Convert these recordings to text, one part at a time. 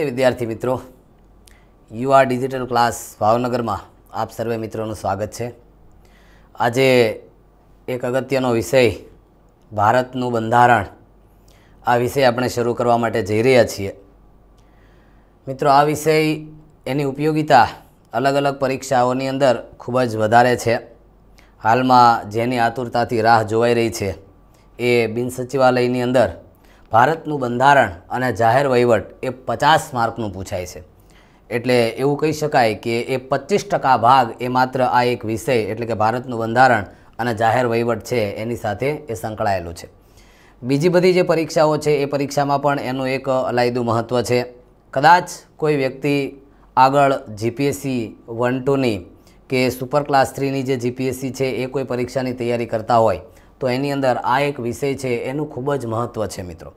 નમસ્તે વિદ્યાર્થી મિત્રો યુઆર ડિજિટલ ક્લાસ ભાવનગરમાં આપ સર્વે મિત્રોનું સ્વાગત છે આજે એક અગત્યનો વિષય ભારતનું બંધારણ આ વિષય આપણે શરૂ કરવા માટે જઈ રહ્યા છીએ મિત્રો આ વિષય એની ઉપયોગિતા અલગ અલગ પરીક્ષાઓની અંદર ખૂબ જ વધારે છે હાલમાં જેની આતુરતાથી રાહ જોવાઈ રહી છે એ બિનસચિવાલયની અંદર ભારતનું બંધારણ અને જાહેર વહીવટ એ પચાસ માર્કનું પૂછાય છે એટલે એવું કહી શકાય કે એ પચીસ ટકા ભાગ એ માત્ર આ એક વિષય એટલે કે ભારતનું બંધારણ અને જાહેર વહીવટ છે એની સાથે એ સંકળાયેલું છે બીજી બધી જે પરીક્ષાઓ છે એ પરીક્ષામાં પણ એનું એક અલાયદું મહત્ત્વ છે કદાચ કોઈ વ્યક્તિ આગળ જીપીએસસી વન ટુની કે સુપર ક્લાસ થ્રીની જે જીપીએસસી છે એ કોઈ પરીક્ષાની તૈયારી કરતા હોય તો એની અંદર આ એક વિષય છે એનું ખૂબ જ મહત્ત્વ છે મિત્રો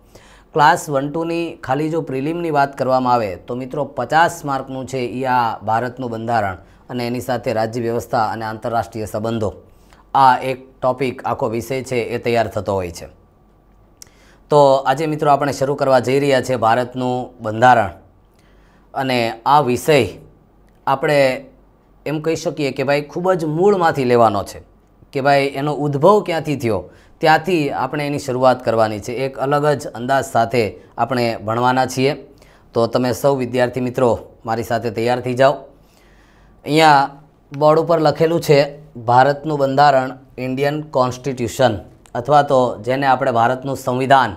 ક્લાસ વન ટુની ખાલી જો પ્રિલિમની વાત કરવામાં આવે તો મિત્રો પચાસ માર્કનું છે એ આ ભારતનું બંધારણ અને એની સાથે રાજ્ય વ્યવસ્થા અને આંતરરાષ્ટ્રીય સંબંધો આ એક ટોપિક આખો વિષય છે એ તૈયાર થતો હોય છે તો આજે મિત્રો આપણે શરૂ કરવા જઈ રહ્યા છે ભારતનું બંધારણ અને આ વિષય આપણે એમ કહી શકીએ કે ભાઈ ખૂબ જ મૂળમાંથી લેવાનો છે કે ભાઈ એનો ઉદ્ભવ ક્યાંથી થયો ત્યાંથી આપણે એની શરૂઆત કરવાની છે એક અલગ જ અંદાજ સાથે આપણે ભણવાના છીએ તો તમે સૌ વિદ્યાર્થી મિત્રો મારી સાથે તૈયાર થઈ જાઓ અહીંયા બોર્ડ ઉપર લખેલું છે ભારતનું બંધારણ ઇન્ડિયન કોન્સ્ટિટ્યુશન અથવા તો જેને આપણે ભારતનું સંવિધાન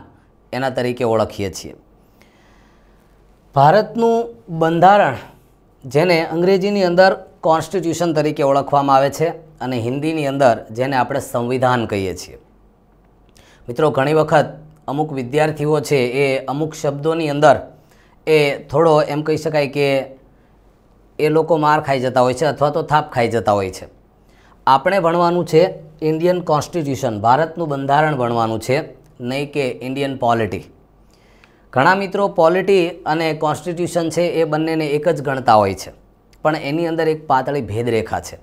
એના તરીકે ઓળખીએ છીએ ભારતનું બંધારણ જેને અંગ્રેજીની અંદર કોન્સ્ટિટ્યુશન તરીકે ઓળખવામાં આવે છે અને હિન્દીની અંદર જેને આપણે સંવિધાન કહીએ છીએ મિત્રો ઘણી વખત અમુક વિદ્યાર્થીઓ છે એ અમુક શબ્દોની અંદર એ થોડો એમ કહી શકાય કે એ લોકો માર ખાઈ જતા હોય છે અથવા તો થાપ ખાઈ જતા હોય છે આપણે ભણવાનું છે ઇન્ડિયન કોન્સ્ટિટ્યુશન ભારતનું બંધારણ ભણવાનું છે નહીં કે ઇન્ડિયન પોલિટી ઘણા મિત્રો પોલિટી અને કોન્સ્ટિટ્યુશન છે એ બંનેને એક જ ગણતા હોય છે પણ એની અંદર એક પાતળી ભેદરેખા છે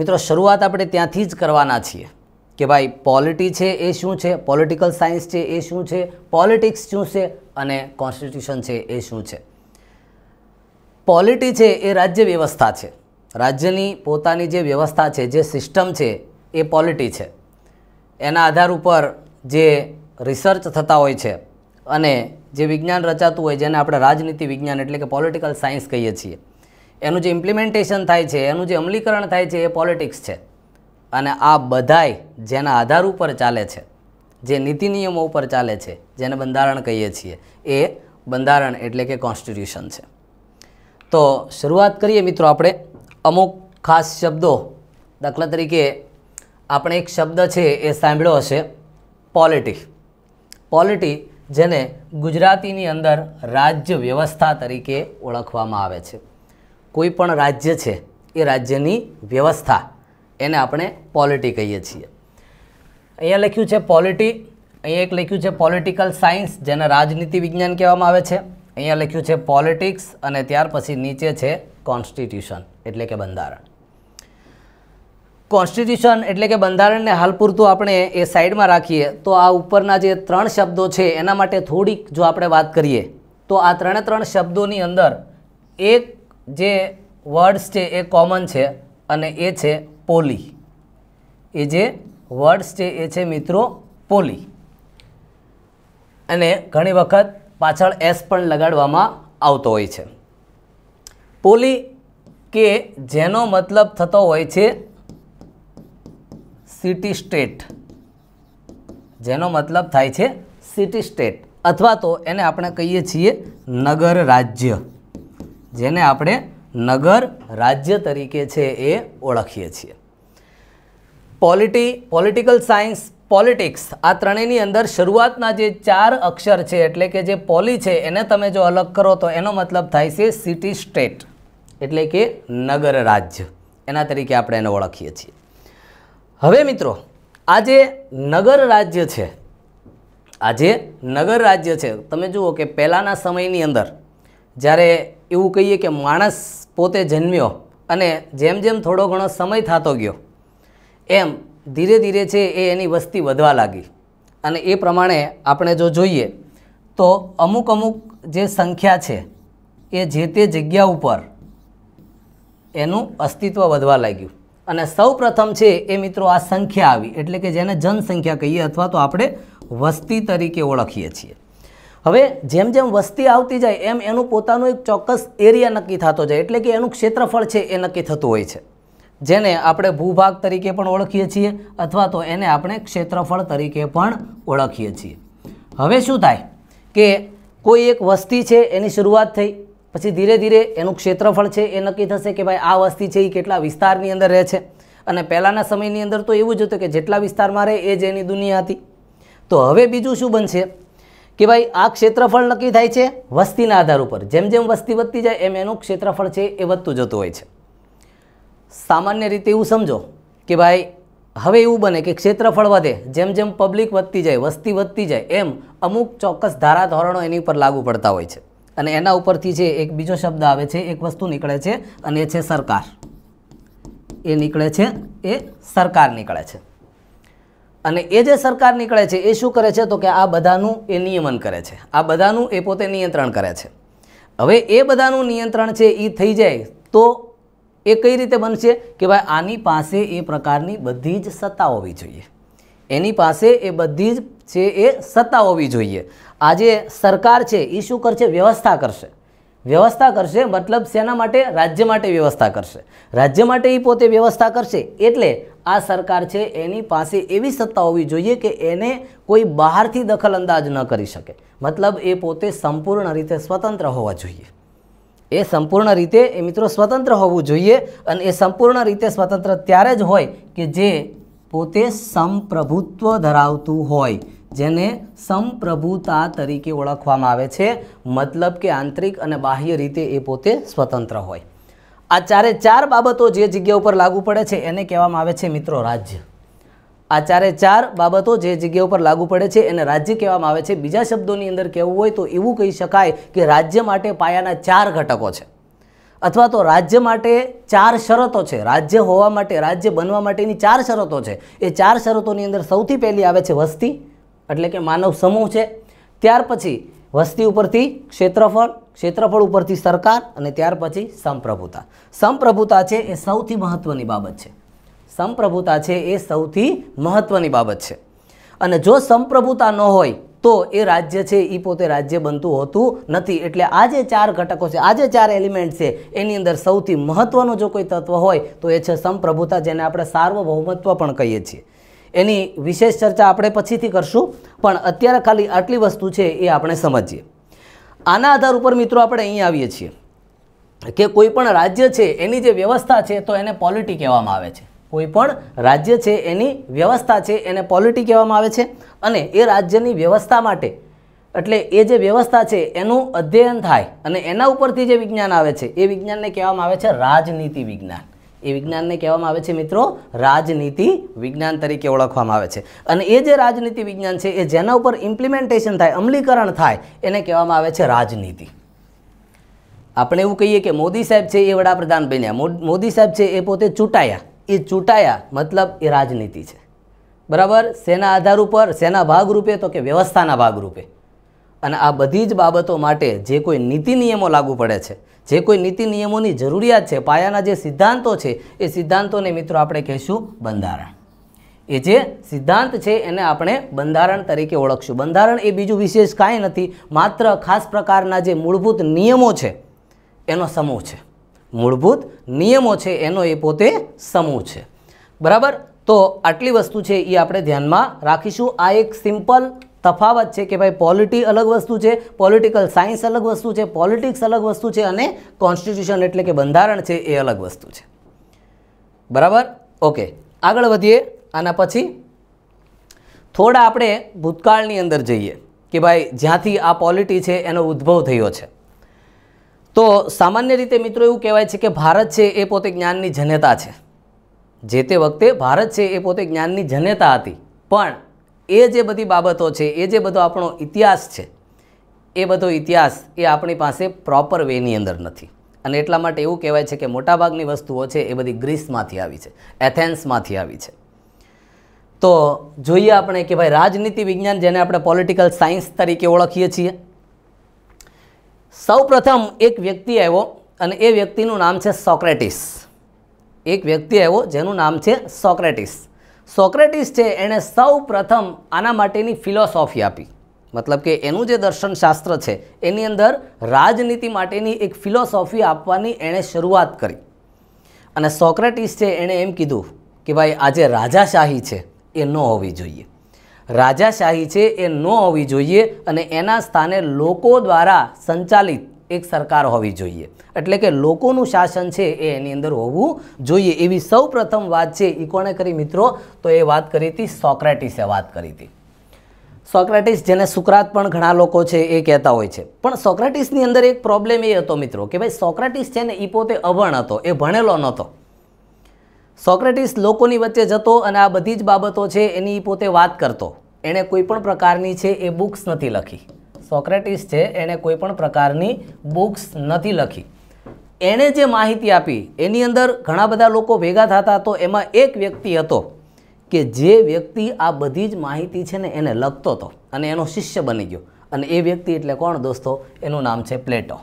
મિત્રો શરૂઆત આપણે ત્યાંથી જ કરવાના છીએ કે ભાઈ પોલિટી છે એ શું છે પોલિટિકલ સાયન્સ છે એ શું છે પોલિટિક્સ શું છે અને કોન્સ્ટિટ્યુશન છે એ શું છે પોલિટી છે એ રાજ્ય વ્યવસ્થા છે રાજ્યની પોતાની જે વ્યવસ્થા છે જે સિસ્ટમ છે એ પોલિટી છે એના આધાર ઉપર જે રિસર્ચ થતા હોય છે અને જે વિજ્ઞાન રચાતું હોય જેને આપણે રાજનીતિ વિજ્ઞાન એટલે કે પોલિટિકલ સાયન્સ કહીએ છીએ એનું જે ઇમ્પ્લિમેન્ટેશન થાય છે એનું જે અમલીકરણ થાય છે એ પોલિટિક્સ છે અને આ બધાય જેના આધાર ઉપર ચાલે છે જે નીતિ નિયમો ઉપર ચાલે છે જેને બંધારણ કહીએ છીએ એ બંધારણ એટલે કે કોન્સ્ટિટ્યુશન છે તો શરૂઆત કરીએ મિત્રો આપણે અમુક ખાસ શબ્દો દાખલા તરીકે આપણે એક શબ્દ છે એ સાંભળ્યો હશે પોલિટી પોલિટી જેને ગુજરાતીની અંદર રાજ્ય વ્યવસ્થા તરીકે ઓળખવામાં આવે છે કોઈ પણ રાજ્ય છે એ રાજ્યની વ્યવસ્થા એને આપણે પોલિટી કહીએ છીએ અહીંયા લખ્યું છે પોલિટી અહીંયા એક લખ્યું છે પોલિટિકલ સાયન્સ જેને રાજનીતિ વિજ્ઞાન કહેવામાં આવે છે અહીંયા લખ્યું છે પોલિટિક્સ અને ત્યાર પછી નીચે છે કોન્સ્ટિટ્યુશન એટલે કે બંધારણ કોન્સ્ટિટ્યુશન એટલે કે બંધારણને હાલ પૂરતું આપણે એ સાઈડમાં રાખીએ તો આ ઉપરના જે ત્રણ શબ્દો છે એના માટે થોડીક જો આપણે વાત કરીએ તો આ ત્રણે ત્રણ શબ્દોની અંદર એક જે વર્ડ્સ છે એ કોમન છે અને એ છે પોલી એ જે વર્ડ્સ છે એ છે મિત્રો પોલી અને ઘણી વખત પાછળ એસ પણ લગાડવામાં આવતો હોય છે પોલી કે જેનો મતલબ થતો હોય છે સિટી સ્ટેટ જેનો મતલબ થાય છે સિટી સ્ટેટ અથવા તો એને આપણે કહીએ છીએ નગર રાજ્ય જેને આપણે નગર રાજ્ય તરીકે છે એ ઓળખીએ છીએ પોલિટી પોલિટિકલ સાયન્સ પોલિટિક્સ આ ત્રણેયની અંદર શરૂઆતના જે ચાર અક્ષર છે એટલે કે જે પોલી છે એને તમે જો અલગ કરો તો એનો મતલબ થાય છે સિટી સ્ટેટ એટલે કે નગર રાજ્ય એના તરીકે આપણે એને ઓળખીએ છીએ હવે મિત્રો આ જે નગર રાજ્ય છે આ જે નગર રાજ્ય છે તમે જુઓ કે પહેલાંના સમયની અંદર જ્યારે એવું કહીએ કે માણસ પોતે જન્મ્યો અને જેમ જેમ થોડો ઘણો સમય થતો ગયો એમ ધીરે ધીરે છે એ એની વસ્તી વધવા લાગી અને એ પ્રમાણે આપણે જો જોઈએ તો અમુક અમુક જે સંખ્યા છે એ જે તે જગ્યા ઉપર એનું અસ્તિત્વ વધવા લાગ્યું અને સૌ પ્રથમ છે એ મિત્રો આ સંખ્યા આવી એટલે કે જેને જનસંખ્યા કહીએ અથવા તો આપણે વસ્તી તરીકે ઓળખીએ છીએ હવે જેમ જેમ વસ્તી આવતી જાય એમ એનું પોતાનું એક ચોક્કસ એરિયા નક્કી થતો જાય એટલે કે એનું ક્ષેત્રફળ છે એ નક્કી થતું હોય છે જેને આપણે ભૂભાગ તરીકે પણ ઓળખીએ છીએ અથવા તો એને આપણે ક્ષેત્રફળ તરીકે પણ ઓળખીએ છીએ હવે શું થાય કે કોઈ એક વસ્તી છે એની શરૂઆત થઈ પછી ધીરે ધીરે એનું ક્ષેત્રફળ છે એ નક્કી થશે કે ભાઈ આ વસ્તી છે એ કેટલા વિસ્તારની અંદર રહે છે અને પહેલાંના સમયની અંદર તો એવું જ હતું કે જેટલા વિસ્તારમાં રહે એ જ એની દુનિયા હતી તો હવે બીજું શું બનશે કે ભાઈ આ ક્ષેત્રફળ નક્કી થાય છે વસ્તીના આધાર ઉપર જેમ જેમ વસ્તી વધતી જાય એમ એનું ક્ષેત્રફળ છે એ વધતું જતું હોય છે સામાન્ય રીતે એવું સમજો કે ભાઈ હવે એવું બને કે ક્ષેત્રફળ વધે જેમ જેમ પબ્લિક વધતી જાય વસ્તી વધતી જાય એમ અમુક ચોક્કસ ધારા ધોરણો એની ઉપર લાગુ પડતા હોય છે અને એના ઉપરથી છે એક બીજો શબ્દ આવે છે એક વસ્તુ નીકળે છે અને એ છે સરકાર એ નીકળે છે એ સરકાર નીકળે છે અને એ જે સરકાર નીકળે છે એ શું કરે છે તો કે આ બધાનું એ નિયમન કરે છે આ બધાનું એ પોતે નિયંત્રણ કરે છે હવે એ બધાનું નિયંત્રણ છે એ થઈ જાય તો એ કઈ રીતે બનશે કે ભાઈ આની પાસે એ પ્રકારની બધી જ સત્તા હોવી જોઈએ એની પાસે એ બધી જ છે એ સત્તા હોવી જોઈએ આ જે સરકાર છે એ શું કરશે વ્યવસ્થા કરશે વ્યવસ્થા કરશે મતલબ શેના માટે રાજ્ય માટે વ્યવસ્થા કરશે રાજ્ય માટે એ પોતે વ્યવસ્થા કરશે એટલે આ સરકાર છે એની પાસે એવી સત્તા હોવી જોઈએ કે એને કોઈ બહારથી દખલ અંદાજ ન કરી શકે મતલબ એ પોતે સંપૂર્ણ રીતે સ્વતંત્ર હોવા જોઈએ એ સંપૂર્ણ રીતે એ મિત્રો સ્વતંત્ર હોવું જોઈએ અને એ સંપૂર્ણ રીતે સ્વતંત્ર ત્યારે જ હોય કે જે પોતે સંપ્રભુત્વ ધરાવતું હોય જેને સંપ્રભુતા તરીકે ઓળખવામાં આવે છે મતલબ કે આંતરિક અને બાહ્ય રીતે એ પોતે સ્વતંત્ર હોય આ ચારે ચાર બાબતો જે જગ્યા ઉપર લાગુ પડે છે એને કહેવામાં આવે છે મિત્રો રાજ્ય આ ચારે ચાર બાબતો જે જગ્યા ઉપર લાગુ પડે છે એને રાજ્ય કહેવામાં આવે છે બીજા શબ્દોની અંદર કહેવું હોય તો એવું કહી શકાય કે રાજ્ય માટે પાયાના ચાર ઘટકો છે અથવા તો રાજ્ય માટે ચાર શરતો છે રાજ્ય હોવા માટે રાજ્ય બનવા માટેની ચાર શરતો છે એ ચાર શરતોની અંદર સૌથી પહેલી આવે છે વસ્તી એટલે કે માનવ સમૂહ છે ત્યાર પછી વસ્તી ઉપરથી ક્ષેત્રફળ ક્ષેત્રફળ ઉપરથી સરકાર અને ત્યાર પછી સંપ્રભુતા સંપ્રભુતા છે એ સૌથી મહત્ત્વની બાબત છે સંપ્રભુતા છે એ સૌથી મહત્ત્વની બાબત છે અને જો સંપ્રભુતા ન હોય તો એ રાજ્ય છે એ પોતે રાજ્ય બનતું હોતું નથી એટલે આ જે ચાર ઘટકો છે આ જે ચાર એલિમેન્ટ છે એની અંદર સૌથી મહત્ત્વનું જો કોઈ તત્વ હોય તો એ છે સંપ્રભુતા જેને આપણે સાર્વભૌમત્વ પણ કહીએ છીએ એની વિશેષ ચર્ચા આપણે પછીથી કરશું પણ અત્યારે ખાલી આટલી વસ્તુ છે એ આપણે સમજીએ આના આધાર ઉપર મિત્રો આપણે અહીં આવીએ છીએ કે કોઈ પણ રાજ્ય છે એની જે વ્યવસ્થા છે તો એને પોલિટી કહેવામાં આવે છે કોઈ પણ રાજ્ય છે એની વ્યવસ્થા છે એને પોલિટી કહેવામાં આવે છે અને એ રાજ્યની વ્યવસ્થા માટે એટલે એ જે વ્યવસ્થા છે એનું અધ્યયન થાય અને એના ઉપરથી જે વિજ્ઞાન આવે છે એ વિજ્ઞાનને કહેવામાં આવે છે રાજનીતિ વિજ્ઞાન એ વિજ્ઞાનને કહેવામાં આવે છે મિત્રો રાજનીતિ વિજ્ઞાન તરીકે ઓળખવામાં આવે છે અને એ જે રાજનીતિ વિજ્ઞાન છે એ જેના ઉપર ઇમ્પ્લિમેન્ટેશન થાય અમલીકરણ થાય એને કહેવામાં આવે છે રાજનીતિ આપણે એવું કહીએ કે મોદી સાહેબ છે એ વડાપ્રધાન બન્યા મોદી સાહેબ છે એ પોતે ચૂંટાયા એ ચૂંટાયા મતલબ એ રાજનીતિ છે બરાબર સેના આધાર ઉપર સેના ભાગરૂપે તો કે વ્યવસ્થાના ભાગરૂપે અને આ બધી જ બાબતો માટે જે કોઈ નીતિ નિયમો લાગુ પડે છે જે કોઈ નીતિ નિયમોની જરૂરિયાત છે પાયાના જે સિદ્ધાંતો છે એ સિદ્ધાંતોને મિત્રો આપણે કહીશું બંધારણ એ જે સિદ્ધાંત છે એને આપણે બંધારણ તરીકે ઓળખશું બંધારણ એ બીજું વિશેષ કાંઈ નથી માત્ર ખાસ પ્રકારના જે મૂળભૂત નિયમો છે એનો સમૂહ છે મૂળભૂત નિયમો છે એનો એ પોતે સમૂહ છે બરાબર તો આટલી વસ્તુ છે એ આપણે ધ્યાનમાં રાખીશું આ એક સિમ્પલ તફાવત છે કે ભાઈ પોલિટી અલગ વસ્તુ છે પોલિટિકલ સાયન્સ અલગ વસ્તુ છે પોલિટિક્સ અલગ વસ્તુ છે અને કોન્સ્ટિટ્યુશન એટલે કે બંધારણ છે એ અલગ વસ્તુ છે બરાબર ઓકે આગળ વધીએ આના પછી થોડા આપણે ભૂતકાળની અંદર જઈએ કે ભાઈ જ્યાંથી આ પોલિટી છે એનો ઉદ્ભવ થયો છે તો સામાન્ય રીતે મિત્રો એવું કહેવાય છે કે ભારત છે એ પોતે જ્ઞાનની જનેતા છે જે તે વખતે ભારત છે એ પોતે જ્ઞાનની જનેતા હતી પણ એ જે બધી બાબતો છે એ જે બધો આપણો ઇતિહાસ છે એ બધો ઇતિહાસ એ આપણી પાસે પ્રોપર વેની અંદર નથી અને એટલા માટે એવું કહેવાય છે કે મોટાભાગની વસ્તુઓ છે એ બધી ગ્રીસમાંથી આવી છે એથેન્સમાંથી આવી છે તો જોઈએ આપણે કે ભાઈ રાજનીતિ વિજ્ઞાન જેને આપણે પોલિટિકલ સાયન્સ તરીકે ઓળખીએ છીએ સૌપ્રથમ એક વ્યક્તિ આવ્યો અને એ વ્યક્તિનું નામ છે સોક્રેટિસ એક વ્યક્તિ આવ્યો જેનું નામ છે સોક્રેટિસ સોક્રેટિસ છે એણે સૌ પ્રથમ આના માટેની ફિલોસોફી આપી મતલબ કે એનું જે દર્શનશાસ્ત્ર છે એની અંદર રાજનીતિ માટેની એક ફિલોસોફી આપવાની એણે શરૂઆત કરી અને સોક્રેટિસ છે એણે એમ કીધું કે ભાઈ આજે રાજાશાહી છે એ ન હોવી જોઈએ રાજાશાહી છે એ ન હોવી જોઈએ અને એના સ્થાને લોકો દ્વારા સંચાલિત એક સરકાર હોવી જોઈએ એટલે કે લોકોનું શાસન છે એ એની અંદર હોવું જોઈએ એવી સૌ પ્રથમ વાત છે એ કોણે કરી મિત્રો તો એ વાત કરી હતી સોક્રેટિસે વાત કરી હતી સોક્રેટિસ જેને સુકરાત પણ ઘણા લોકો છે એ કહેતા હોય છે પણ સોક્રેટિસની અંદર એક પ્રોબ્લેમ એ હતો મિત્રો કે ભાઈ સોક્રેટિસ છે ને એ પોતે અભણ હતો એ ભણેલો નહોતો સોક્રેટિસ લોકોની વચ્ચે જતો અને આ બધી જ બાબતો છે એની પોતે વાત કરતો એણે કોઈ પણ પ્રકારની છે એ બુક્સ નથી લખી સોક્રેટિસ છે એણે કોઈ પણ પ્રકારની બુક્સ નથી લખી એણે જે માહિતી આપી એની અંદર ઘણા બધા લોકો ભેગા થતા તો એમાં એક વ્યક્તિ હતો કે જે વ્યક્તિ આ બધી જ માહિતી છે ને એને લખતો હતો અને એનો શિષ્ય બની ગયો અને એ વ્યક્તિ એટલે કોણ દોસ્તો એનું નામ છે પ્લેટો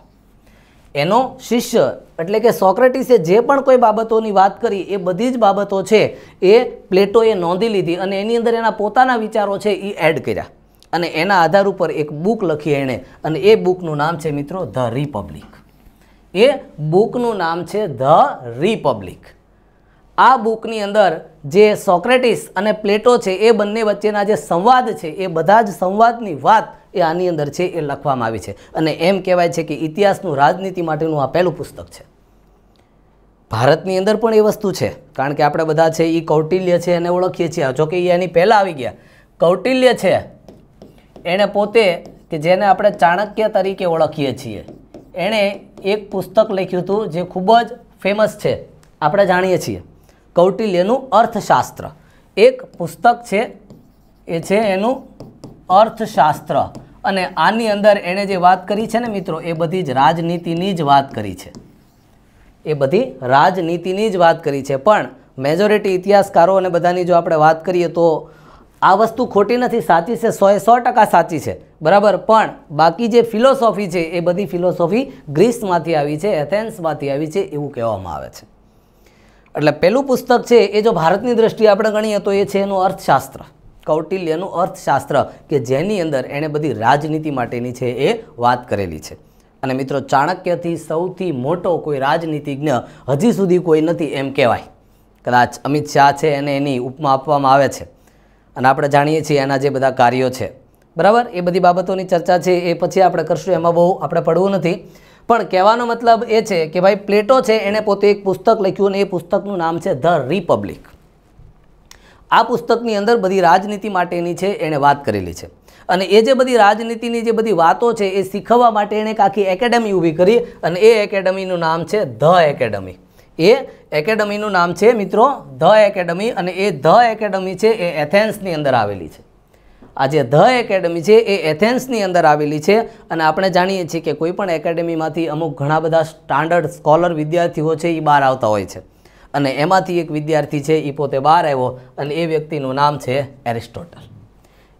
એનો શિષ્ય એટલે કે સોક્રેટિસે જે પણ કોઈ બાબતોની વાત કરી એ બધી જ બાબતો છે એ પ્લેટોએ નોંધી લીધી અને એની અંદર એના પોતાના વિચારો છે એ એડ કર્યા અને એના આધાર ઉપર એક બુક લખી એણે અને એ બુકનું નામ છે મિત્રો ધ રિપબ્લિક એ બુકનું નામ છે ધ રિપબ્લિક આ બુકની અંદર જે સોક્રેટિસ અને પ્લેટો છે એ બંને વચ્ચેના જે સંવાદ છે એ બધા જ સંવાદની વાત એ આની અંદર છે એ લખવામાં આવી છે અને એમ કહેવાય છે કે ઇતિહાસનું રાજનીતિ માટેનું આ પહેલું પુસ્તક છે ભારતની અંદર પણ એ વસ્તુ છે કારણ કે આપણે બધા છે એ કૌટિલ્ય છે એને ઓળખીએ છીએ જોકે એ એની પહેલાં આવી ગયા કૌટિલ્ય છે એણે પોતે કે જેને આપણે ચાણક્ય તરીકે ઓળખીએ છીએ એણે એક પુસ્તક લખ્યું હતું જે ખૂબ જ ફેમસ છે આપણે જાણીએ છીએ કૌટિલ્યનું અર્થશાસ્ત્ર એક પુસ્તક છે એ છે એનું અર્થશાસ્ત્ર અને આની અંદર એણે જે વાત કરી છે ને મિત્રો એ બધી જ રાજનીતિની જ વાત કરી છે એ બધી રાજનીતિની જ વાત કરી છે પણ મેજોરિટી ઇતિહાસકારો અને બધાની જો આપણે વાત કરીએ તો આ વસ્તુ ખોટી નથી સાચી છે સોએ સો ટકા સાચી છે બરાબર પણ બાકી જે ફિલોસોફી છે એ બધી ફિલોસોફી ગ્રીસમાંથી આવી છે એથેન્સમાંથી આવી છે એવું કહેવામાં આવે છે એટલે પહેલું પુસ્તક છે એ જો ભારતની દ્રષ્ટિએ આપણે ગણીએ તો એ છે એનું અર્થશાસ્ત્ર કૌટિલ્યનું અર્થશાસ્ત્ર કે જેની અંદર એણે બધી રાજનીતિ માટેની છે એ વાત કરેલી છે અને મિત્રો ચાણક્યથી સૌથી મોટો કોઈ રાજનીતિજ્ઞ હજી સુધી કોઈ નથી એમ કહેવાય કદાચ અમિત શાહ છે એને એની ઉપમા આપવામાં આવે છે અને આપણે જાણીએ છીએ એના જે બધા કાર્યો છે બરાબર એ બધી બાબતોની ચર્ચા છે એ પછી આપણે કરશું એમાં બહુ આપણે પડવું નથી પણ કહેવાનો મતલબ એ છે કે ભાઈ પ્લેટો છે એણે પોતે એક પુસ્તક લખ્યું અને એ પુસ્તકનું નામ છે ધ રિપબ્લિક આ પુસ્તકની અંદર બધી રાજનીતિ માટેની છે એણે વાત કરેલી છે અને એ જે બધી રાજનીતિની જે બધી વાતો છે એ શીખવવા માટે એણે એક આખી એકેડમી ઊભી કરી અને એ એકેડમીનું નામ છે ધ એકેડમી એ એકેડમીનું નામ છે મિત્રો ધ એકેડમી અને એ ધ એકેડમી છે એ એથેન્સની અંદર આવેલી છે આ જે ધ એકેડમી છે એ એથેન્સની અંદર આવેલી છે અને આપણે જાણીએ છીએ કે કોઈપણ એકેડમીમાંથી અમુક ઘણા બધા સ્ટાન્ડર્ડ સ્કોલર વિદ્યાર્થીઓ છે એ બહાર આવતા હોય છે અને એમાંથી એક વિદ્યાર્થી છે એ પોતે બહાર આવ્યો અને એ વ્યક્તિનું નામ છે એરિસ્ટોટલ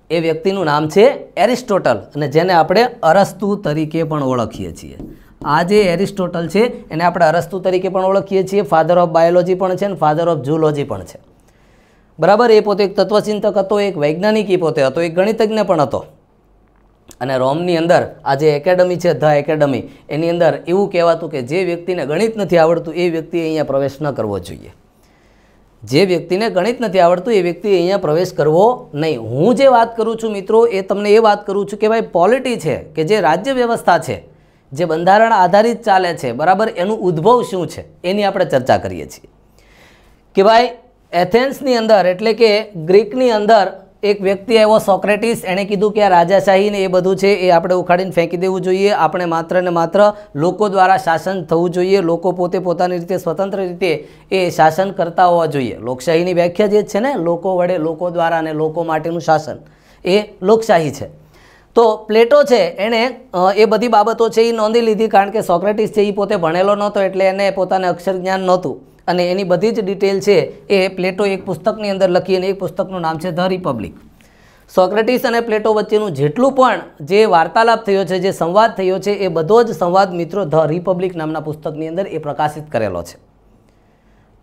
એ વ્યક્તિનું નામ છે એરિસ્ટોટલ અને જેને આપણે અરસ્તુ તરીકે પણ ઓળખીએ છીએ આ જે એરિસ્ટોટલ છે એને આપણે અરસ્તુ તરીકે પણ ઓળખીએ છીએ ફાધર ઓફ બાયોલોજી પણ છે અને ફાધર ઓફ ઝૂલોજી પણ છે બરાબર એ પોતે એક તત્વચિંતક હતો એક વૈજ્ઞાનિક એ પોતે હતો એક ગણિતજ્ઞ પણ હતો અને રોમની અંદર આ જે એકેડમી છે ધ એકેડમી એની અંદર એવું કહેવાતું કે જે વ્યક્તિને ગણિત નથી આવડતું એ વ્યક્તિએ અહીંયા પ્રવેશ ન કરવો જોઈએ જે વ્યક્તિને ગણિત નથી આવડતું એ વ્યક્તિ અહીંયા પ્રવેશ કરવો નહીં હું જે વાત કરું છું મિત્રો એ તમને એ વાત કરું છું કે ભાઈ પોલિટી છે કે જે રાજ્ય વ્યવસ્થા છે જે બંધારણ આધારિત ચાલે છે બરાબર એનું ઉદ્ભવ શું છે એની આપણે ચર્ચા કરીએ છીએ કે ભાઈ એથેન્સની અંદર એટલે કે ગ્રીકની અંદર એક વ્યક્તિ એવો સોક્રેટિસ એણે કીધું કે આ રાજાશાહીને એ બધું છે એ આપણે ઉખાડીને ફેંકી દેવું જોઈએ આપણે માત્ર ને માત્ર લોકો દ્વારા શાસન થવું જોઈએ લોકો પોતે પોતાની રીતે સ્વતંત્ર રીતે એ શાસન કરતા હોવા જોઈએ લોકશાહીની વ્યાખ્યા જે છે ને લોકો વડે લોકો દ્વારા અને લોકો માટેનું શાસન એ લોકશાહી છે તો પ્લેટો છે એણે એ બધી બાબતો છે એ નોંધી લીધી કારણ કે સોક્રેટિસ છે એ પોતે ભણેલો નહોતો એટલે એને પોતાને અક્ષર જ્ઞાન નહોતું અને એની બધી જ ડિટેલ છે એ પ્લેટો એક પુસ્તકની અંદર લખી અને એ પુસ્તકનું નામ છે ધ રિપબ્લિક સોક્રેટિસ અને પ્લેટો વચ્ચેનું જેટલું પણ જે વાર્તાલાપ થયો છે જે સંવાદ થયો છે એ બધો જ સંવાદ મિત્રો ધ રિપબ્લિક નામના પુસ્તકની અંદર એ પ્રકાશિત કરેલો છે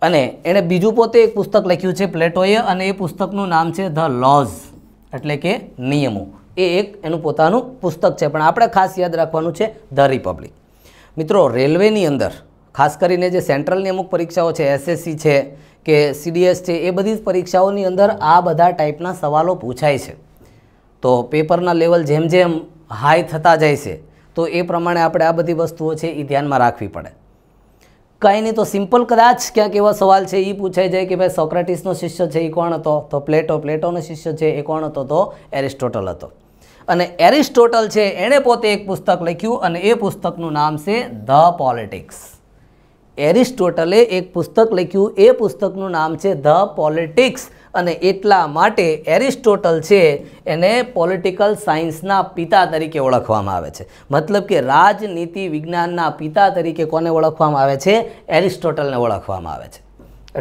અને એણે બીજું પોતે એક પુસ્તક લખ્યું છે પ્લેટોએ અને એ પુસ્તકનું નામ છે ધ લોઝ એટલે કે નિયમો એ એક એનું પોતાનું પુસ્તક છે પણ આપણે ખાસ યાદ રાખવાનું છે ધ રિપબ્લિક મિત્રો રેલવેની અંદર ખાસ કરીને જે સેન્ટ્રલની અમુક પરીક્ષાઓ છે એસએસસી છે કે સીડીએસ છે એ બધી જ પરીક્ષાઓની અંદર આ બધા ટાઈપના સવાલો પૂછાય છે તો પેપરના લેવલ જેમ જેમ હાઈ થતા જાય છે તો એ પ્રમાણે આપણે આ બધી વસ્તુઓ છે એ ધ્યાનમાં રાખવી પડે કાંઈ નહીં તો સિમ્પલ કદાચ ક્યાંક એવા સવાલ છે એ પૂછાઈ જાય કે ભાઈ સોક્રેટિસનો શિષ્ય છે એ કોણ હતો તો પ્લેટો પ્લેટોનો શિષ્ય છે એ કોણ હતો તો એરિસ્ટોટલ હતો અને એરિસ્ટોટલ છે એણે પોતે એક પુસ્તક લખ્યું અને એ પુસ્તકનું નામ છે ધ પોલિટિક્સ એરિસ્ટોટલે એક પુસ્તક લખ્યું એ પુસ્તકનું નામ છે ધ પોલિટિક્સ અને એટલા માટે એરિસ્ટોટલ છે એને પોલિટિકલ સાયન્સના પિતા તરીકે ઓળખવામાં આવે છે મતલબ કે રાજનીતિ વિજ્ઞાનના પિતા તરીકે કોને ઓળખવામાં આવે છે એરિસ્ટોટલને ઓળખવામાં આવે છે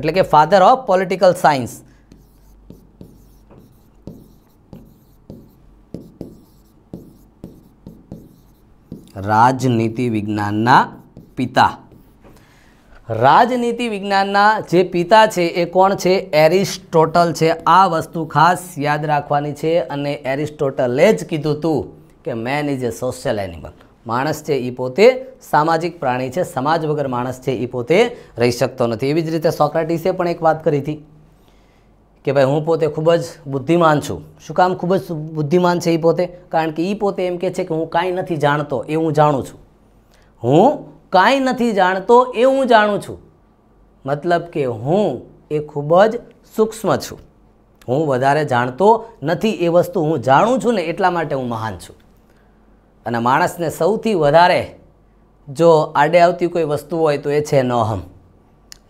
એટલે કે ફાધર ઓફ પોલિટિકલ સાયન્સ રાજનીતિ વિજ્ઞાનના પિતા રાજનીતિ વિજ્ઞાનના જે પિતા છે એ કોણ છે એરિસ્ટોટલ છે આ વસ્તુ ખાસ યાદ રાખવાની છે અને એરિસ્ટોટલે જ કીધું હતું કે man is a social animal માણસ છે એ પોતે સામાજિક પ્રાણી છે સમાજ વગર માણસ છે એ પોતે રહી શકતો નથી એવી જ રીતે સોક્રેટિસે પણ એક વાત કરી હતી કે ભાઈ હું પોતે ખૂબ જ બુદ્ધિમાન છું શું કામ ખૂબ જ બુદ્ધિમાન છે એ પોતે કારણ કે એ પોતે એમ કહે છે કે હું કાંઈ નથી જાણતો એ હું જાણું છું હું કાંઈ નથી જાણતો એ હું જાણું છું મતલબ કે હું એ ખૂબ જ સૂક્ષ્મ છું હું વધારે જાણતો નથી એ વસ્તુ હું જાણું છું ને એટલા માટે હું મહાન છું અને માણસને સૌથી વધારે જો આડે આવતી કોઈ વસ્તુ હોય તો એ છે નોહમ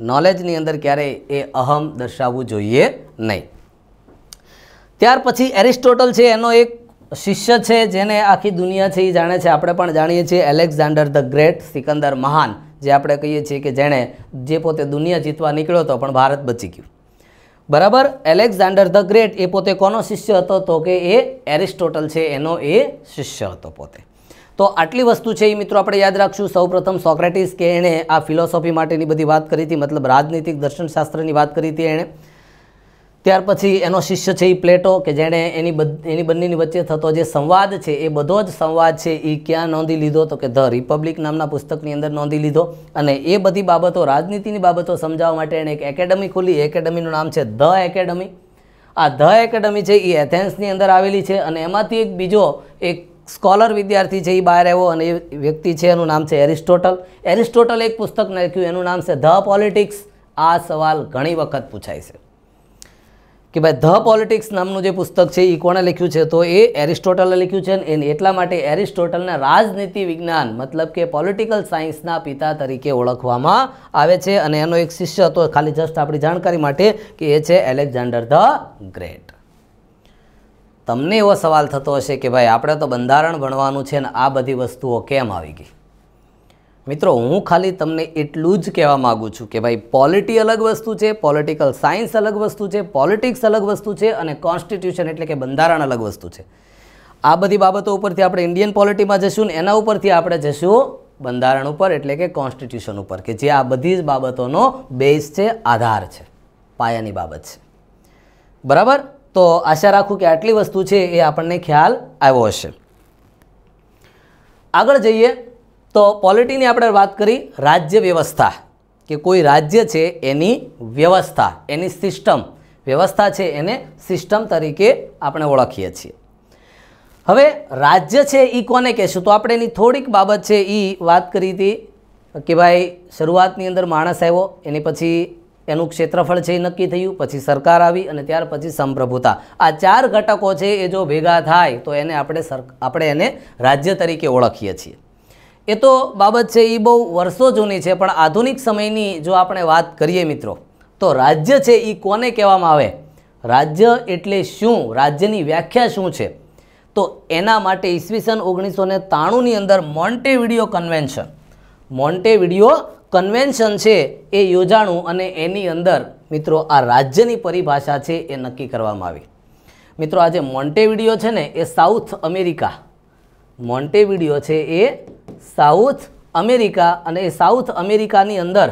નોલેજની અંદર ક્યારેય એ અહમ દર્શાવવું જોઈએ નહીં ત્યાર પછી એરિસ્ટોટલ છે એનો એક શિષ્ય છે જેને આખી દુનિયા છે એ જાણે છે આપણે પણ જાણીએ છીએ એલેક્ઝાન્ડર ધ ગ્રેટ સિકંદર મહાન જે આપણે કહીએ છીએ કે જેણે જે પોતે દુનિયા જીતવા નીકળ્યો હતો પણ ભારત બચી ગયું બરાબર એલેક્ઝાન્ડર ધ ગ્રેટ એ પોતે કોનો શિષ્ય હતો તો કે એ એરિસ્ટોટલ છે એનો એ શિષ્ય હતો પોતે તો આટલી વસ્તુ છે એ મિત્રો આપણે યાદ રાખશું સૌ પ્રથમ સોક્રેટિસ કે એણે આ ફિલોસોફી માટેની બધી વાત કરી હતી મતલબ રાજનીતિક દર્શનશાસ્ત્રની વાત કરી હતી એણે ત્યાર પછી એનો શિષ્ય છે એ પ્લેટો કે જેણે એની એની બંનેની વચ્ચે થતો જે સંવાદ છે એ બધો જ સંવાદ છે એ ક્યાં નોંધી લીધો તો કે ધ રિપબ્લિક નામના પુસ્તકની અંદર નોંધી લીધો અને એ બધી બાબતો રાજનીતિની બાબતો સમજાવવા માટે એણે એક એકેડમી ખોલી એકેડમીનું નામ છે ધ એકેડમી આ ધ એકેડમી છે એ એથેન્સની અંદર આવેલી છે અને એમાંથી એક બીજો એક સ્કોલર વિદ્યાર્થી છે એ બહાર આવ્યો અને એ વ્યક્તિ છે એનું નામ છે એરિસ્ટોટલ એરિસ્ટોટલ એક પુસ્તક લખ્યું એનું નામ છે ધ પોલિટિક્સ આ સવાલ ઘણી વખત પૂછાય છે કે ભાઈ ધ પોલિટિક્સ નામનું જે પુસ્તક છે એ કોણે લખ્યું છે તો એ એરિસ્ટોટલે લખ્યું છે એને એટલા માટે એરિસ્ટોટલને રાજનીતિ વિજ્ઞાન મતલબ કે પોલિટિકલ સાયન્સના પિતા તરીકે ઓળખવામાં આવે છે અને એનો એક શિષ્ય હતો ખાલી જસ્ટ આપણી જાણકારી માટે કે એ છે એલેક્ઝાન્ડર ધ ગ્રેટ તમને એવો સવાલ થતો હશે કે ભાઈ આપણે તો બંધારણ ભણવાનું છે ને આ બધી વસ્તુઓ કેમ આવી ગઈ મિત્રો હું ખાલી તમને એટલું જ કહેવા માગું છું કે ભાઈ પોલિટી અલગ વસ્તુ છે પોલિટિકલ સાયન્સ અલગ વસ્તુ છે પોલિટિક્સ અલગ વસ્તુ છે અને કોન્સ્ટિટ્યુશન એટલે કે બંધારણ અલગ વસ્તુ છે આ બધી બાબતો ઉપરથી આપણે ઇન્ડિયન પોલિટીમાં જશું ને એના ઉપરથી આપણે જશું બંધારણ ઉપર એટલે કે કોન્સ્ટિટ્યુશન ઉપર કે જે આ બધી જ બાબતોનો બેઝ છે આધાર છે પાયાની બાબત છે બરાબર તો આશા રાખું કે આટલી વસ્તુ છે એ આપણને ખ્યાલ આવ્યો હશે આગળ જઈએ તો પોલિટીની આપણે વાત કરી રાજ્ય વ્યવસ્થા કે કોઈ રાજ્ય છે એની વ્યવસ્થા એની સિસ્ટમ વ્યવસ્થા છે એને સિસ્ટમ તરીકે આપણે ઓળખીએ છીએ હવે રાજ્ય છે એ કોને કહેશું તો આપણે એની થોડીક બાબત છે એ વાત કરી હતી કે ભાઈ શરૂઆતની અંદર માણસ આવ્યો એની પછી એનું ક્ષેત્રફળ છે એ નક્કી થયું પછી સરકાર આવી અને ત્યાર પછી સંપ્રભુતા આ ચાર ઘટકો છે એ જો ભેગા થાય તો એને આપણે સર આપણે એને રાજ્ય તરીકે ઓળખીએ છીએ એ તો બાબત છે એ બહુ વર્ષો જૂની છે પણ આધુનિક સમયની જો આપણે વાત કરીએ મિત્રો તો રાજ્ય છે એ કોને કહેવામાં આવે રાજ્ય એટલે શું રાજ્યની વ્યાખ્યા શું છે તો એના માટે ઈસવીસન ઓગણીસો ને તાણુંની અંદર Montevideo convention Monte Montevideo convention છે એ યોજાણું અને એની અંદર મિત્રો આ રાજ્યની પરિભાષા છે એ નક્કી કરવામાં આવી મિત્રો આ જે મોન્ટે મોન્ટેવિડિયો છે ને એ સાઉથ અમેરિકા મોન્ટે મોન્ટેવિડિયો છે એ સાઉથ અમેરિકા અને એ સાઉથ અમેરિકાની અંદર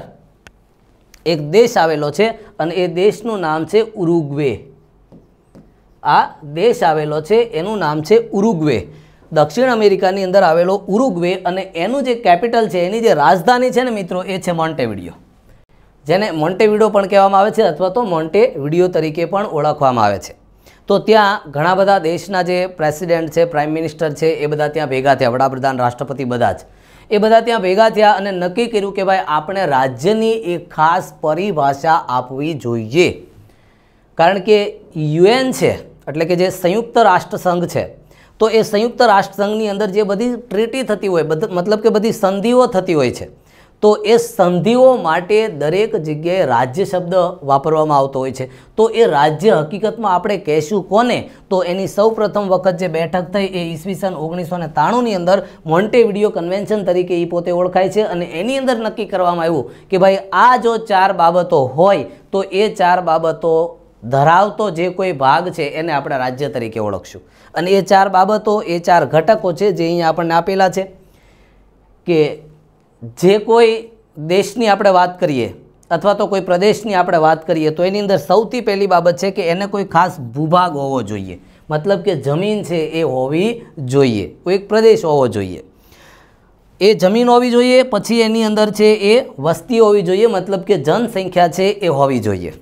એક દેશ આવેલો છે અને એ દેશનું નામ છે ઉરુગ્વે આ દેશ આવેલો છે એનું નામ છે ઉરુગ્વે દક્ષિણ અમેરિકાની અંદર આવેલો ઉરુગ્વે અને એનું જે કેપિટલ છે એની જે રાજધાની છે ને મિત્રો એ છે મોન્ટેવિડિયો જેને મોન્ટેવિડિયો પણ કહેવામાં આવે છે અથવા તો મોન્ટે વિડીયો તરીકે પણ ઓળખવામાં આવે છે તો ત્યાં ઘણા બધા દેશના જે પ્રેસિડેન્ટ છે પ્રાઇમ મિનિસ્ટર છે એ બધા ત્યાં ભેગા થયા વડાપ્રધાન રાષ્ટ્રપતિ બધા જ એ બધા ત્યાં ભેગા થયા અને નક્કી કર્યું કે ભાઈ આપણે રાજ્યની એક ખાસ પરિભાષા આપવી જોઈએ કારણ કે યુએન છે એટલે કે જે સંયુક્ત રાષ્ટ્રસંઘ છે તો એ સંયુક્ત રાષ્ટ્રસંઘની અંદર જે બધી ટ્રીટી થતી હોય બધ મતલબ કે બધી સંધિઓ થતી હોય છે તો એ સંધિઓ માટે દરેક જગ્યાએ રાજ્ય શબ્દ વાપરવામાં આવતો હોય છે તો એ રાજ્ય હકીકતમાં આપણે કહેશું કોને તો એની સૌ પ્રથમ વખત જે બેઠક થઈ એ ઈસવીસન ઓગણીસો ને ત્રાણુંની અંદર મોન્ટે વિડીયો કન્વેન્શન તરીકે એ પોતે ઓળખાય છે અને એની અંદર નક્કી કરવામાં આવ્યું કે ભાઈ આ જો ચાર બાબતો હોય તો એ ચાર બાબતો ધરાવતો જે કોઈ ભાગ છે એને આપણે રાજ્ય તરીકે ઓળખશું અને એ ચાર બાબતો એ ચાર ઘટકો છે જે અહીંયા આપણને આપેલા છે કે જે કોઈ દેશની આપણે વાત કરીએ અથવા તો કોઈ પ્રદેશની આપણે વાત કરીએ તો એની અંદર સૌથી પહેલી બાબત છે કે એને કોઈ ખાસ ભૂભાગ હોવો જોઈએ મતલબ કે જમીન છે એ હોવી જોઈએ કોઈ એક પ્રદેશ હોવો જોઈએ એ જમીન હોવી જોઈએ પછી એની અંદર છે એ વસ્તી હોવી જોઈએ મતલબ કે જનસંખ્યા છે એ હોવી જોઈએ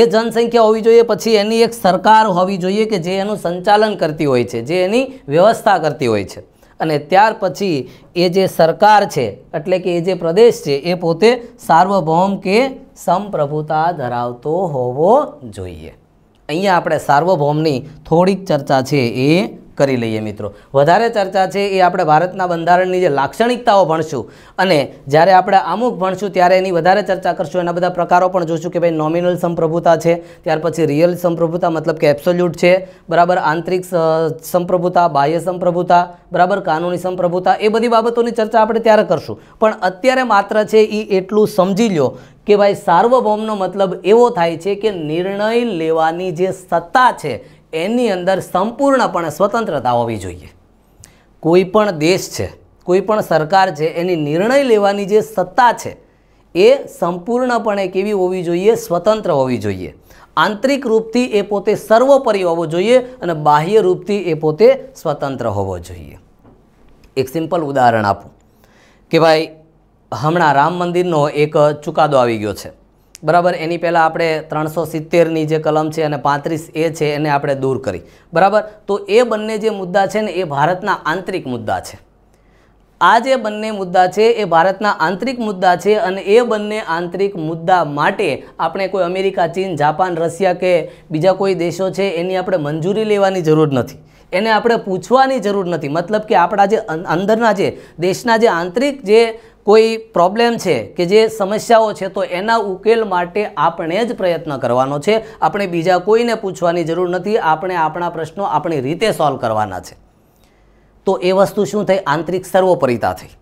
એ જનસંખ્યા હોવી જોઈએ પછી એની એક સરકાર હોવી જોઈએ કે જે એનું સંચાલન કરતી હોય છે જે એની વ્યવસ્થા કરતી હોય છે અને ત્યાર પછી એ જે સરકાર છે એટલે કે એ જે પ્રદેશ છે એ પોતે સાર્વભૌમ કે સંપ્રભુતા ધરાવતો હોવો જોઈએ અહીંયા આપણે સાર્વભૌમની થોડીક ચર્ચા છે એ કરી લઈએ મિત્રો વધારે ચર્ચા છે એ આપણે ભારતના બંધારણની જે લાક્ષણિકતાઓ ભણશું અને જ્યારે આપણે અમુક ભણશું ત્યારે એની વધારે ચર્ચા કરશું એના બધા પ્રકારો પણ જોશું કે ભાઈ નોમિનલ સંપ્રભુતા છે ત્યાર પછી રિયલ સંપ્રભુતા મતલબ કે એબ્સોલ્યુટ છે બરાબર આંતરિક સંપ્રભુતા બાહ્ય સંપ્રભુતા બરાબર કાનૂની સંપ્રભુતા એ બધી બાબતોની ચર્ચા આપણે ત્યારે કરશું પણ અત્યારે માત્ર છે એ એટલું સમજી લો કે ભાઈ સાર્વભૌમનો મતલબ એવો થાય છે કે નિર્ણય લેવાની જે સત્તા છે એની અંદર સંપૂર્ણપણે સ્વતંત્રતા હોવી જોઈએ કોઈપણ દેશ છે કોઈપણ સરકાર છે એની નિર્ણય લેવાની જે સત્તા છે એ સંપૂર્ણપણે કેવી હોવી જોઈએ સ્વતંત્ર હોવી જોઈએ આંતરિક રૂપથી એ પોતે સર્વોપરી હોવો જોઈએ અને બાહ્ય રૂપથી એ પોતે સ્વતંત્ર હોવો જોઈએ એક સિમ્પલ ઉદાહરણ આપું કે ભાઈ હમણાં રામ મંદિરનો એક ચુકાદો આવી ગયો છે બરાબર એની પહેલાં આપણે ત્રણસો સિત્તેરની જે કલમ છે અને પાંત્રીસ એ છે એને આપણે દૂર કરી બરાબર તો એ બંને જે મુદ્દા છે ને એ ભારતના આંતરિક મુદ્દા છે આ જે બંને મુદ્દા છે એ ભારતના આંતરિક મુદ્દા છે અને એ બંને આંતરિક મુદ્દા માટે આપણે કોઈ અમેરિકા ચીન જાપાન રશિયા કે બીજા કોઈ દેશો છે એની આપણે મંજૂરી લેવાની જરૂર નથી એને આપણે પૂછવાની જરૂર નથી મતલબ કે આપણા જે અંદરના જે દેશના જે આંતરિક જે કોઈ પ્રોબ્લેમ છે કે જે સમસ્યાઓ છે તો એના ઉકેલ માટે આપણે જ પ્રયત્ન કરવાનો છે આપણે બીજા કોઈને પૂછવાની જરૂર નથી આપણે આપણા પ્રશ્નો આપણી રીતે સોલ્વ કરવાના છે તો એ વસ્તુ શું થઈ આંતરિક સર્વોપરિતા થઈ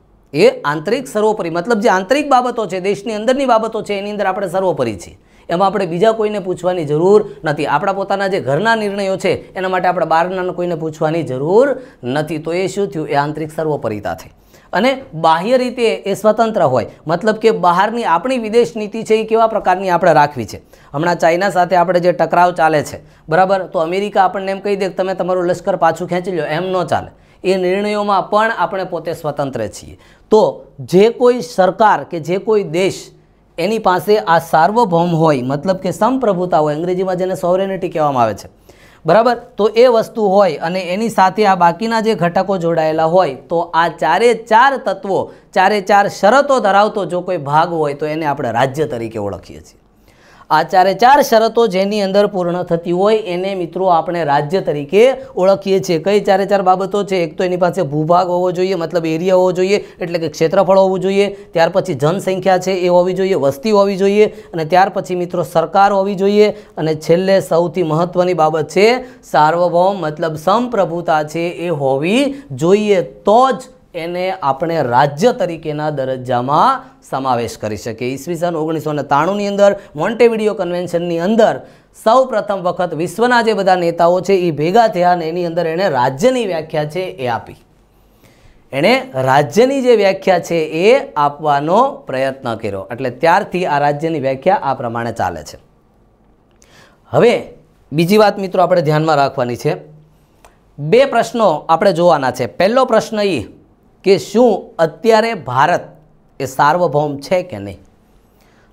એ આંતરિક સર્વોપરી મતલબ જે આંતરિક બાબતો છે દેશની અંદરની બાબતો છે એની અંદર આપણે સર્વોપરી છીએ એમાં આપણે બીજા કોઈને પૂછવાની જરૂર નથી આપણા પોતાના જે ઘરના નિર્ણયો છે એના માટે આપણે બહારના કોઈને પૂછવાની જરૂર નથી તો એ શું થયું એ આંતરિક સર્વોપરિતા થઈ અને બાહ્ય રીતે એ સ્વતંત્ર હોય મતલબ કે બહારની આપણી વિદેશ નીતિ છે એ કેવા પ્રકારની આપણે રાખવી છે હમણાં ચાઇના સાથે આપણે જે ટકરાવ ચાલે છે બરાબર તો અમેરિકા આપણને એમ કહી દે કે તમે તમારું લશ્કર પાછું ખેંચી લો એમ ન ચાલે એ નિર્ણયોમાં પણ આપણે પોતે સ્વતંત્ર છીએ તો જે કોઈ સરકાર કે જે કોઈ દેશ એની પાસે આ સાર્વભૌમ હોય મતલબ કે સમપ્રભુતા હોય અંગ્રેજીમાં જેને સોવરેનિટી કહેવામાં આવે છે બરાબર તો એ વસ્તુ હોય અને એની સાથે આ બાકીના જે ઘટકો જોડાયેલા હોય તો આ ચારે ચાર તત્વો ચારે ચાર શરતો ધરાવતો જો કોઈ ભાગ હોય તો એને આપણે રાજ્ય તરીકે ઓળખીએ છીએ આ ચારે ચાર શરતો જેની અંદર પૂર્ણ થતી હોય એને મિત્રો આપણે રાજ્ય તરીકે ઓળખીએ છીએ કઈ ચારે ચાર બાબતો છે એક તો એની પાસે ભૂભાગ હોવો જોઈએ મતલબ એરિયા હોવો જોઈએ એટલે કે ક્ષેત્રફળ હોવું જોઈએ ત્યાર પછી જનસંખ્યા છે એ હોવી જોઈએ વસ્તી હોવી જોઈએ અને ત્યાર પછી મિત્રો સરકાર હોવી જોઈએ અને છેલ્લે સૌથી મહત્ત્વની બાબત છે સાર્વભૌમ મતલબ સંપ્રભુતા છે એ હોવી જોઈએ તો જ એને આપણે રાજ્ય તરીકેના દરજ્જામાં સમાવેશ કરી શકીએ ઈસવીસન ઓગણીસો ને ત્રાણુંની અંદર વિડીયો કન્વેન્શનની અંદર સૌ પ્રથમ વખત વિશ્વના જે બધા નેતાઓ છે એ ભેગા થયા અને એની અંદર એણે રાજ્યની વ્યાખ્યા છે એ આપી એણે રાજ્યની જે વ્યાખ્યા છે એ આપવાનો પ્રયત્ન કર્યો એટલે ત્યારથી આ રાજ્યની વ્યાખ્યા આ પ્રમાણે ચાલે છે હવે બીજી વાત મિત્રો આપણે ધ્યાનમાં રાખવાની છે બે પ્રશ્નો આપણે જોવાના છે પહેલો પ્રશ્ન એ કે શું અત્યારે ભારત એ સાર્વભૌમ છે કે નહીં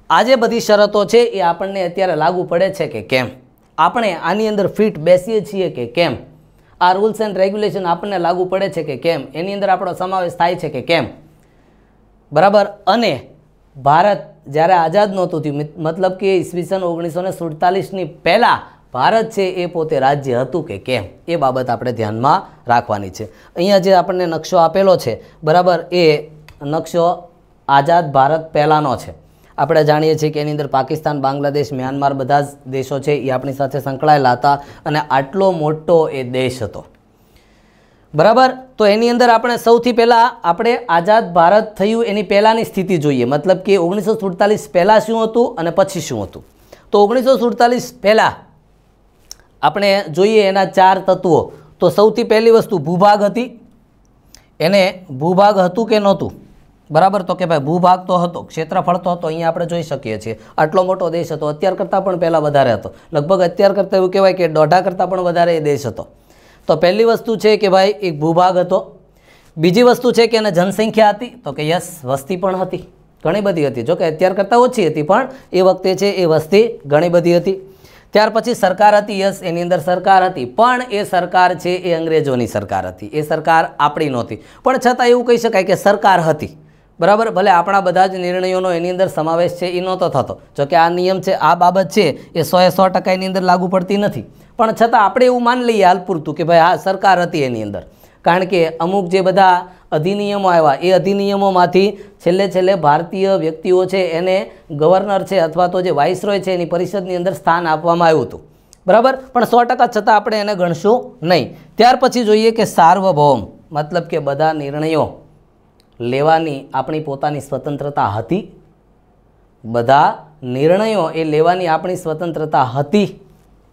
આજે બધી શરતો છે એ આપણને અત્યારે લાગુ પડે છે કે કેમ આપણે આની અંદર ફિટ બેસીએ છીએ કે કેમ આ રૂલ્સ એન્ડ રેગ્યુલેશન આપણને લાગુ પડે છે કે કેમ એની અંદર આપણો સમાવેશ થાય છે કે કેમ બરાબર અને ભારત જ્યારે આઝાદ નહોતું થયું મતલબ કે ઈસવીસન ઓગણીસો ને સુડતાલીસની પહેલાં ભારત છે એ પોતે રાજ્ય હતું કે કેમ એ બાબત આપણે ધ્યાનમાં રાખવાની છે અહીંયા જે આપણને નકશો આપેલો છે બરાબર એ નકશો આઝાદ ભારત પહેલાંનો છે આપણે જાણીએ છીએ કે એની અંદર પાકિસ્તાન બાંગ્લાદેશ મ્યાનમાર બધા જ દેશો છે એ આપણી સાથે સંકળાયેલા હતા અને આટલો મોટો એ દેશ હતો બરાબર તો એની અંદર આપણે સૌથી પહેલાં આપણે આઝાદ ભારત થયું એની પહેલાંની સ્થિતિ જોઈએ મતલબ કે ઓગણીસો સુડતાલીસ પહેલાં શું હતું અને પછી શું હતું તો ઓગણીસો સુડતાલીસ પહેલાં આપણે જોઈએ એના ચાર તત્વો તો સૌથી પહેલી વસ્તુ ભૂભાગ હતી એને ભૂભાગ હતું કે નહોતું બરાબર તો કે ભાઈ ભૂભાગ તો હતો ક્ષેત્રફળ તો હતો અહીંયા આપણે જોઈ શકીએ છીએ આટલો મોટો દેશ હતો અત્યાર કરતાં પણ પહેલાં વધારે હતો લગભગ અત્યાર કરતાં એવું કહેવાય કે દોઢા કરતાં પણ વધારે એ દેશ હતો તો પહેલી વસ્તુ છે કે ભાઈ એક ભૂભાગ હતો બીજી વસ્તુ છે કે એને જનસંખ્યા હતી તો કે યસ વસ્તી પણ હતી ઘણી બધી હતી જોકે અત્યાર કરતાં ઓછી હતી પણ એ વખતે છે એ વસ્તી ઘણી બધી હતી ત્યાર પછી સરકાર હતી યસ એની અંદર સરકાર હતી પણ એ સરકાર છે એ અંગ્રેજોની સરકાર હતી એ સરકાર આપણી નહોતી પણ છતાં એવું કહી શકાય કે સરકાર હતી બરાબર ભલે આપણા બધા જ નિર્ણયોનો એની અંદર સમાવેશ છે એ નહોતો થતો જોકે આ નિયમ છે આ બાબત છે એ સો એ સો ટકાની અંદર લાગુ પડતી નથી પણ છતાં આપણે એવું માન લઈએ હાલ પૂરતું કે ભાઈ આ સરકાર હતી એની અંદર કારણ કે અમુક જે બધા અધિનિયમો આવ્યા એ અધિનિયમોમાંથી છેલ્લે છેલ્લે ભારતીય વ્યક્તિઓ છે એને ગવર્નર છે અથવા તો જે વાઇસરોય છે એની પરિષદની અંદર સ્થાન આપવામાં આવ્યું હતું બરાબર પણ સો ટકા છતાં આપણે એને ગણશું નહીં ત્યાર પછી જોઈએ કે સાર્વભૌમ મતલબ કે બધા નિર્ણયો લેવાની આપણી પોતાની સ્વતંત્રતા હતી બધા નિર્ણયો એ લેવાની આપણી સ્વતંત્રતા હતી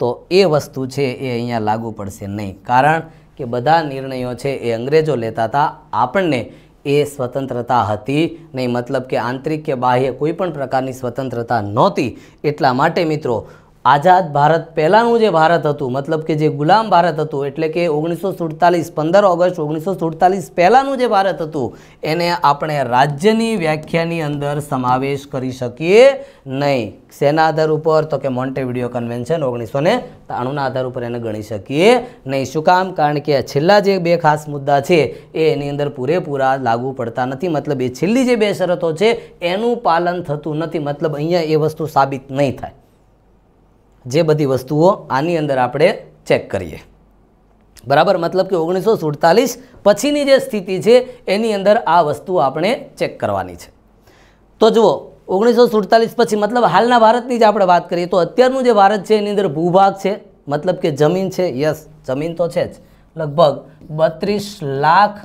તો એ વસ્તુ છે એ અહીંયા લાગુ પડશે નહીં કારણ કે બધા નિર્ણયો છે એ અંગ્રેજો લેતા હતા આપણને એ સ્વતંત્રતા હતી નહીં મતલબ કે આંતરિક કે બાહ્ય કોઈ પણ પ્રકારની સ્વતંત્રતા નહોતી એટલા માટે મિત્રો આઝાદ ભારત પહેલાંનું જે ભારત હતું મતલબ કે જે ગુલામ ભારત હતું એટલે કે ઓગણીસો સુડતાલીસ પંદર ઓગસ્ટ ઓગણીસો સુડતાલીસ પહેલાંનું જે ભારત હતું એને આપણે રાજ્યની વ્યાખ્યાની અંદર સમાવેશ કરી શકીએ નહીં શેના આધાર ઉપર તો કે મોન્ટે મોન્ટેવિડિયો કન્વેન્શન ઓગણીસો ને તાણુંના આધાર ઉપર એને ગણી શકીએ નહીં શું કામ કારણ કે છેલ્લા જે બે ખાસ મુદ્દા છે એ એની અંદર પૂરેપૂરા લાગુ પડતા નથી મતલબ એ છેલ્લી જે બે શરતો છે એનું પાલન થતું નથી મતલબ અહીંયા એ વસ્તુ સાબિત નહીં થાય જે બધી વસ્તુઓ આની અંદર આપણે ચેક કરીએ બરાબર મતલબ કે ઓગણીસો સુડતાલીસ પછીની જે સ્થિતિ છે એની અંદર આ વસ્તુ આપણે ચેક કરવાની છે તો જુઓ ઓગણીસો સુડતાલીસ પછી મતલબ હાલના ભારતની જ આપણે વાત કરીએ તો અત્યારનું જે ભારત છે એની અંદર ભૂભાગ છે મતલબ કે જમીન છે યસ જમીન તો છે જ લગભગ બત્રીસ લાખ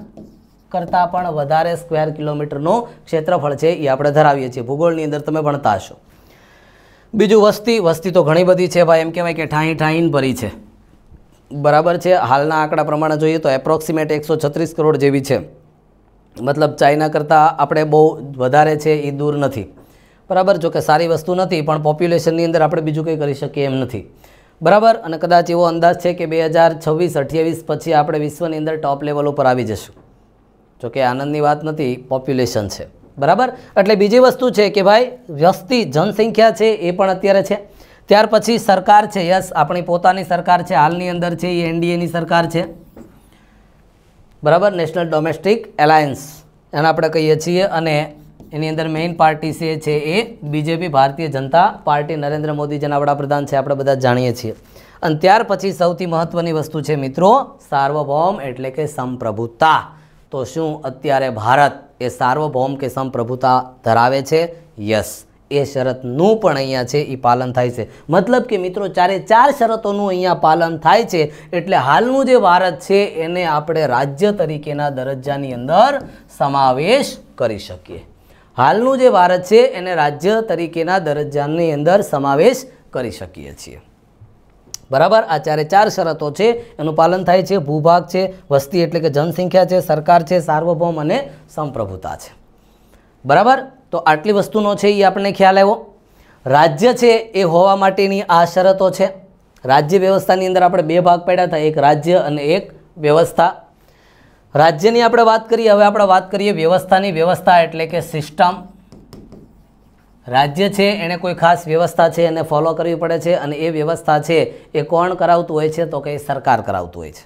કરતાં પણ વધારે સ્ક્વેર કિલોમીટરનું ક્ષેત્રફળ છે એ આપણે ધરાવીએ છીએ ભૂગોળની અંદર તમે ભણતા હશો બીજું વસ્તી વસ્તી તો ઘણી બધી છે ભાઈ એમ કહેવાય કે ઠાહીં ઠાહીન ભરી છે બરાબર છે હાલના આંકડા પ્રમાણે જોઈએ તો એપ્રોક્સિમેટ એકસો છત્રીસ કરોડ જેવી છે મતલબ ચાઇના કરતાં આપણે બહુ વધારે છે એ દૂર નથી બરાબર જો કે સારી વસ્તુ નથી પણ પોપ્યુલેશનની અંદર આપણે બીજું કંઈ કરી શકીએ એમ નથી બરાબર અને કદાચ એવો અંદાજ છે કે બે હજાર છવ્વીસ અઠ્યાવીસ પછી આપણે વિશ્વની અંદર ટોપ લેવલ ઉપર આવી જશું જોકે આનંદની વાત નથી પોપ્યુલેશન છે બરાબર એટલે બીજી વસ્તુ છે કે ભાઈ વસ્તી જનસંખ્યા છે એ પણ અત્યારે છે ત્યાર પછી સરકાર છે યસ આપણી પોતાની સરકાર છે હાલની અંદર છે એ એનડીએની સરકાર છે બરાબર નેશનલ ડોમેસ્ટિક એલાયન્સ એને આપણે કહીએ છીએ અને એની અંદર મેઇન પાર્ટી છે એ બીજેપી ભારતીય જનતા પાર્ટી નરેન્દ્ર મોદી જેના વડાપ્રધાન છે આપણે બધા જાણીએ છીએ અને ત્યાર પછી સૌથી મહત્ત્વની વસ્તુ છે મિત્રો સાર્વભૌમ એટલે કે સંપ્રભુતા તો શું અત્યારે ભારત એ સાર્વભૌમ કે સંપ્રભુતા ધરાવે છે યસ એ શરતનું પણ અહીંયા છે એ પાલન થાય છે મતલબ કે મિત્રો ચારે ચાર શરતોનું અહીંયા પાલન થાય છે એટલે હાલનું જે ભારત છે એને આપણે રાજ્ય તરીકેના દરજ્જાની અંદર સમાવેશ કરી શકીએ હાલનું જે ભારત છે એને રાજ્ય તરીકેના દરજ્જાની અંદર સમાવેશ કરી શકીએ છીએ બરાબર આ ચારે ચાર શરતો છે એનું પાલન થાય છે ભૂભાગ છે વસ્તી એટલે કે જનસંખ્યા છે સરકાર છે સાર્વભૌમ અને સંપ્રભુતા છે બરાબર તો આટલી વસ્તુનો છે એ આપણને ખ્યાલ આવ્યો રાજ્ય છે એ હોવા માટેની આ શરતો છે રાજ્ય વ્યવસ્થાની અંદર આપણે બે ભાગ પડ્યા હતા એક રાજ્ય અને એક વ્યવસ્થા રાજ્યની આપણે વાત કરીએ હવે આપણે વાત કરીએ વ્યવસ્થાની વ્યવસ્થા એટલે કે સિસ્ટમ રાજ્ય છે એણે કોઈ ખાસ વ્યવસ્થા છે એને ફોલો કરવી પડે છે અને એ વ્યવસ્થા છે એ કોણ કરાવતું હોય છે તો કે સરકાર કરાવતું હોય છે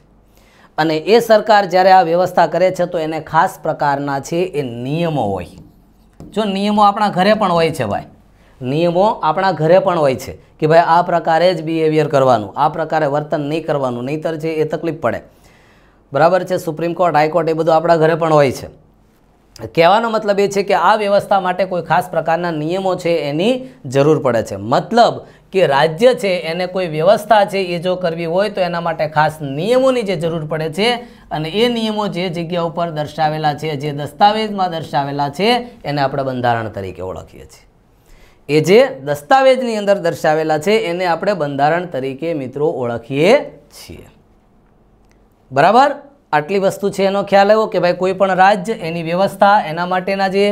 અને એ સરકાર જ્યારે આ વ્યવસ્થા કરે છે તો એને ખાસ પ્રકારના છે એ નિયમો હોય જો નિયમો આપણા ઘરે પણ હોય છે ભાઈ નિયમો આપણા ઘરે પણ હોય છે કે ભાઈ આ પ્રકારે જ બિહેવિયર કરવાનું આ પ્રકારે વર્તન નહીં કરવાનું નહીંતર છે એ તકલીફ પડે બરાબર છે સુપ્રીમ કોર્ટ હાઈકોર્ટ એ બધું આપણા ઘરે પણ હોય છે કહેવાનો મતલબ એ છે કે આ વ્યવસ્થા માટે કોઈ ખાસ પ્રકારના નિયમો છે એની જરૂર પડે છે મતલબ કે રાજ્ય છે એને કોઈ વ્યવસ્થા છે એ જો કરવી હોય તો એના માટે ખાસ નિયમોની જે જરૂર પડે છે અને એ નિયમો જે જગ્યા ઉપર દર્શાવેલા છે જે દસ્તાવેજમાં દર્શાવેલા છે એને આપણે બંધારણ તરીકે ઓળખીએ છીએ એ જે દસ્તાવેજની અંદર દર્શાવેલા છે એને આપણે બંધારણ તરીકે મિત્રો ઓળખીએ છીએ બરાબર આટલી વસ્તુ છે એનો ખ્યાલ આવ્યો કે ભાઈ કોઈ પણ રાજ્ય એની વ્યવસ્થા એના માટેના જે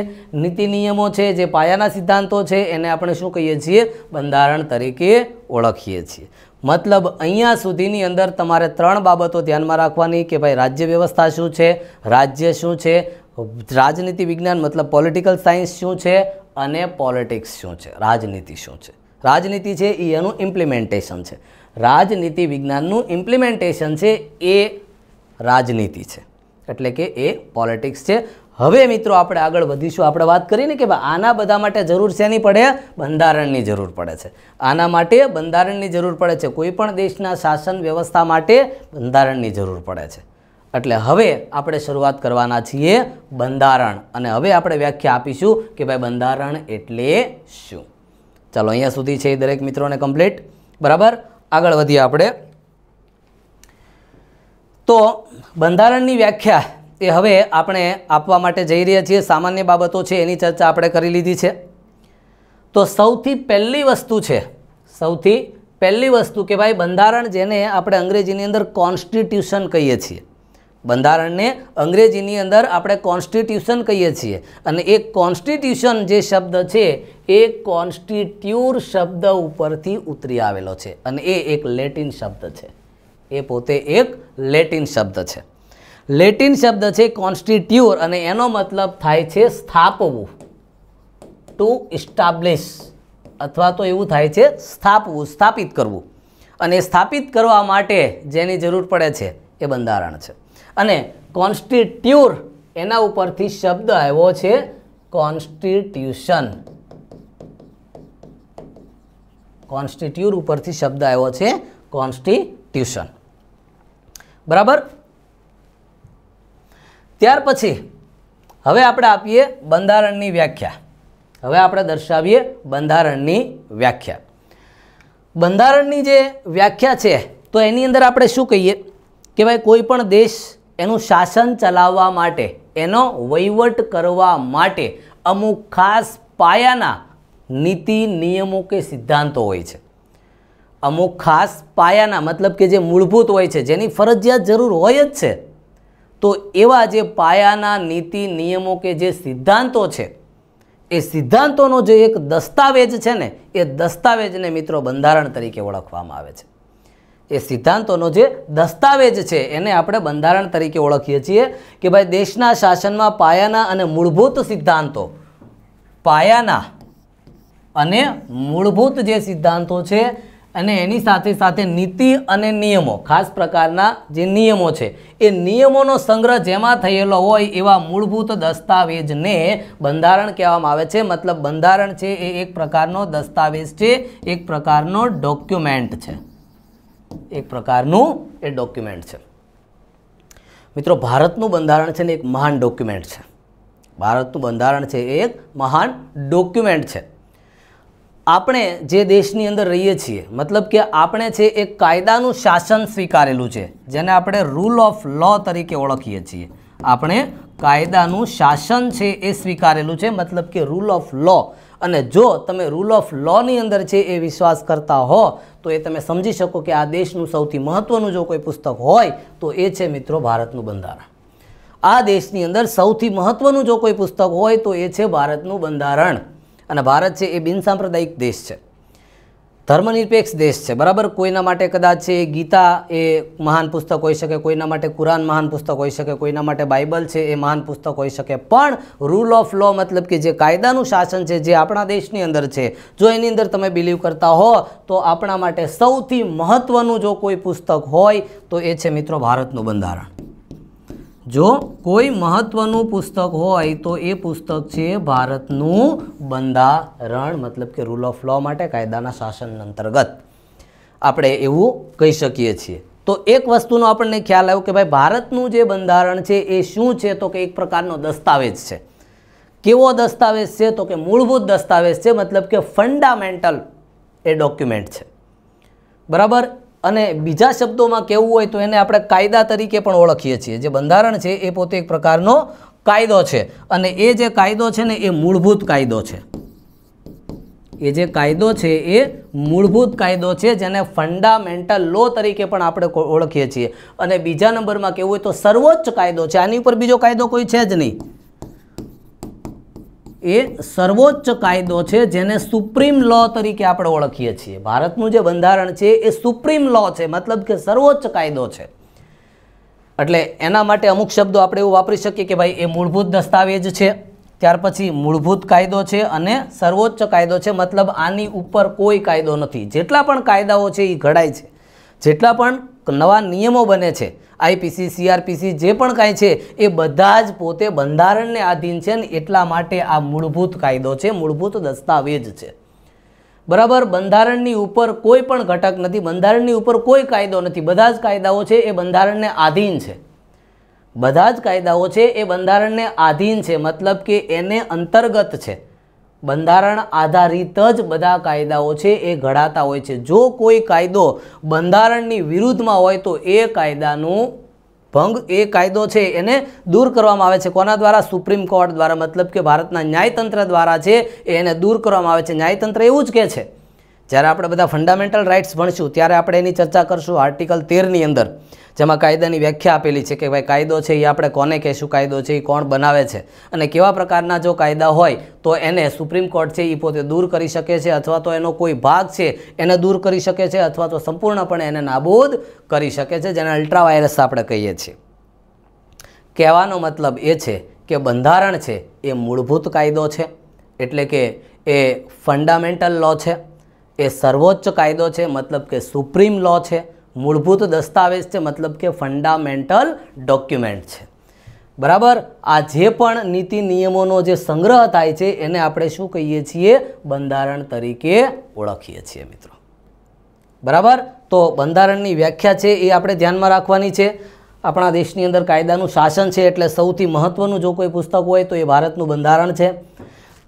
નીતિ નિયમો છે જે પાયાના સિદ્ધાંતો છે એને આપણે શું કહીએ છીએ બંધારણ તરીકે ઓળખીએ છીએ મતલબ અહીંયા સુધીની અંદર તમારે ત્રણ બાબતો ધ્યાનમાં રાખવાની કે ભાઈ રાજ્ય વ્યવસ્થા શું છે રાજ્ય શું છે રાજનીતિ વિજ્ઞાન મતલબ પોલિટિકલ સાયન્સ શું છે અને પોલિટિક્સ શું છે રાજનીતિ શું છે રાજનીતિ છે એ એનું ઇમ્પ્લિમેન્ટેશન છે રાજનીતિ વિજ્ઞાનનું ઇમ્પ્લિમેન્ટેશન છે એ રાજનીતિ છે એટલે કે એ પોલિટિક્સ છે હવે મિત્રો આપણે આગળ વધીશું આપણે વાત કરીને કે આના બધા માટે જરૂર શેની પડે બંધારણની જરૂર પડે છે આના માટે બંધારણની જરૂર પડે છે કોઈપણ દેશના શાસન વ્યવસ્થા માટે બંધારણની જરૂર પડે છે એટલે હવે આપણે શરૂઆત કરવાના છીએ બંધારણ અને હવે આપણે વ્યાખ્યા આપીશું કે ભાઈ બંધારણ એટલે શું ચાલો અહીંયા સુધી છે એ દરેક મિત્રોને કમ્પ્લીટ બરાબર આગળ વધીએ આપણે તો બંધારણની વ્યાખ્યા એ હવે આપણે આપવા માટે જઈ રહ્યા છીએ સામાન્ય બાબતો છે એની ચર્ચા આપણે કરી લીધી છે તો સૌથી પહેલી વસ્તુ છે સૌથી પહેલી વસ્તુ કે ભાઈ બંધારણ જેને આપણે અંગ્રેજીની અંદર કોન્સ્ટિટ્યુશન કહીએ છીએ બંધારણને અંગ્રેજીની અંદર આપણે કોન્સ્ટિટ્યુશન કહીએ છીએ અને એ કોન્સ્ટિટ્યુશન જે શબ્દ છે એ કોન્સ્ટિટ્યુર શબ્દ ઉપરથી ઉતરી આવેલો છે અને એ એક લેટિન શબ્દ છે એ પોતે એક લેટિન શબ્દ છે લેટિન શબ્દ છે કોન્સ્ટિટ્યુર અને એનો મતલબ થાય છે સ્થાપવું ટુ ઇસ્ટાબ્લિશ અથવા તો એવું થાય છે સ્થાપવું સ્થાપિત કરવું અને સ્થાપિત કરવા માટે જેની જરૂર પડે છે એ બંધારણ છે અને કોન્સ્ટિટ્યુર એના ઉપરથી શબ્દ આવ્યો છે કોન્સ્ટિટ્યુશન કોન્સ્ટિટ્યુર ઉપરથી શબ્દ આવ્યો છે કોન્સ્ટી ટ્યુશન બરાબર ત્યાર પછી હવે આપણે આપીએ બંધારણની વ્યાખ્યા હવે આપણે દર્શાવીએ બંધારણની વ્યાખ્યા બંધારણની જે વ્યાખ્યા છે તો એની અંદર આપણે શું કહીએ કે ભાઈ કોઈ પણ દેશ એનું શાસન ચલાવવા માટે એનો વહીવટ કરવા માટે અમુક ખાસ પાયાના નીતિ નિયમો કે સિદ્ધાંતો હોય છે અમુક ખાસ પાયાના મતલબ કે જે મૂળભૂત હોય છે જેની ફરજિયાત જરૂર હોય જ છે તો એવા જે પાયાના નીતિ નિયમો કે જે સિદ્ધાંતો છે એ સિદ્ધાંતોનો જે એક દસ્તાવેજ છે ને એ દસ્તાવેજને મિત્રો બંધારણ તરીકે ઓળખવામાં આવે છે એ સિદ્ધાંતોનો જે દસ્તાવેજ છે એને આપણે બંધારણ તરીકે ઓળખીએ છીએ કે ભાઈ દેશના શાસનમાં પાયાના અને મૂળભૂત સિદ્ધાંતો પાયાના અને મૂળભૂત જે સિદ્ધાંતો છે અને એની સાથે સાથે નીતિ અને નિયમો ખાસ પ્રકારના જે નિયમો છે એ નિયમોનો સંગ્રહ જેમાં થયેલો હોય એવા મૂળભૂત દસ્તાવેજને બંધારણ કહેવામાં આવે છે મતલબ બંધારણ છે એ એક પ્રકારનો દસ્તાવેજ છે એક પ્રકારનો ડોક્યુમેન્ટ છે એક પ્રકારનું એ ડોક્યુમેન્ટ છે મિત્રો ભારતનું બંધારણ છે ને એક મહાન ડોક્યુમેન્ટ છે ભારતનું બંધારણ છે એ એક મહાન ડોક્યુમેન્ટ છે આપણે જે દેશની અંદર રહીએ છીએ મતલબ કે આપણે છે એક કાયદાનું શાસન સ્વીકારેલું છે જેને આપણે રૂલ ઓફ લો તરીકે ઓળખીએ છીએ આપણે કાયદાનું શાસન છે એ સ્વીકારેલું છે મતલબ કે રૂલ ઓફ લો અને જો તમે રૂલ ઓફ લોની અંદર છે એ વિશ્વાસ કરતા હો તો એ તમે સમજી શકો કે આ દેશનું સૌથી મહત્ત્વનું જો કોઈ પુસ્તક હોય તો એ છે મિત્રો ભારતનું બંધારણ આ દેશની અંદર સૌથી મહત્ત્વનું જો કોઈ પુસ્તક હોય તો એ છે ભારતનું બંધારણ અને ભારત છે એ બિનસાંપ્રદાયિક દેશ છે ધર્મનિરપેક્ષ દેશ છે બરાબર કોઈના માટે કદાચ એ ગીતા એ મહાન પુસ્તક હોઈ શકે કોઈના માટે કુરાન મહાન પુસ્તક હોઈ શકે કોઈના માટે બાઇબલ છે એ મહાન પુસ્તક હોઈ શકે પણ રૂલ ઓફ લો મતલબ કે જે કાયદાનું શાસન છે જે આપણા દેશની અંદર છે જો એની અંદર તમે બિલીવ કરતા હો તો આપણા માટે સૌથી મહત્ત્વનું જો કોઈ પુસ્તક હોય તો એ છે મિત્રો ભારતનું બંધારણ જો કોઈ મહત્ત્વનું પુસ્તક હોય તો એ પુસ્તક છે ભારતનું બંધારણ મતલબ કે રૂલ ઓફ લો માટે કાયદાના શાસન અંતર્ગત આપણે એવું કહી શકીએ છીએ તો એક વસ્તુનો આપણને ખ્યાલ આવ્યો કે ભાઈ ભારતનું જે બંધારણ છે એ શું છે તો કે એક પ્રકારનો દસ્તાવેજ છે કેવો દસ્તાવેજ છે તો કે મૂળભૂત દસ્તાવેજ છે મતલબ કે ફંડામેન્ટલ એ ડોક્યુમેન્ટ છે બરાબર અને બીજા શબ્દોમાં કહેવું હોય તો એને આપણે કાયદા તરીકે પણ ઓળખીએ છીએ જે બંધારણ છે એ પોતે એક પ્રકારનો કાયદો છે અને એ જે કાયદો છે ને એ મૂળભૂત કાયદો છે એ જે કાયદો છે એ મૂળભૂત કાયદો છે જેને ફંડામેન્ટલ લો તરીકે પણ આપણે ઓળખીએ છીએ અને બીજા નંબરમાં કહેવું હોય તો સર્વોચ્ચ કાયદો છે આની ઉપર બીજો કાયદો કોઈ છે જ નહીં એ સર્વોચ્ચ કાયદો છે જેને સુપ્રીમ લો તરીકે આપણે ઓળખીએ છીએ ભારતનું જે બંધારણ છે એ સુપ્રીમ લો છે મતલબ કે સર્વોચ્ચ કાયદો છે એટલે એના માટે અમુક શબ્દો આપણે એવું વાપરી શકીએ કે ભાઈ એ મૂળભૂત દસ્તાવેજ છે ત્યાર પછી મૂળભૂત કાયદો છે અને સર્વોચ્ચ કાયદો છે મતલબ આની ઉપર કોઈ કાયદો નથી જેટલા પણ કાયદાઓ છે એ ઘડાય છે જેટલા પણ નવા નિયમો બને છે આઈપીસી સીઆરપીસી જે પણ કાંઈ છે એ બધા જ પોતે બંધારણને આધીન છે ને એટલા માટે આ મૂળભૂત કાયદો છે મૂળભૂત દસ્તાવેજ છે બરાબર બંધારણની ઉપર કોઈ પણ ઘટક નથી બંધારણની ઉપર કોઈ કાયદો નથી બધા જ કાયદાઓ છે એ બંધારણને આધીન છે બધા જ કાયદાઓ છે એ બંધારણને આધીન છે મતલબ કે એને અંતર્ગત છે બંધારણ આધારિત જ બધા કાયદાઓ છે એ ઘડાતા હોય છે જો કોઈ કાયદો બંધારણની વિરુદ્ધમાં હોય તો એ કાયદાનું ભંગ એ કાયદો છે એને દૂર કરવામાં આવે છે કોના દ્વારા સુપ્રીમ કોર્ટ દ્વારા મતલબ કે ભારતના ન્યાયતંત્ર દ્વારા છે એને દૂર કરવામાં આવે છે ન્યાયતંત્ર એવું જ કહે છે જ્યારે આપણે બધા ફંડામેન્ટલ રાઇટ્સ ભણશું ત્યારે આપણે એની ચર્ચા કરશું આર્ટિકલ તેરની અંદર જેમાં કાયદાની વ્યાખ્યા આપેલી છે કે ભાઈ કાયદો છે એ આપણે કોને કહેશું કાયદો છે એ કોણ બનાવે છે અને કેવા પ્રકારના જો કાયદા હોય તો એને સુપ્રીમ કોર્ટ છે એ પોતે દૂર કરી શકે છે અથવા તો એનો કોઈ ભાગ છે એને દૂર કરી શકે છે અથવા તો સંપૂર્ણપણે એને નાબૂદ કરી શકે છે જેને અલ્ટ્રાવાયરસ આપણે કહીએ છીએ કહેવાનો મતલબ એ છે કે બંધારણ છે એ મૂળભૂત કાયદો છે એટલે કે એ ફંડામેન્ટલ લો છે એ સર્વોચ્ચ કાયદો છે મતલબ કે સુપ્રીમ લો છે મૂળભૂત દસ્તાવેજ છે મતલબ કે ફંડામેન્ટલ ડોક્યુમેન્ટ છે બરાબર આ જે પણ નીતિ નિયમોનો જે સંગ્રહ થાય છે એને આપણે શું કહીએ છીએ બંધારણ તરીકે ઓળખીએ છીએ મિત્રો બરાબર તો બંધારણની વ્યાખ્યા છે એ આપણે ધ્યાનમાં રાખવાની છે આપણા દેશની અંદર કાયદાનું શાસન છે એટલે સૌથી મહત્ત્વનું જો કોઈ પુસ્તક હોય તો એ ભારતનું બંધારણ છે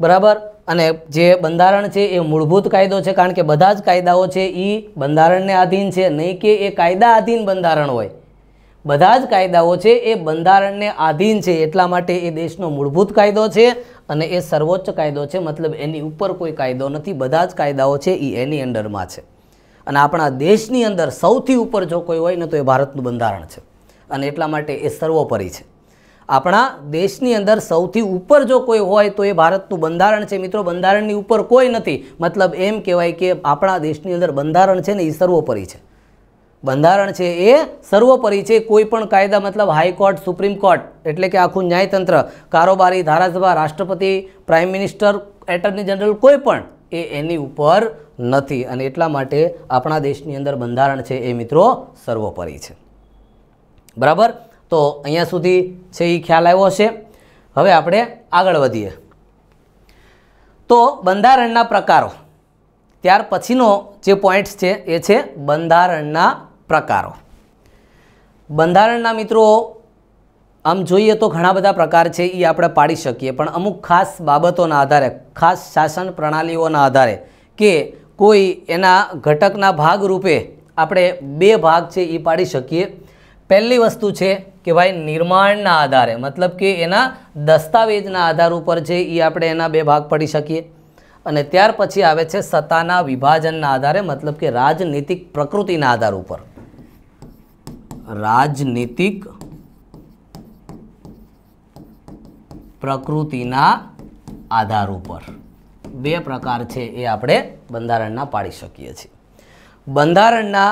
બરાબર અને જે બંધારણ છે એ મૂળભૂત કાયદો છે કારણ કે બધા જ કાયદાઓ છે એ બંધારણને આધીન છે નહીં કે એ કાયદા આધીન બંધારણ હોય બધા જ કાયદાઓ છે એ બંધારણને આધીન છે એટલા માટે એ દેશનો મૂળભૂત કાયદો છે અને એ સર્વોચ્ચ કાયદો છે મતલબ એની ઉપર કોઈ કાયદો નથી બધા જ કાયદાઓ છે એ એની અંડરમાં છે અને આપણા દેશની અંદર સૌથી ઉપર જો કોઈ હોય ને તો એ ભારતનું બંધારણ છે અને એટલા માટે એ સર્વોપરી છે આપણા દેશની અંદર સૌથી ઉપર જો કોઈ હોય તો એ ભારતનું બંધારણ છે મિત્રો બંધારણની ઉપર કોઈ નથી મતલબ એમ કહેવાય કે આપણા દેશની અંદર બંધારણ છે ને એ સર્વોપરી છે બંધારણ છે એ સર્વોપરી છે કોઈ પણ કાયદા મતલબ હાઈકોર્ટ સુપ્રીમ કોર્ટ એટલે કે આખું ન્યાયતંત્ર કારોબારી ધારાસભા રાષ્ટ્રપતિ પ્રાઇમ મિનિસ્ટર એટર્ની જનરલ કોઈ પણ એ એની ઉપર નથી અને એટલા માટે આપણા દેશની અંદર બંધારણ છે એ મિત્રો સર્વોપરી છે બરાબર તો અહીંયા સુધી છે એ ખ્યાલ આવ્યો છે હવે આપણે આગળ વધીએ તો બંધારણના પ્રકારો ત્યાર પછીનો જે પોઈન્ટ્સ છે એ છે બંધારણના પ્રકારો બંધારણના મિત્રો આમ જોઈએ તો ઘણા બધા પ્રકાર છે એ આપણે પાડી શકીએ પણ અમુક ખાસ બાબતોના આધારે ખાસ શાસન પ્રણાલીઓના આધારે કે કોઈ એના ઘટકના ભાગરૂપે આપણે બે ભાગ છે એ પાડી શકીએ પહેલી વસ્તુ છે કે ભાઈ નિર્માણના આધારે મતલબ કે એના દસ્તાવેજના આધાર ઉપર છે એ આપણે એના બે ભાગ પડી શકીએ અને ત્યાર પછી આવે છે સત્તાના વિભાજનના આધારે મતલબ કે રાજનીતિક પ્રકૃતિના આધાર ઉપર રાજનીતિક પ્રકૃતિના આધાર ઉપર બે પ્રકાર છે એ આપણે બંધારણના પાડી શકીએ છીએ બંધારણના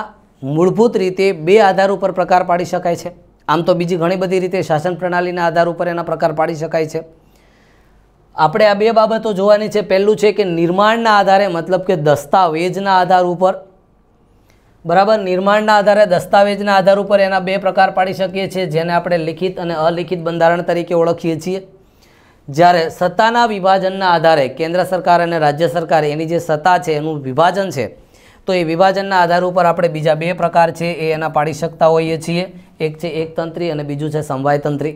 મૂળભૂત રીતે બે આધાર ઉપર પ્રકાર પાડી શકાય છે આમ તો બીજી ઘણી બધી રીતે શાસન પ્રણાલીના આધાર ઉપર એના પ્રકાર પાડી શકાય છે આપણે આ બે બાબતો જોવાની છે પહેલું છે કે નિર્માણના આધારે મતલબ કે દસ્તાવેજના આધાર ઉપર બરાબર નિર્માણના આધારે દસ્તાવેજના આધાર ઉપર એના બે પ્રકાર પાડી શકીએ છીએ જેને આપણે લિખિત અને અલિખિત બંધારણ તરીકે ઓળખીએ છીએ જ્યારે સત્તાના વિભાજનના આધારે કેન્દ્ર સરકાર અને રાજ્ય સરકાર એની જે સત્તા છે એનું વિભાજન છે તો એ વિભાજનના આધાર ઉપર આપણે બીજા બે પ્રકાર છે એ એના પાડી શકતા હોઈએ છીએ એક છે એકતંત્રી અને બીજું છે સમવાયતંત્રી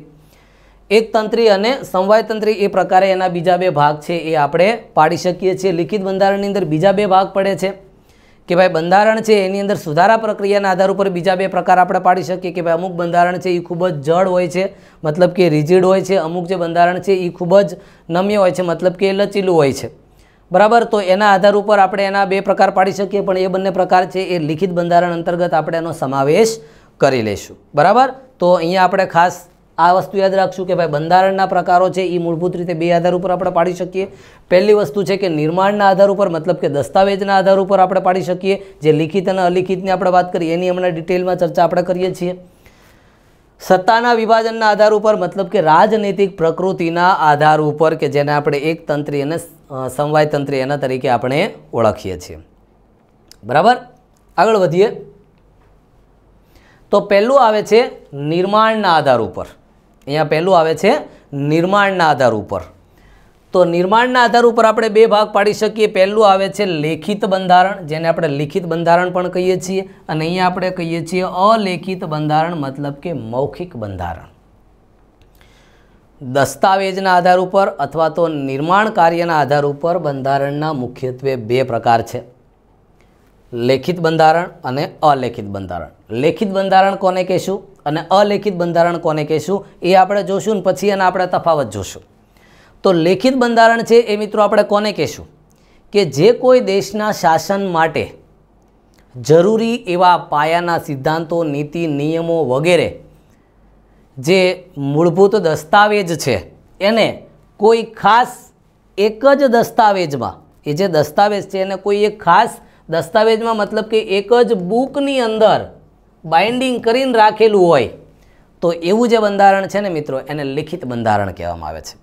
એકતંત્રી અને સમવાયતંત્રી એ પ્રકારે એના બીજા બે ભાગ છે એ આપણે પાડી શકીએ છીએ લિખિત બંધારણની અંદર બીજા બે ભાગ પડે છે કે ભાઈ બંધારણ છે એની અંદર સુધારા પ્રક્રિયાના આધાર ઉપર બીજા બે પ્રકાર આપણે પાડી શકીએ કે ભાઈ અમુક બંધારણ છે એ ખૂબ જ જળ હોય છે મતલબ કે રિજિડ હોય છે અમુક જે બંધારણ છે એ ખૂબ જ નમ્ય હોય છે મતલબ કે લચીલું હોય છે બરાબર તો એના આધાર ઉપર આપણે એના બે પ્રકાર પાડી શકીએ પણ એ બંને પ્રકાર છે એ લિખિત બંધારણ અંતર્ગત આપણે એનો સમાવેશ કરી લઈશું બરાબર તો અહીંયા આપણે ખાસ આ વસ્તુ યાદ રાખશું કે ભાઈ બંધારણના પ્રકારો છે એ મૂળભૂત રીતે બે આધાર ઉપર આપણે પાડી શકીએ પહેલી વસ્તુ છે કે નિર્માણના આધાર ઉપર મતલબ કે દસ્તાવેજના આધાર ઉપર આપણે પાડી શકીએ જે લિખિત અને અલિખિતની આપણે વાત કરીએ એની હમણાં ડિટેલમાં ચર્ચા આપણે કરીએ છીએ સત્તાના વિભાજનના આધાર ઉપર મતલબ કે રાજનૈતિક પ્રકૃતિના આધાર ઉપર કે જેને આપણે એક તંત્રી અને સમવાય તંત્રી એના તરીકે આપણે ઓળખીએ છીએ બરાબર આગળ વધીએ તો પહેલું આવે છે નિર્માણના આધાર ઉપર અહીંયા પહેલું આવે છે નિર્માણના આધાર ઉપર તો નિર્માણના આધાર ઉપર આપણે બે ભાગ પાડી શકીએ પહેલું આવે છે લેખિત બંધારણ જેને આપણે લિખિત બંધારણ પણ કહીએ છીએ અને અહીંયા આપણે કહીએ છીએ અલેખિત બંધારણ મતલબ કે મૌખિક બંધારણ દસ્તાવેજના આધાર ઉપર અથવા તો નિર્માણ કાર્યના આધાર ઉપર બંધારણના મુખ્યત્વે બે પ્રકાર છે લેખિત બંધારણ અને અલેખિત બંધારણ લેખિત બંધારણ કોને કહીશું અને અલેખિત બંધારણ કોને કહીશું એ આપણે જોશું ને પછી એના આપણે તફાવત જોશું તો લેખિત બંધારણ છે એ મિત્રો આપણે કોને કહેશું કે જે કોઈ દેશના શાસન માટે જરૂરી એવા પાયાના સિદ્ધાંતો નીતિ નિયમો વગેરે જે મૂળભૂત દસ્તાવેજ છે એને કોઈ ખાસ એક જ દસ્તાવેજમાં એ જે દસ્તાવેજ છે એને કોઈ એક ખાસ દસ્તાવેજમાં મતલબ કે એક જ બુકની અંદર બાઇન્ડિંગ કરીને રાખેલું હોય તો એવું જે બંધારણ છે ને મિત્રો એને લિખિત બંધારણ કહેવામાં આવે છે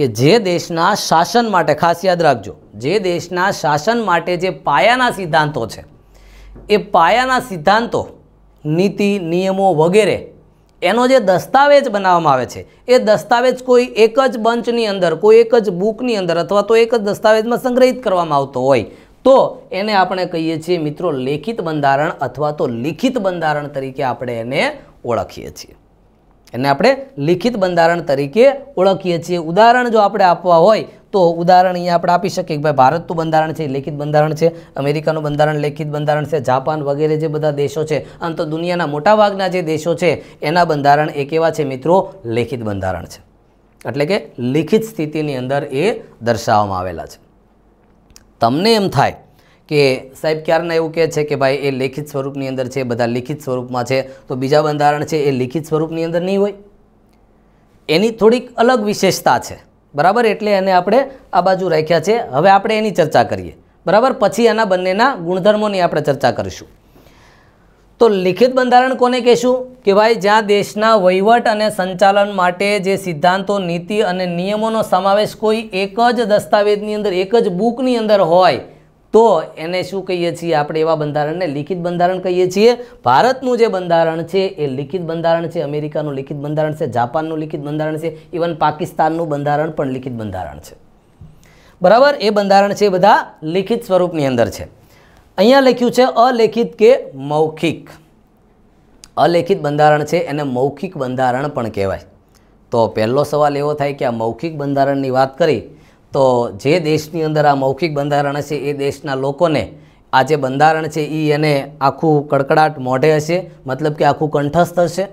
કે જે દેશના શાસન માટે ખાસ યાદ રાખજો જે દેશના શાસન માટે જે પાયાના સિદ્ધાંતો છે એ પાયાના સિદ્ધાંતો નીતિ નિયમો વગેરે એનો જે દસ્તાવેજ બનાવવામાં આવે છે એ દસ્તાવેજ કોઈ એક જ બંચની અંદર કોઈ એક જ બુકની અંદર અથવા તો એક જ દસ્તાવેજમાં સંગ્રહિત કરવામાં આવતો હોય તો એને આપણે કહીએ છીએ મિત્રો લેખિત બંધારણ અથવા તો લિખિત બંધારણ તરીકે આપણે એને ઓળખીએ છીએ એને આપણે લિખિત બંધારણ તરીકે ઓળખીએ છીએ ઉદાહરણ જો આપણે આપવા હોય તો ઉદાહરણ અહીંયા આપણે આપી શકીએ કે ભાઈ ભારતનું બંધારણ છે લેખિત બંધારણ છે અમેરિકાનું બંધારણ લેખિત બંધારણ છે જાપાન વગેરે જે બધા દેશો છે આમ તો દુનિયાના મોટાભાગના જે દેશો છે એના બંધારણ એ કેવા છે મિત્રો લેખિત બંધારણ છે એટલે કે લિખિત સ્થિતિની અંદર એ દર્શાવવામાં આવેલા છે તમને એમ થાય કે સાહેબ ક્યારના એવું કહે છે કે ભાઈ એ લેખિત સ્વરૂપની અંદર છે બધા લિખિત સ્વરૂપમાં છે તો બીજા બંધારણ છે એ લિખિત સ્વરૂપની અંદર નહીં હોય એની થોડીક અલગ વિશેષતા છે બરાબર એટલે એને આપણે આ બાજુ રાખ્યા છે હવે આપણે એની ચર્ચા કરીએ બરાબર પછી એના બંનેના ગુણધર્મોની આપણે ચર્ચા કરીશું તો લિખિત બંધારણ કોને કહેશું કે ભાઈ જ્યાં દેશના વહીવટ અને સંચાલન માટે જે સિદ્ધાંતો નીતિ અને નિયમોનો સમાવેશ કોઈ એક જ દસ્તાવેજની અંદર એક જ બુકની અંદર હોય તો એને શું કહીએ છીએ આપણે એવા બંધારણને લિખિત બંધારણ કહીએ છીએ ભારતનું જે બંધારણ છે એ લિખિત બંધારણ છે અમેરિકાનું લિખિત બંધારણ છે જાપાનનું લિખિત બંધારણ છે ઇવન પાકિસ્તાનનું બંધારણ પણ લિખિત બંધારણ છે બરાબર એ બંધારણ છે બધા લિખિત સ્વરૂપની અંદર છે અહીંયા લખ્યું છે અલેખિત કે મૌખિક અલેખિત બંધારણ છે એને મૌખિક બંધારણ પણ કહેવાય તો પહેલો સવાલ એવો થાય કે આ મૌખિક બંધારણની વાત કરી તો જે દેશની અંદર આ મૌખિક બંધારણ હશે એ દેશના લોકોને આ જે બંધારણ છે એ એને આખું કડકડાટ મોઢે હશે મતલબ કે આખું કંઠસ્થ હશે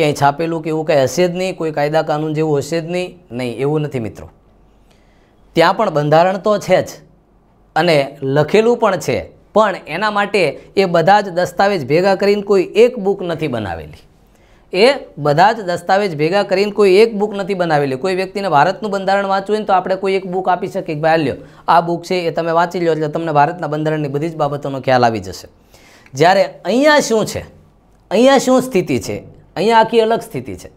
ક્યાંય છાપેલું કે એવું કંઈ હશે જ નહીં કોઈ કાયદા કાનૂન જેવું હશે જ નહીં નહીં એવું નથી મિત્રો ત્યાં પણ બંધારણ તો છે જ અને લખેલું પણ છે પણ એના માટે એ બધા જ દસ્તાવેજ ભેગા કરીને કોઈ એક બુક નથી બનાવેલી એ બધા જ દસ્તાવેજ ભેગા કરીને કોઈ એક બુક નથી બનાવેલી કોઈ વ્યક્તિને ભારતનું બંધારણ વાંચવું હોય તો આપણે કોઈ એક બુક આપી શકીએ કે ભાઈ લ્યો આ બુક છે એ તમે વાંચી લો એટલે તમને ભારતના બંધારણની બધી જ બાબતોનો ખ્યાલ આવી જશે જ્યારે અહીંયા શું છે અહીંયા શું સ્થિતિ છે અહીંયા આખી અલગ સ્થિતિ છે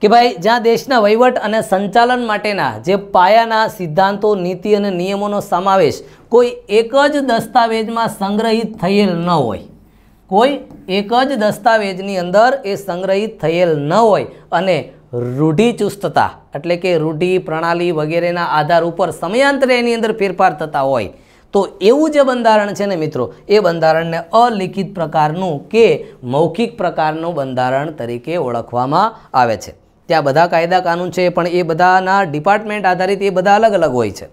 કે ભાઈ જ્યાં દેશના વહીવટ અને સંચાલન માટેના જે પાયાના સિદ્ધાંતો નીતિ અને નિયમોનો સમાવેશ કોઈ એક જ દસ્તાવેજમાં સંગ્રહિત થયેલ ન હોય કોઈ એક જ દસ્તાવેજની અંદર એ સંગ્રહિત થયેલ ન હોય અને રૂઢિચુસ્તતા એટલે કે રૂઢિ પ્રણાલી વગેરેના આધાર ઉપર સમયાંતરે એની અંદર ફેરફાર થતા હોય તો એવું જે બંધારણ છે ને મિત્રો એ બંધારણને અલિખિત પ્રકારનું કે મૌખિક પ્રકારનું બંધારણ તરીકે ઓળખવામાં આવે છે ત્યાં બધા કાયદા કાનૂન છે પણ એ બધાના ડિપાર્ટમેન્ટ આધારિત એ બધા અલગ અલગ હોય છે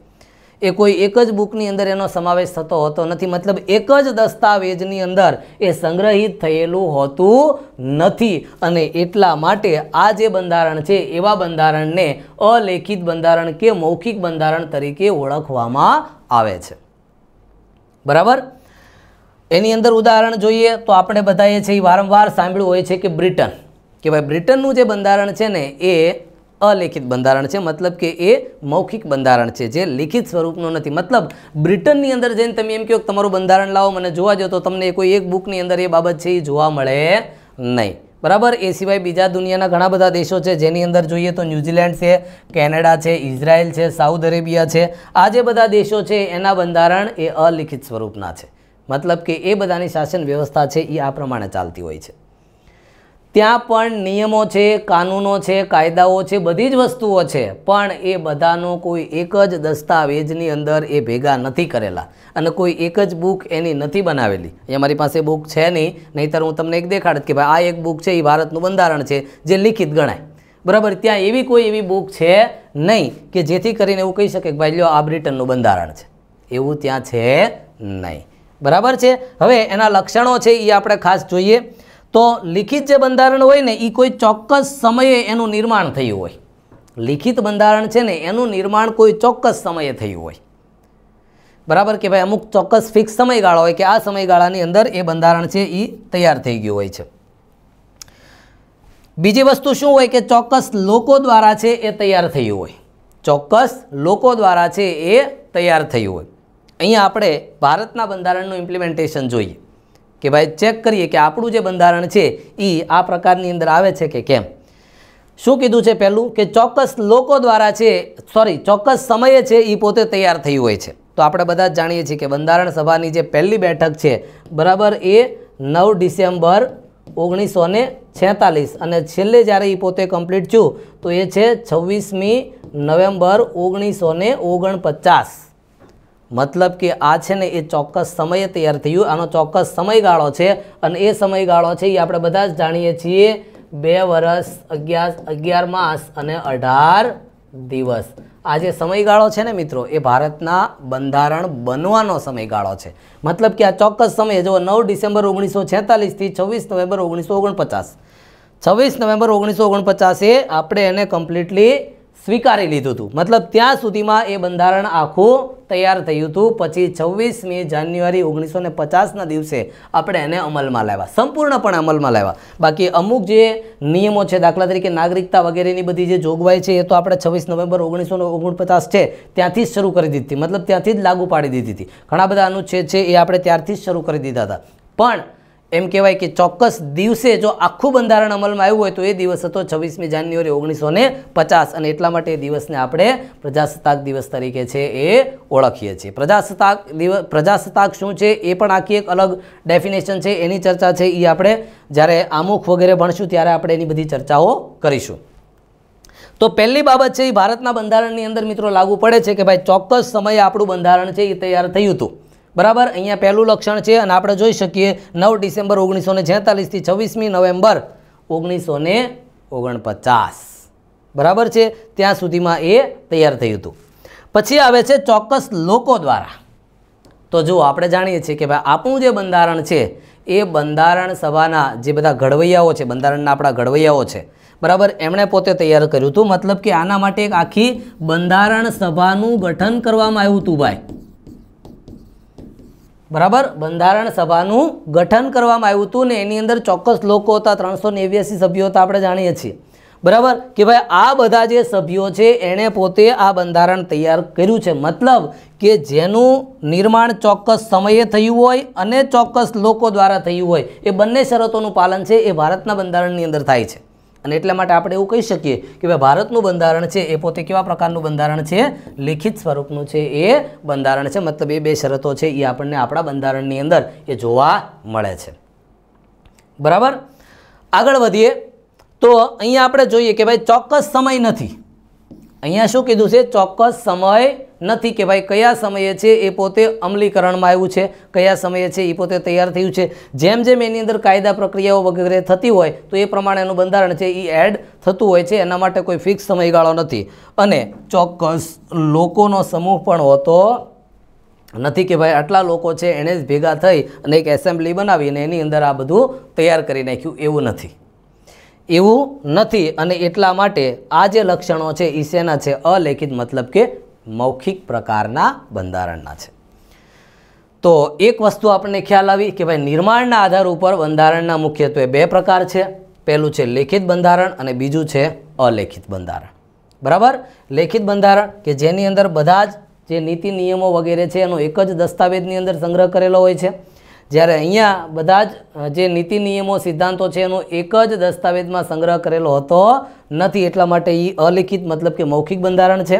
એ કોઈ એક જ બુકની અંદર એનો સમાવેશ થતો હોતો નથી મતલબ એક જ દસ્તાવેજની અંદર એ સંગ્રહિત થયેલું હોતું નથી અને એટલા માટે આ જે બંધારણ છે એવા બંધારણને અલેખિત બંધારણ કે મૌખિક બંધારણ તરીકે ઓળખવામાં આવે છે બરાબર એની અંદર ઉદાહરણ જોઈએ તો આપણે બધાએ છે એ વારંવાર સાંભળ્યું હોય છે કે બ્રિટન કે ભાઈ બ્રિટનનું જે બંધારણ છે ને એ અલેખિત બંધારણ છે મતલબ કે એ મૌખિક બંધારણ છે જે લિખિત સ્વરૂપનું નથી મતલબ બ્રિટનની અંદર જઈને તમે એમ કહો કે તમારું બંધારણ લાવો મને જોવા જાઓ તો તમને કોઈ એક બુકની અંદર એ બાબત છે એ જોવા મળે નહીં બરાબર એ સિવાય બીજા દુનિયાના ઘણા બધા દેશો છે જેની અંદર જોઈએ તો ન્યૂઝીલેન્ડ છે કેનેડા છે ઇઝરાયલ છે સાઉથ અરેબિયા છે આ જે બધા દેશો છે એના બંધારણ એ અલિખિત સ્વરૂપના છે મતલબ કે એ બધાની શાસન વ્યવસ્થા છે એ આ પ્રમાણે ચાલતી હોય છે ત્યાં પણ નિયમો છે કાનૂનો છે કાયદાઓ છે બધી જ વસ્તુઓ છે પણ એ બધાનો કોઈ એક જ દસ્તાવેજની અંદર એ ભેગા નથી કરેલા અને કોઈ એક જ બુક એની નથી બનાવેલી એ મારી પાસે બુક છે નહીં નહીંતર હું તમને એક દેખાડત કે ભાઈ આ એક બુક છે એ ભારતનું બંધારણ છે જે લિખિત ગણાય બરાબર ત્યાં એવી કોઈ એવી બુક છે નહીં કે જેથી કરીને એવું કહી શકે કે ભાઈ લ્યો આ બ્રિટનનું બંધારણ છે એવું ત્યાં છે નહીં બરાબર છે હવે એના લક્ષણો છે એ આપણે ખાસ જોઈએ તો લિખિત જે બંધારણ હોય ને એ કોઈ ચોક્કસ સમયે એનું નિર્માણ થયું હોય લિખિત બંધારણ છે ને એનું નિર્માણ કોઈ ચોક્કસ સમયે થયું હોય બરાબર કે ભાઈ અમુક ચોક્કસ ફિક્સ સમયગાળો હોય કે આ સમયગાળાની અંદર એ બંધારણ છે એ તૈયાર થઈ ગયું હોય છે બીજી વસ્તુ શું હોય કે ચોક્કસ લોકો દ્વારા છે એ તૈયાર થયું હોય ચોક્કસ લોકો દ્વારા છે એ તૈયાર થયું હોય અહીંયા આપણે ભારતના બંધારણનું ઇમ્પ્લિમેન્ટેશન જોઈએ કે ભાઈ ચેક કરીએ કે આપણું જે બંધારણ છે એ આ પ્રકારની અંદર આવે છે કે કેમ શું કીધું છે પહેલું કે ચોક્કસ લોકો દ્વારા છે સોરી ચોક્કસ સમયે છે એ પોતે તૈયાર થયું હોય છે તો આપણે બધા જ જાણીએ છીએ કે બંધારણ સભાની જે પહેલી બેઠક છે બરાબર એ નવ ડિસેમ્બર ઓગણીસો ને છેતાલીસ અને છેલ્લે જ્યારે એ પોતે કમ્પ્લીટ છું તો એ છે છવ્વીસમી નવેમ્બર ઓગણીસો ને ઓગણપચાસ મતલબ કે આ છે ને એ ચોક્કસ સમયે તૈયાર થયું આનો ચોક્કસ સમયગાળો છે અને એ સમયગાળો છે એ આપણે બધા જ જાણીએ છીએ બે વર્ષ અગિયાર અગિયાર માસ અને અઢાર દિવસ આ જે સમયગાળો છે ને મિત્રો એ ભારતના બંધારણ બનવાનો સમયગાળો છે મતલબ કે આ ચોક્કસ સમયે જો નવ ડિસેમ્બર ઓગણીસો છેતાલીસથી છવ્વીસ નવેમ્બર ઓગણીસો ઓગણપચાસ છવ્વીસ નવેમ્બર ઓગણીસો ઓગણપચાસે આપણે એને કમ્પ્લીટલી સ્વીકારી લીધું હતું મતલબ ત્યાં સુધીમાં એ બંધારણ આખું તૈયાર થયું હતું પછી છવ્વીસમી જાન્યુઆરી ઓગણીસો ને પચાસના દિવસે આપણે એને અમલમાં લાવ્યા સંપૂર્ણપણે અમલમાં લાવ્યા બાકી અમુક જે નિયમો છે દાખલા તરીકે નાગરિકતા વગેરેની બધી જે જોગવાઈ છે એ તો આપણે છવ્વીસ નવેમ્બર ઓગણીસો ઓગણપચાસ છે ત્યાંથી જ શરૂ કરી દીધી મતલબ ત્યાંથી જ લાગુ પાડી દીધી હતી ઘણા બધા અનુચ્છેદ છે એ આપણે ત્યારથી જ શરૂ કરી દીધા હતા પણ એમ કહેવાય કે ચોક્કસ દિવસે જો આખું બંધારણ અમલમાં આવ્યું હોય તો એ દિવસ હતો છવ્વીસમી જાન્યુઆરી ઓગણીસો ને પચાસ અને એટલા માટે એ દિવસને આપણે પ્રજાસત્તાક દિવસ તરીકે છે એ ઓળખીએ છીએ પ્રજાસત્તાક દિવસ પ્રજાસત્તાક શું છે એ પણ આખી એક અલગ ડેફિનેશન છે એની ચર્ચા છે એ આપણે જ્યારે આમુખ વગેરે ભણશું ત્યારે આપણે એની બધી ચર્ચાઓ કરીશું તો પહેલી બાબત છે એ ભારતના બંધારણની અંદર મિત્રો લાગુ પડે છે કે ભાઈ ચોક્કસ સમયે આપણું બંધારણ છે એ તૈયાર થયું હતું બરાબર અહીંયા પહેલું લક્ષણ છે અને આપણે જોઈ શકીએ નવ ડિસેમ્બર ઓગણીસો ને છેતાલીસથી છવ્વીસમી નવેમ્બર ઓગણીસો ને ઓગણપચાસ બરાબર છે ત્યાં સુધીમાં એ તૈયાર થયું હતું પછી આવે છે ચોક્કસ લોકો દ્વારા તો જુઓ આપણે જાણીએ છીએ કે ભાઈ આપણું જે બંધારણ છે એ બંધારણ સભાના જે બધા ઘડવૈયાઓ છે બંધારણના આપણા ઘડવૈયાઓ છે બરાબર એમણે પોતે તૈયાર કર્યું હતું મતલબ કે આના માટે એક આખી બંધારણ સભાનું ગઠન કરવામાં આવ્યું હતું ભાઈ બરાબર બંધારણ સભાનું ગઠન કરવામાં આવ્યું હતું ને એની અંદર ચોક્કસ લોકો હતા ત્રણસો નેવ્યાસી સભ્યો હતા આપણે જાણીએ છીએ બરાબર કે ભાઈ આ બધા જે સભ્યો છે એણે પોતે આ બંધારણ તૈયાર કર્યું છે મતલબ કે જેનું નિર્માણ ચોક્કસ સમયે થયું હોય અને ચોક્કસ લોકો દ્વારા થયું હોય એ બંને શરતોનું પાલન છે એ ભારતના બંધારણની અંદર થાય છે અને એટલા માટે આપણે એવું કહી શકીએ કે ભાઈ ભારતનું બંધારણ છે એ પોતે કેવા પ્રકારનું બંધારણ છે લિખિત સ્વરૂપનું છે એ બંધારણ છે મતલબ એ બે શરતો છે એ આપણને આપણા બંધારણની અંદર એ જોવા મળે છે બરાબર આગળ વધીએ તો અહીંયા આપણે જોઈએ કે ભાઈ ચોક્કસ સમય નથી અહીંયા શું કીધું છે ચોક્કસ સમય નથી કે ભાઈ કયા સમયે છે એ પોતે અમલીકરણમાં આવ્યું છે કયા સમયે છે એ પોતે તૈયાર થયું છે જેમ જેમ એની અંદર કાયદા પ્રક્રિયાઓ વગેરે થતી હોય તો એ પ્રમાણેનું બંધારણ છે એ એડ થતું હોય છે એના માટે કોઈ ફિક્સ સમયગાળો નથી અને ચોક્કસ લોકોનો સમૂહ પણ હોતો નથી કે ભાઈ આટલા લોકો છે એણે જ ભેગા થઈ અને એક એસેમ્બલી બનાવીને એની અંદર આ બધું તૈયાર કરી નાખ્યું એવું નથી એવું નથી અને એટલા માટે આ જે લક્ષણો છે એ શેના છે અલેખિત મતલબ કે મૌખિક પ્રકારના બંધારણના છે તો એક વસ્તુ આપણને ખ્યાલ આવી કે ભાઈ નિર્માણના આધાર ઉપર બંધારણના મુખ્યત્વે બે પ્રકાર છે પહેલું છે લેખિત બંધારણ અને બીજું છે અલેખિત બંધારણ બરાબર લેખિત બંધારણ કે જેની અંદર બધા જ જે નીતિ નિયમો વગેરે છે એનો એક જ દસ્તાવેજની અંદર સંગ્રહ કરેલો હોય છે જ્યારે અહીંયા બધા જ જે નીતિ નિયમો સિદ્ધાંતો છે એનો એક જ દસ્તાવેજમાં સંગ્રહ કરેલો હતો નથી એટલા માટે એ અલેખિત મતલબ કે મૌખિક બંધારણ છે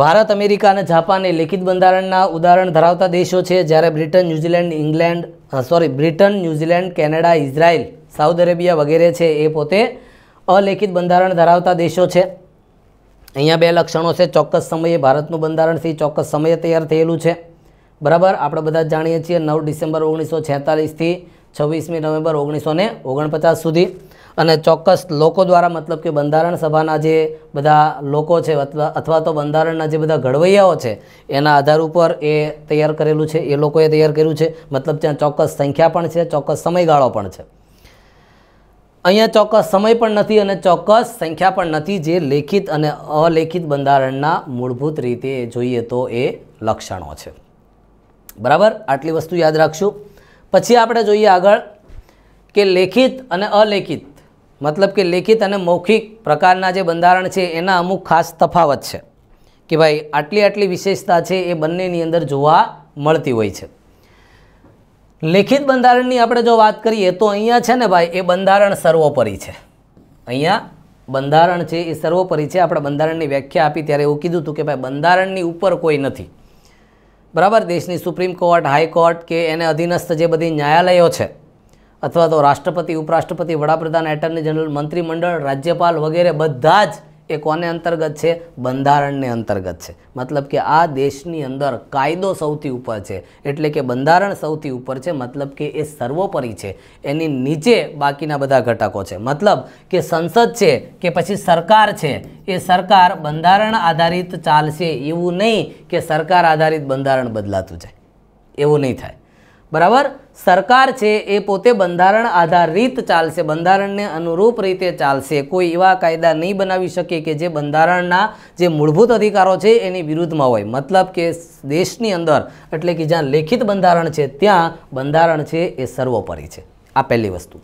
ભારત અમેરિકા અને જાપાન એ લેખિત બંધારણના ઉદાહરણ ધરાવતા દેશો છે જ્યારે Britain New Zealand England sorry Britain New Zealand Canada Israel Saudi Arabia વગેરે છે એ પોતે અલેખિત બંધારણ ધરાવતા દેશો છે અહીંયા બે લક્ષણો છે ચોક્કસ સમયે ભારતનું બંધારણથી ચોક્કસ સમયે તૈયાર થયેલું છે બરાબર આપણે બધા જાણીએ છીએ નવ ડિસેમ્બર ઓગણીસો છેતાલીસથી છવ્વીસમી નવેમ્બર ઓગણીસો ને ઓગણપચાસ સુધી અને ચોક્કસ લોકો દ્વારા મતલબ કે બંધારણ સભાના જે બધા લોકો છે અથવા તો બંધારણના જે બધા ઘડવૈયાઓ છે એના આધાર ઉપર એ તૈયાર કરેલું છે એ લોકોએ તૈયાર કર્યું છે મતલબ ત્યાં ચોક્કસ સંખ્યા પણ છે ચોક્કસ સમયગાળો પણ છે અહીંયા ચોક્કસ સમય પણ નથી અને ચોક્કસ સંખ્યા પણ નથી જે લેખિત અને અલેખિત બંધારણના મૂળભૂત રીતે જોઈએ તો એ લક્ષણો છે બરાબર આટલી વસ્તુ યાદ રાખશું પછી આપણે જોઈએ આગળ કે લેખિત અને અલેખિત મતલબ કે લેખિત અને મૌખિક પ્રકારના જે બંધારણ છે એના અમુક ખાસ તફાવત છે કે ભાઈ આટલી આટલી વિશેષતા છે એ બંનેની અંદર જોવા મળતી હોય છે લેખિત બંધારણની આપણે જો વાત કરીએ તો અહીંયા છે ને ભાઈ એ બંધારણ સર્વોપરી છે અહીંયા બંધારણ છે એ સર્વોપરી છે આપણે બંધારણની વ્યાખ્યા આપી ત્યારે એવું કીધું હતું કે ભાઈ બંધારણની ઉપર કોઈ નથી બરાબર દેશની સુપ્રીમ કોર્ટ હાઈકોર્ટ કે એને અધીનસ્થ જે બધી ન્યાયાલયો છે અથવા તો રાષ્ટ્રપતિ ઉપરાષ્ટ્રપતિ વડાપ્રધાન એટર્ની જનરલ મંત્રીમંડળ રાજ્યપાલ વગેરે બધા જ એ કોને અંતર્ગત છે બંધારણને અંતર્ગત છે મતલબ કે આ દેશની અંદર કાયદો સૌથી ઉપર છે એટલે કે બંધારણ સૌથી ઉપર છે મતલબ કે એ સર્વોપરી છે એની નીચે બાકીના બધા ઘટકો છે મતલબ કે સંસદ છે કે પછી સરકાર છે એ સરકાર બંધારણ આધારિત ચાલશે એવું નહીં કે સરકાર આધારિત બંધારણ બદલાતું જાય એવું નહીં થાય બરાબર સરકાર છે એ પોતે બંધારણ આધારિત ચાલશે બંધારણને અનુરૂપ રીતે ચાલશે કોઈ એવા કાયદા નહીં બનાવી શકે કે જે બંધારણના જે મૂળભૂત અધિકારો છે એની વિરુદ્ધમાં હોય મતલબ કે દેશની અંદર એટલે કે જ્યાં લેખિત બંધારણ છે ત્યાં બંધારણ છે એ સર્વોપરી છે આ પહેલી વસ્તુ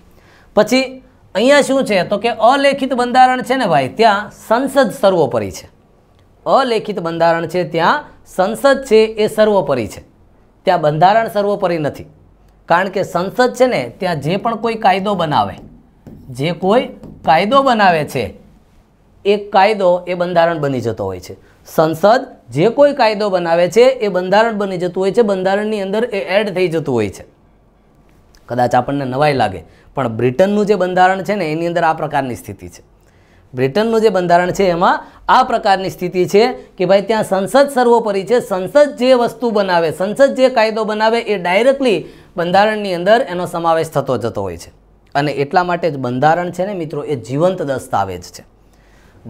પછી અહીંયા શું છે તો કે અલેખિત બંધારણ છે ને ભાઈ ત્યાં સંસદ સર્વોપરી છે અલેખિત બંધારણ છે ત્યાં સંસદ છે એ સર્વોપરી છે ત્યાં બંધારણ સર્વોપરી નથી કારણ કે સંસદ છે ને ત્યાં જે પણ કોઈ કાયદો બનાવે જે કોઈ કાયદો બનાવે છે એ કાયદો એ બંધારણ બની જતો હોય છે સંસદ જે કોઈ કાયદો બનાવે છે એ બંધારણ બની જતું હોય છે બંધારણની અંદર એ એડ થઈ જતું હોય છે કદાચ આપણને નવાઈ લાગે પણ બ્રિટનનું જે બંધારણ છે ને એની અંદર આ પ્રકારની સ્થિતિ છે બ્રિટનનું જે બંધારણ છે એમાં આ પ્રકારની સ્થિતિ છે કે ભાઈ ત્યાં સંસદ સર્વોપરી છે સંસદ જે વસ્તુ બનાવે સંસદ જે કાયદો બનાવે એ ડાયરેક્ટલી બંધારણની અંદર એનો સમાવેશ થતો જતો હોય છે અને એટલા માટે જ બંધારણ છે ને મિત્રો એ જીવંત દસ્તાવેજ છે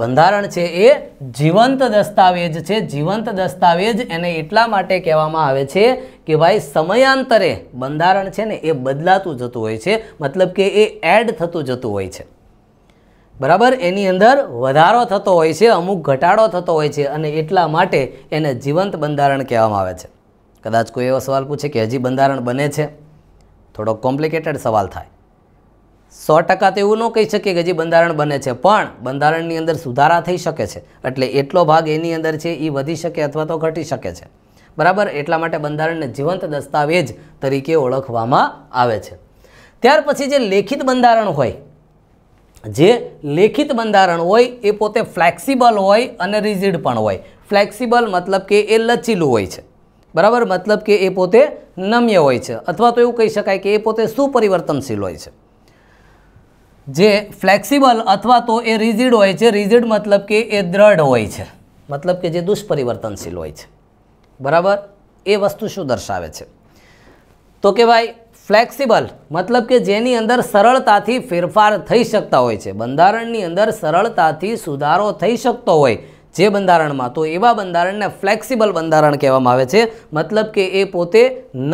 બંધારણ છે એ જીવંત દસ્તાવેજ છે જીવંત દસ્તાવેજ એને એટલા માટે કહેવામાં આવે છે કે ભાઈ સમયાંતરે બંધારણ છે ને એ બદલાતું જતું હોય છે મતલબ કે એ એડ થતું જતું હોય છે બરાબર એની અંદર વધારો થતો હોય છે અમુક ઘટાડો થતો હોય છે અને એટલા માટે એને જીવંત બંધારણ કહેવામાં આવે છે કદાચ કોઈ એવો સવાલ પૂછે કે હજી બંધારણ બને છે થોડો કોમ્પ્લિકેટેડ સવાલ થાય સો ટકા તો એવું ન કહી શકીએ કે હજી બંધારણ બને છે પણ બંધારણની અંદર સુધારા થઈ શકે છે એટલે એટલો ભાગ એની અંદર છે એ વધી શકે અથવા તો ઘટી શકે છે બરાબર એટલા માટે બંધારણને જીવંત દસ્તાવેજ તરીકે ઓળખવામાં આવે છે ત્યાર પછી જે લેખિત બંધારણ હોય જે લેખિત બંધારણ હોય એ પોતે ફ્લેક્સિબલ હોય અને રિઝિડ પણ હોય ફ્લેક્સિબલ મતલબ કે એ લચીલું હોય છે બરાબર મતલબ કે એ પોતે નમ્ય હોય છે અથવા તો એવું કહી શકાય કે એ પોતે સુપરિવર્તનશીલ હોય છે જે ફ્લેક્સિબલ અથવા તો એ રિઝિડ હોય છે રિઝિડ મતલબ કે એ દ્રઢ હોય છે મતલબ કે જે દુષ્પરિવર્તનશીલ હોય છે બરાબર એ વસ્તુ શું દર્શાવે છે તો કે ભાઈ ફ્લેક્સિબલ મતલબ કે જેની અંદર સરળતાથી ફેરફાર થઈ શકતા હોય છે બંધારણની અંદર સરળતાથી સુધારો થઈ શકતો હોય જે બંધારણમાં તો એવા બંધારણને ફ્લેક્સિબલ બંધારણ કહેવામાં આવે છે મતલબ કે એ પોતે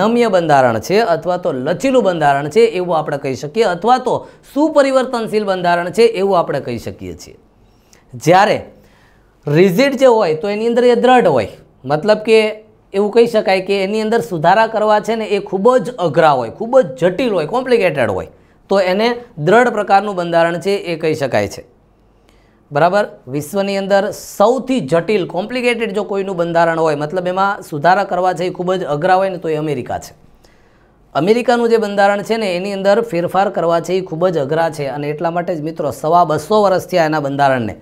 નમ્ય બંધારણ છે અથવા તો લચીલું બંધારણ છે એવું આપણે કહી શકીએ અથવા તો સુપરિવર્તનશીલ બંધારણ છે એવું આપણે કહી શકીએ છીએ જ્યારે રિઝિડ જે હોય તો એની અંદર એ દ્રઢ હોય મતલબ કે એવું કહી શકાય કે એની અંદર સુધારા કરવા છે ને એ ખૂબ જ અઘરા હોય ખૂબ જ જટિલ હોય કોમ્પ્લિકેટેડ હોય તો એને દ્રઢ પ્રકારનું બંધારણ છે એ કહી શકાય છે બરાબર વિશ્વની અંદર સૌથી જટિલ કોમ્પ્લિકેટેડ જો કોઈનું બંધારણ હોય મતલબ એમાં સુધારા કરવા છે એ ખૂબ જ અઘરા હોય ને તો એ અમેરિકા છે અમેરિકાનું જે બંધારણ છે ને એની અંદર ફેરફાર કરવા છે એ ખૂબ જ અઘરા છે અને એટલા માટે જ મિત્રો સવા બસો વર્ષ થયા એના બંધારણને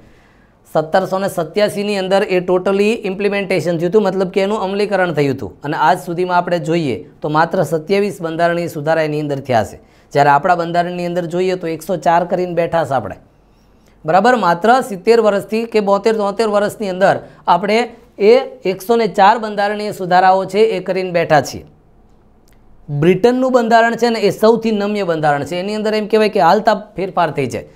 સત્તરસો ને સત્યાસીની અંદર એ ટોટલી ઇમ્પ્લિમેન્ટેશન થયું હતું મતલબ કે એનું અમલીકરણ થયું હતું અને આજ સુધીમાં આપણે જોઈએ તો માત્ર સત્યાવીસ બંધારણીય સુધારા એની અંદર થયા છે જ્યારે આપણા બંધારણની અંદર જોઈએ તો એકસો ચાર કરીને બેઠા છે આપણે બરાબર માત્ર સિત્તેર વર્ષથી કે બોતેર તોતેર વર્ષની અંદર આપણે એ એકસો ચાર બંધારણીય સુધારાઓ છે એ કરીને બેઠા છીએ બ્રિટનનું બંધારણ છે ને એ સૌથી નમ્ય બંધારણ છે એની અંદર એમ કહેવાય કે હાલતા ફેરફાર થઈ જાય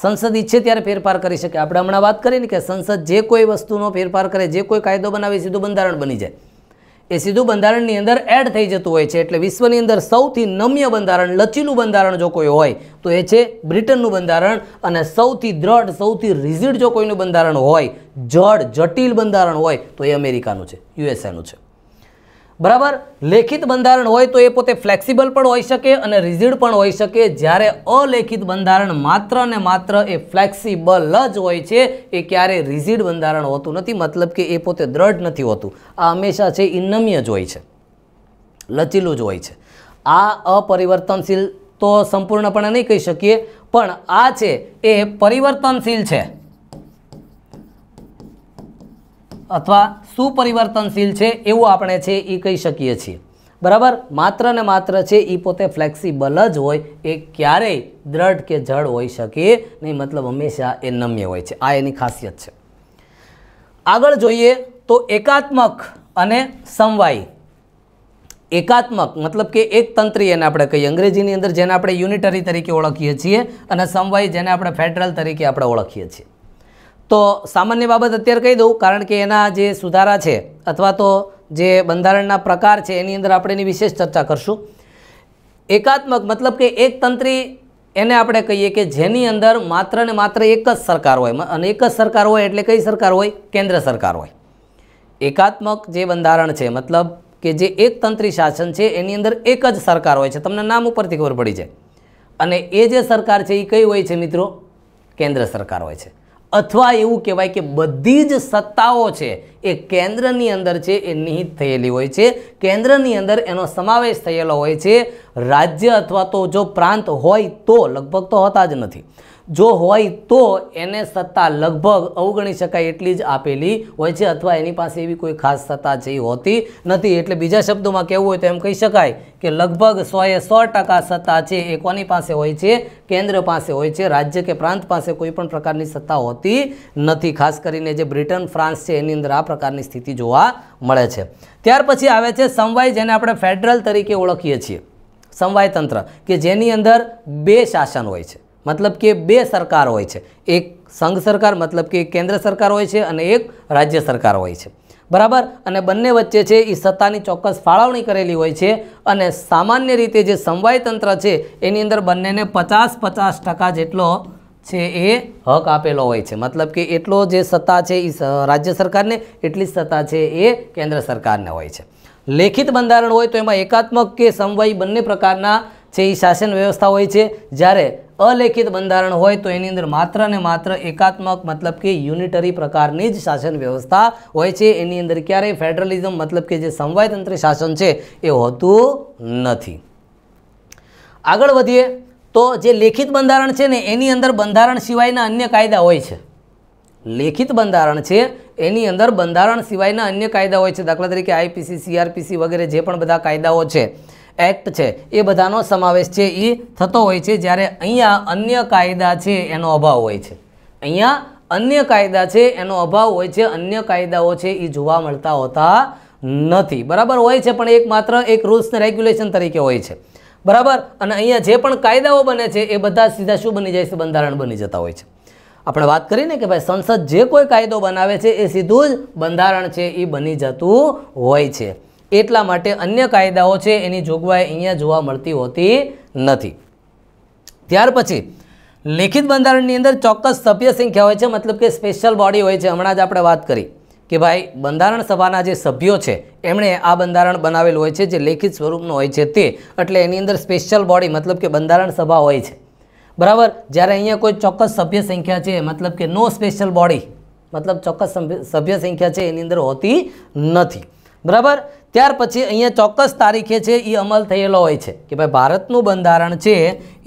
સંસદ ઈચ્છે ત્યારે ફેરફાર કરી શકે આપણે હમણાં વાત કરીને કે સંસદ જે કોઈ વસ્તુનો ફેરફાર કરે જે કોઈ કાયદો બનાવે સીધું બંધારણ બની જાય એ સીધું બંધારણની અંદર એડ થઈ જતું હોય છે એટલે વિશ્વની અંદર સૌથી નમ્ય બંધારણ લચીલું બંધારણ જો કોઈ હોય તો એ છે બ્રિટનનું બંધારણ અને સૌથી દ્રઢ સૌથી રિઝિડ જો કોઈનું બંધારણ હોય જડ જટિલ બંધારણ હોય તો એ અમેરિકાનું છે યુએસએનું છે બરાબર લેખિત બંધારણ હોય તો એ પોતે ફ્લેક્સિબલ પણ હોઈ શકે અને રિઝિડ પણ હોઈ શકે જ્યારે અલેખિત બંધારણ માત્ર ને માત્ર એ ફ્લેક્સિબલ જ હોય છે એ ક્યારેય રિઝિડ બંધારણ હોતું નથી મતલબ કે એ પોતે દ્રઢ નથી હોતું આ હંમેશા છે ઇનમ્ય જ હોય છે લચીલું જ હોય છે આ અપરિવર્તનશીલ તો સંપૂર્ણપણે નહીં કહી શકીએ પણ આ છે એ પરિવર્તનશીલ છે અથવા સુપરિવર્તનશીલ છે એવું આપણે છે એ કહી શકીએ છીએ બરાબર માત્ર ને માત્ર છે એ પોતે ફ્લેક્સિબલ જ હોય એ ક્યારેય દ્રઢ કે જળ હોઈ શકે નહીં મતલબ હંમેશા એ નમ્ય હોય છે આ એની ખાસિયત છે આગળ જોઈએ તો એકાત્મક અને સમવાયી એકાત્મક મતલબ કે એક તંત્રી એને આપણે કહીએ અંગ્રેજીની અંદર જેને આપણે યુનિટરી તરીકે ઓળખીએ છીએ અને સમવાય જેને આપણે ફેડરલ તરીકે આપણે ઓળખીએ છીએ તો સામાન્ય બાબત અત્યારે કહી દઉં કારણ કે એના જે સુધારા છે અથવા તો જે બંધારણના પ્રકાર છે એની અંદર આપણે એની વિશેષ ચર્ચા કરશું એકાત્મક મતલબ કે એક તંત્રી એને આપણે કહીએ કે જેની અંદર માત્ર ને માત્ર એક જ સરકાર હોય અને એક જ સરકાર હોય એટલે કઈ સરકાર હોય કેન્દ્ર સરકાર હોય એકાત્મક જે બંધારણ છે મતલબ કે જે એક તંત્રી શાસન છે એની અંદર એક જ સરકાર હોય છે તમને નામ ઉપરથી ખબર પડી જાય અને એ જે સરકાર છે એ કઈ હોય છે મિત્રો કેન્દ્ર સરકાર હોય છે અથવા એવું કહેવાય કે બધી જ સત્તાઓ છે એ કેન્દ્રની અંદર છે એ નિહિત થયેલી હોય છે કેન્દ્રની અંદર એનો સમાવેશ થયેલો હોય છે રાજ્ય અથવા તો જો પ્રાંત હોય તો લગભગ તો હોતા જ નથી જો હોય તો એને સત્તા લગભગ અવગણી શકાય એટલી જ આપેલી હોય છે અથવા એની પાસે એવી કોઈ ખાસ સત્તા છે હોતી નથી એટલે બીજા શબ્દોમાં કહેવું હોય તો એમ કહી શકાય કે લગભગ સોએ સો ટકા સત્તા છે એ કોની પાસે હોય છે કેન્દ્ર પાસે હોય છે રાજ્ય કે પ્રાંત પાસે કોઈ પણ પ્રકારની સત્તા હોતી નથી ખાસ કરીને જે બ્રિટન ફ્રાન્સ છે એની અંદર આ પ્રકારની સ્થિતિ જોવા મળે છે ત્યાર પછી આવે છે સમવાય જેને આપણે ફેડરલ તરીકે ઓળખીએ છીએ સમવાયતંત્ર કે જેની અંદર બે શાસન હોય છે મતલબ કે બે સરકાર હોય છે એક સંઘ સરકાર મતલબ કે કેન્દ્ર સરકાર હોય છે અને એક રાજ્ય સરકાર હોય છે બરાબર અને બંને વચ્ચે છે એ સત્તાની ચોક્કસ ફાળવણી કરેલી હોય છે અને સામાન્ય રીતે જે સમવાય તંત્ર છે એની અંદર બંનેને પચાસ પચાસ ટકા જેટલો છે એ હક આપેલો હોય છે મતલબ કે એટલો જે સત્તા છે એ રાજ્ય સરકારને એટલી જ સત્તા છે એ કેન્દ્ર સરકારને હોય છે લેખિત બંધારણ હોય તો એમાં એકાત્મક કે સમવાય બંને પ્રકારના છે એ શાસન વ્યવસ્થા હોય છે જ્યારે અલેખિત બંધારણ હોય તો એની અંદર માત્ર ને માત્ર એકાત્મક મતલબ કે યુનિટરી પ્રકારની જ શાસન વ્યવસ્થા હોય છે એની અંદર ક્યારેય ફેડરલિઝમ મતલબ કે જે સમવાયતંત્રી શાસન છે એ હોતું નથી આગળ વધીએ તો જે લેખિત બંધારણ છે ને એની અંદર બંધારણ સિવાયના અન્ય કાયદા હોય છે લેખિત બંધારણ છે એની અંદર બંધારણ સિવાયના અન્ય કાયદા હોય છે દાખલા તરીકે આઈપીસી સીઆરપીસી વગેરે જે પણ બધા કાયદાઓ છે એક્ટ છે એ બધાનો સમાવેશ છે એ થતો હોય છે જ્યારે અહીંયા અન્ય કાયદા છે એનો અભાવ હોય છે અહીંયા અન્ય કાયદા છે એનો અભાવ હોય છે અન્ય કાયદાઓ છે એ જોવા મળતા હોતા નથી બરાબર હોય છે પણ એકમાત્ર એક રૂલ્સ ને રેગ્યુલેશન તરીકે હોય છે બરાબર અને અહીંયા જે પણ કાયદાઓ બને છે એ બધા સીધા શું બની જાય છે બંધારણ બની જતા હોય છે આપણે વાત કરીને કે ભાઈ સંસદ જે કોઈ કાયદો બનાવે છે એ સીધું જ બંધારણ છે એ બની જતું હોય છે એટલા માટે અન્ય કાયદાઓ છે એની જોગવાઈ અહીંયા જોવા મળતી હોતી નથી ત્યાર પછી લેખિત બંધારણની અંદર ચોક્કસ સભ્ય સંખ્યા હોય છે મતલબ કે સ્પેશિયલ બોડી હોય છે હમણાં જ આપણે વાત કરી કે ભાઈ બંધારણ સભાના જે સભ્યો છે એમણે આ બંધારણ બનાવેલું હોય છે જે લેખિત સ્વરૂપનું હોય છે તે એટલે એની અંદર સ્પેશિયલ બોડી મતલબ કે બંધારણ સભા હોય છે બરાબર જ્યારે અહીંયા કોઈ ચોક્કસ સભ્ય સંખ્યા છે મતલબ કે નો સ્પેશિયલ બોડી મતલબ ચોક્કસ સભ્ય સંખ્યા છે એની અંદર હોતી નથી બરાબર ત્યાર પછી અહીંયા ચોક્કસ તારીખે છે એ અમલ થયેલો હોય છે કે ભાઈ ભારતનું બંધારણ છે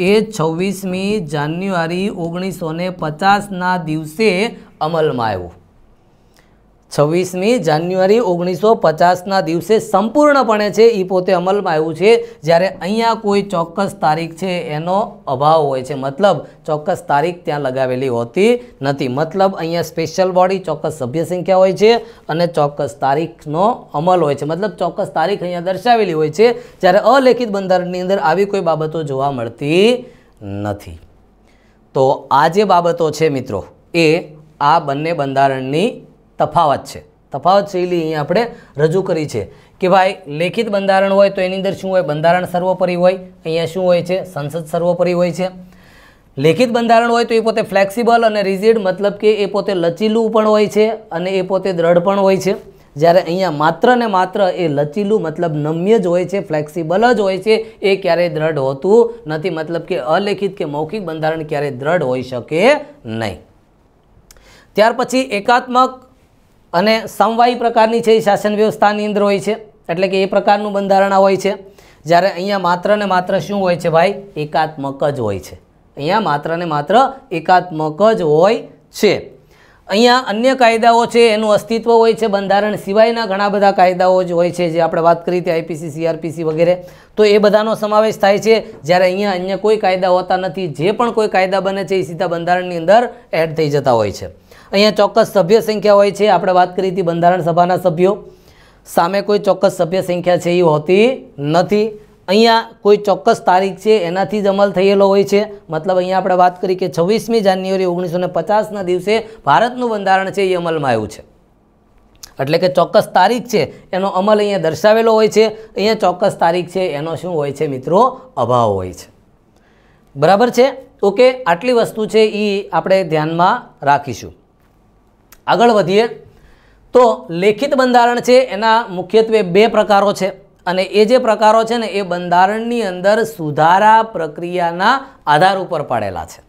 એ છવ્વીસમી જાન્યુઆરી ઓગણીસો ને પચાસના દિવસે અમલમાં આવ્યું છવ્વીસમી જાન્યુઆરી ઓગણીસો પચાસના દિવસે સંપૂર્ણપણે છે એ પોતે અમલમાં આવ્યું છે જ્યારે અહીંયા કોઈ ચોક્કસ તારીખ છે એનો અભાવ હોય છે મતલબ ચોક્કસ તારીખ ત્યાં લગાવેલી હોતી નથી મતલબ અહીંયા સ્પેશિયલ બોડી ચોક્કસ સભ્ય સંખ્યા હોય છે અને ચોક્કસ તારીખનો અમલ હોય છે મતલબ ચોક્કસ તારીખ અહીંયા દર્શાવેલી હોય છે જ્યારે અલેખિત બંધારણની અંદર આવી કોઈ બાબતો જોવા મળતી નથી તો આ જે બાબતો છે મિત્રો એ આ બંને બંધારણની તફાવત છે તફાવત શૈલી અહીંયા આપણે રજૂ કરી છે કે ભાઈ લેખિત બંધારણ હોય તો એની અંદર શું હોય બંધારણ સર્વોપરી હોય અહીંયા શું હોય છે સંસદ સર્વોપરી હોય છે લેખિત બંધારણ હોય તો એ પોતે ફ્લેક્સિબલ અને રિઝિડ મતલબ કે એ પોતે લચીલું પણ હોય છે અને એ પોતે દ્રઢ પણ હોય છે જ્યારે અહીંયા માત્ર ને માત્ર એ લચીલું મતલબ નમ્ય જ હોય છે ફ્લેક્સિબલ જ હોય છે એ ક્યારેય દ્રઢ હોતું નથી મતલબ કે અલેખિત કે મૌખિક બંધારણ ક્યારેય દ્રઢ હોઈ શકે નહીં ત્યાર પછી એકાત્મક અને સમવાયી પ્રકારની છે એ શાસન વ્યવસ્થાની અંદર હોય છે એટલે કે એ પ્રકારનું બંધારણ હોય છે જ્યારે અહીંયા માત્ર ને માત્ર શું હોય છે ભાઈ એકાત્મક જ હોય છે અહીંયા માત્ર ને માત્ર એકાત્મક જ હોય છે અહીંયા અન્ય કાયદાઓ છે એનું અસ્તિત્વ હોય છે બંધારણ સિવાયના ઘણા બધા કાયદાઓ જ હોય છે જે આપણે વાત કરી હતી આઈપીસી સીઆરપીસી વગેરે તો એ બધાનો સમાવેશ થાય છે જ્યારે અહીંયા અન્ય કોઈ કાયદા હોતા નથી જે પણ કોઈ કાયદા બને છે એ સીધા બંધારણની અંદર એડ થઈ જતા હોય છે અહીંયા ચોક્કસ સભ્ય સંખ્યા હોય છે આપણે વાત કરી હતી બંધારણ સભાના સભ્યો સામે કોઈ ચોક્કસ સભ્ય સંખ્યા છે એ હોતી નથી અહીંયા કોઈ ચોક્કસ તારીખ છે એનાથી જ અમલ થયેલો હોય છે મતલબ અહીંયા આપણે વાત કરી કે છવ્વીસમી જાન્યુઆરી ઓગણીસો પચાસના દિવસે ભારતનું બંધારણ છે એ અમલમાં આવ્યું છે એટલે કે ચોક્કસ તારીખ છે એનો અમલ અહીંયા દર્શાવેલો હોય છે અહીંયા ચોક્કસ તારીખ છે એનો શું હોય છે મિત્રો અભાવ હોય છે બરાબર છે ઓકે આટલી વસ્તુ છે એ આપણે ધ્યાનમાં રાખીશું આગળ વધીએ તો લેખિત બંધારણ છે એના મુખ્યત્વે બે પ્રકારો છે અને એ જે પ્રકારો છે ને એ બંધારણની અંદર સુધારા પ્રક્રિયાના આધાર ઉપર પાડેલા છે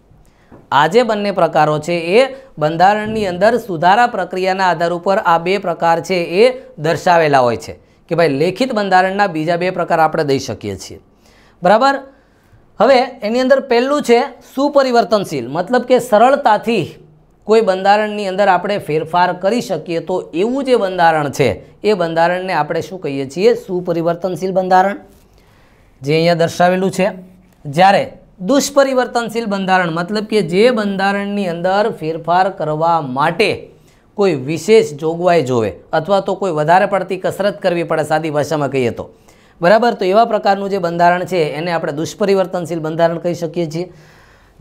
આજે બંને પ્રકારો છે એ બંધારણની અંદર સુધારા પ્રક્રિયાના આધાર ઉપર આ બે પ્રકાર છે એ દર્શાવેલા હોય છે કે ભાઈ લેખિત બંધારણના બીજા બે પ્રકાર આપણે દઈ શકીએ છીએ બરાબર હવે એની અંદર પહેલું છે સુપરિવર્તનશીલ મતલબ કે સરળતાથી કોઈ બંધારણની અંદર આપણે ફેરફાર કરી શકીએ તો એવું જે બંધારણ છે એ બંધારણને આપણે શું કહીએ છીએ સુપરિવર્તનશીલ બંધારણ જે અહીંયા દર્શાવેલું છે જ્યારે દુષ્પરિવર્તનશીલ બંધારણ મતલબ કે જે બંધારણની અંદર ફેરફાર કરવા માટે કોઈ વિશેષ જોગવાઈ જોવે અથવા તો કોઈ વધારે પડતી કસરત કરવી પડે સાદી ભાષામાં કહીએ તો બરાબર તો એવા પ્રકારનું જે બંધારણ છે એને આપણે દુષ્પરિવર્તનશીલ બંધારણ કહી શકીએ છીએ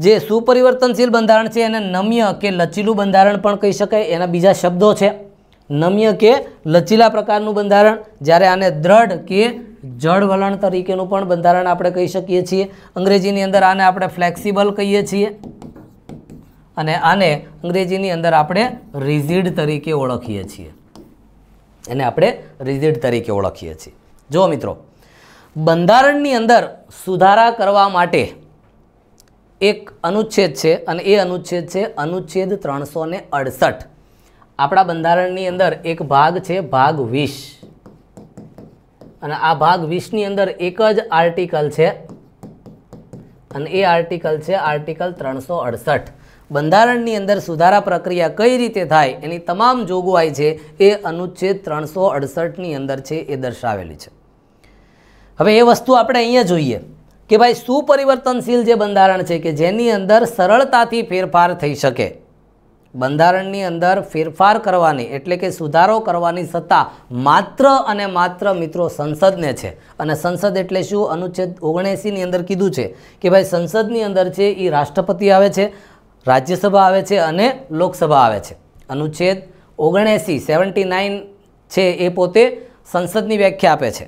જે સુપરિવર્તનશીલ બંધારણ છે એને નમ્ય કે લચીલું બંધારણ પણ કહી શકાય એના બીજા શબ્દો છે નમ્ય કે લચીલા પ્રકારનું બંધારણ જ્યારે આને દ્રઢ કે જળ તરીકેનું પણ બંધારણ આપણે કહી શકીએ છીએ અંગ્રેજીની અંદર આને આપણે ફ્લેક્સિબલ કહીએ છીએ અને આને અંગ્રેજીની અંદર આપણે રિઝિડ તરીકે ઓળખીએ છીએ એને આપણે રિઝિડ તરીકે ઓળખીએ છીએ જુઓ મિત્રો બંધારણની અંદર સુધારા કરવા માટે એક અનુચ્છેદ છે અને એ અનુચ્છેદ છે અનુચ્છેદ ત્રણસો ને અડસઠ આપણા બંધારણની અંદર એક ભાગ છે ભાગ વીસ અને આ ભાગ વીસની અંદર એક જ આર્ટિકલ છે અને એ આર્ટિકલ છે આર્ટિકલ ત્રણસો અડસઠ બંધારણની અંદર સુધારા પ્રક્રિયા કઈ રીતે થાય એની તમામ જોગવાઈ છે એ અનુચ્છેદ ત્રણસો અડસઠની અંદર છે એ દર્શાવેલી છે હવે એ વસ્તુ આપણે અહીંયા જોઈએ કે ભાઈ સુપરિવર્તનશીલ જે બંધારણ છે કે જેની અંદર સરળતાથી ફેરફાર થઈ શકે બંધારણની અંદર ફેરફાર કરવાની એટલે કે સુધારો કરવાની સત્તા માત્ર અને માત્ર મિત્રો સંસદને છે અને સંસદ એટલે શું અનુચ્છેદ ઓગણએંસીની અંદર કીધું છે કે ભાઈ સંસદની અંદર છે એ રાષ્ટ્રપતિ આવે છે રાજ્યસભા આવે છે અને લોકસભા આવે છે અનુચ્છેદ ઓગણએંસી સેવન્ટી નાઇન છે એ પોતે સંસદની વ્યાખ્યા આપે છે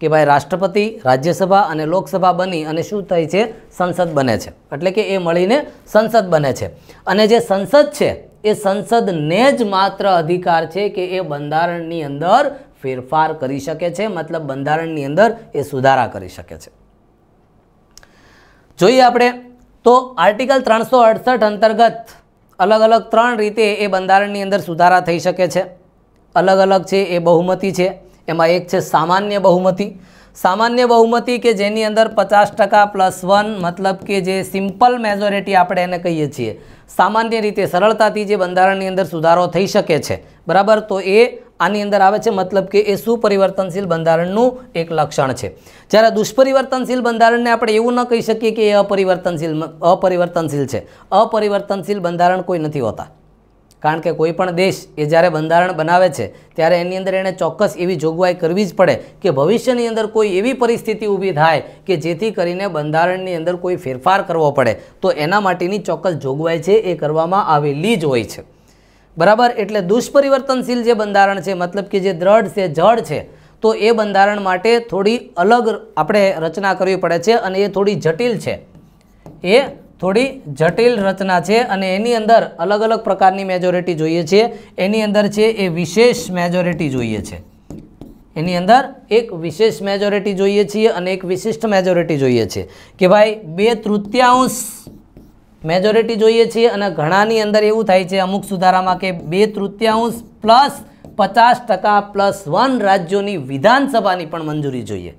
કે ભાઈ રાષ્ટ્રપતિ રાજ્યસભા અને લોકસભા બની અને શું થાય છે સંસદ બને છે એટલે કે એ મળીને સંસદ બને છે અને જે સંસદ છે એ સંસદને જ માત્ર અધિકાર છે કે એ બંધારણની અંદર ફેરફાર કરી શકે છે મતલબ બંધારણની અંદર એ સુધારા કરી શકે છે જોઈએ આપણે તો આર્ટિકલ ત્રણસો અડસઠ અંતર્ગત અલગ અલગ ત્રણ રીતે એ બંધારણની અંદર સુધારા થઈ શકે છે અલગ અલગ છે એ બહુમતી છે એમાં એક છે સામાન્ય બહુમતી સામાન્ય બહુમતી કે જેની અંદર પચાસ ટકા પ્લસ વન મતલબ કે જે સિમ્પલ મેજોરિટી આપણે એને કહીએ છીએ સામાન્ય રીતે સરળતાથી જે બંધારણની અંદર સુધારો થઈ શકે છે બરાબર તો એ આની અંદર આવે છે મતલબ કે એ સુપરિવર્તનશીલ બંધારણનું એક લક્ષણ છે જ્યારે દુષ્પરિવર્તનશીલ બંધારણને આપણે એવું ન કહી શકીએ કે એ અપરિવર્તનશીલ અપરિવર્તનશીલ છે અપરિવર્તનશીલ બંધારણ કોઈ નથી હોતા કારણ કે કોઈપણ દેશ એ જ્યારે બંધારણ બનાવે છે ત્યારે એની અંદર એણે ચોક્કસ એવી જોગવાઈ કરવી જ પડે કે ભવિષ્યની અંદર કોઈ એવી પરિસ્થિતિ ઊભી થાય કે જેથી કરીને બંધારણની અંદર કોઈ ફેરફાર કરવો પડે તો એના માટેની ચોક્કસ જોગવાઈ છે એ કરવામાં આવેલી જ હોય છે બરાબર એટલે દુષ્પરિવર્તનશીલ જે બંધારણ છે મતલબ કે જે દ્રઢ છે જળ છે તો એ બંધારણ માટે થોડી અલગ આપણે રચના કરવી પડે છે અને એ થોડી જટિલ છે એ થોડી જટિલ રચના છે અને એની અંદર અલગ અલગ પ્રકારની મેજોરિટી જોઈએ છે એની અંદર છે એ વિશેષ મેજોરિટી જોઈએ છે એની અંદર એક વિશેષ મેજોરિટી જોઈએ છીએ અને એક વિશિષ્ટ મેજોરિટી જોઈએ છે કે ભાઈ બે તૃતીયાંશ મેજોરિટી જોઈએ છીએ અને ઘણાની અંદર એવું થાય છે અમુક સુધારામાં કે બે તૃતીયાંશ પ્લસ પચાસ ટકા પ્લસ વન રાજ્યોની વિધાનસભાની પણ મંજૂરી જોઈએ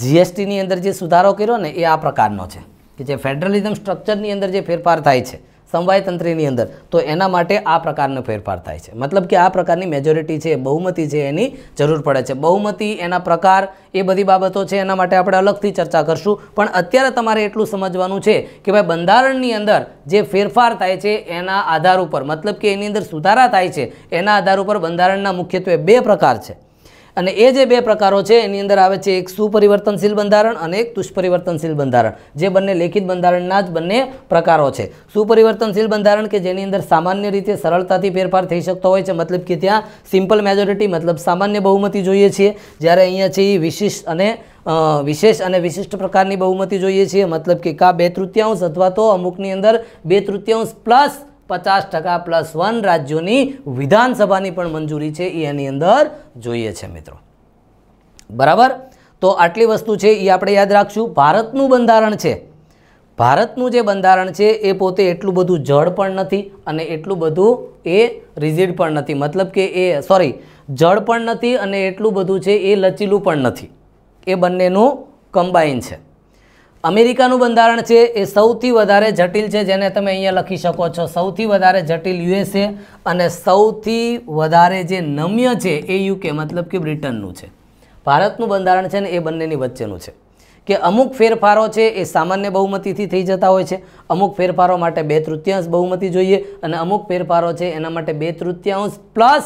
જીએસટીની અંદર જે સુધારો કર્યો ને એ આ પ્રકારનો છે કે જે ફેડરલિઝમ સ્ટ્રક્ચરની અંદર જે ફેરફાર થાય છે સમવાયતંત્રીની અંદર તો એના માટે આ પ્રકારનો ફેરફાર થાય છે મતલબ કે આ પ્રકારની મેજોરિટી છે બહુમતી છે એની જરૂર પડે છે બહુમતી એના પ્રકાર એ બધી બાબતો છે એના માટે આપણે અલગથી ચર્ચા કરશું પણ અત્યારે તમારે એટલું સમજવાનું છે કે ભાઈ બંધારણની અંદર જે ફેરફાર થાય છે એના આધાર ઉપર મતલબ કે એની અંદર સુધારા થાય છે એના આધાર ઉપર બંધારણના મુખ્યત્વે બે પ્રકાર છે અને એ જે બે પ્રકારો છે એની અંદર આવે છે એક સુપરિવર્તનશીલ બંધારણ અને એક દુષ્પરિવર્તનશીલ બંધારણ જે બંને લેખિત બંધારણના જ બંને પ્રકારો છે સુપરિવર્તનશીલ બંધારણ કે જેની અંદર સામાન્ય રીતે સરળતાથી ફેરફાર થઈ શકતો હોય છે મતલબ કે ત્યાં સિમ્પલ મેજોરિટી મતલબ સામાન્ય બહુમતી જોઈએ છીએ જ્યારે અહીંયા છે એ વિશિષ્ટ અને વિશેષ અને વિશિષ્ટ પ્રકારની બહુમતી જોઈએ છીએ મતલબ કે કા બે તૃતીયાંશ અથવા તો અમુકની અંદર બે તૃતીયાંશ પ્લસ પચાસ ટકા પ્લસ વન રાજ્યોની વિધાનસભાની પણ મંજૂરી છે એ એની અંદર જોઈએ છે મિત્રો બરાબર તો આટલી વસ્તુ છે એ આપણે યાદ રાખશું ભારતનું બંધારણ છે ભારતનું જે બંધારણ છે એ પોતે એટલું બધું જળ પણ નથી અને એટલું બધું એ રિઝિડ પણ નથી મતલબ કે એ સોરી જળ પણ નથી અને એટલું બધું છે એ લચીલું પણ નથી એ બંનેનું કમ્બાઈન છે અમેરિકાનું બંધારણ છે એ સૌથી વધારે જટિલ છે જેને તમે અહીંયા લખી શકો છો સૌથી વધારે જટિલ યુએસએ અને સૌથી વધારે જે નમ્ય છે એ યુકે મતલબ કે બ્રિટનનું છે ભારતનું બંધારણ છે ને એ બંનેની વચ્ચેનું છે કે અમુક ફેરફારો છે એ સામાન્ય બહુમતીથી થઈ જતા હોય છે અમુક ફેરફારો માટે બે તૃતીયાંશ બહુમતી જોઈએ અને અમુક ફેરફારો છે એના માટે બે તૃતીયાંશ પ્લસ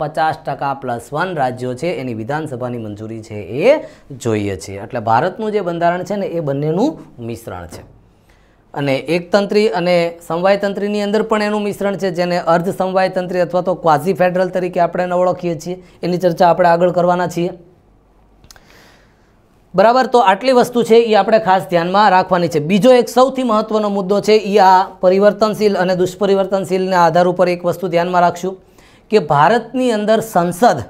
પચાસ ટકા પ્લસ વન રાજ્યો છે એની વિધાનસભાની મંજૂરી છે એ જોઈએ છે એટલે ભારતનું જે બંધારણ છે ને એ બંનેનું મિશ્રણ છે અને એકતંત્રી અને સમવાયતંત્રીની અંદર પણ એનું મિશ્રણ છે જેને અર્ધ સમવાયતંત્રી અથવા તો ક્વાઝી ફેડરલ તરીકે આપણે એને ઓળખીએ છીએ એની ચર્ચા આપણે આગળ કરવાના છીએ બરાબર તો આટલી વસ્તુ છે એ આપણે ખાસ ધ્યાનમાં રાખવાની છે બીજો એક સૌથી મહત્ત્વનો મુદ્દો છે એ આ પરિવર્તનશીલ અને દુષ્પરિવર્તનશીલના આધાર ઉપર એક વસ્તુ ધ્યાનમાં રાખશું કે ભારતની અંદર સંસદ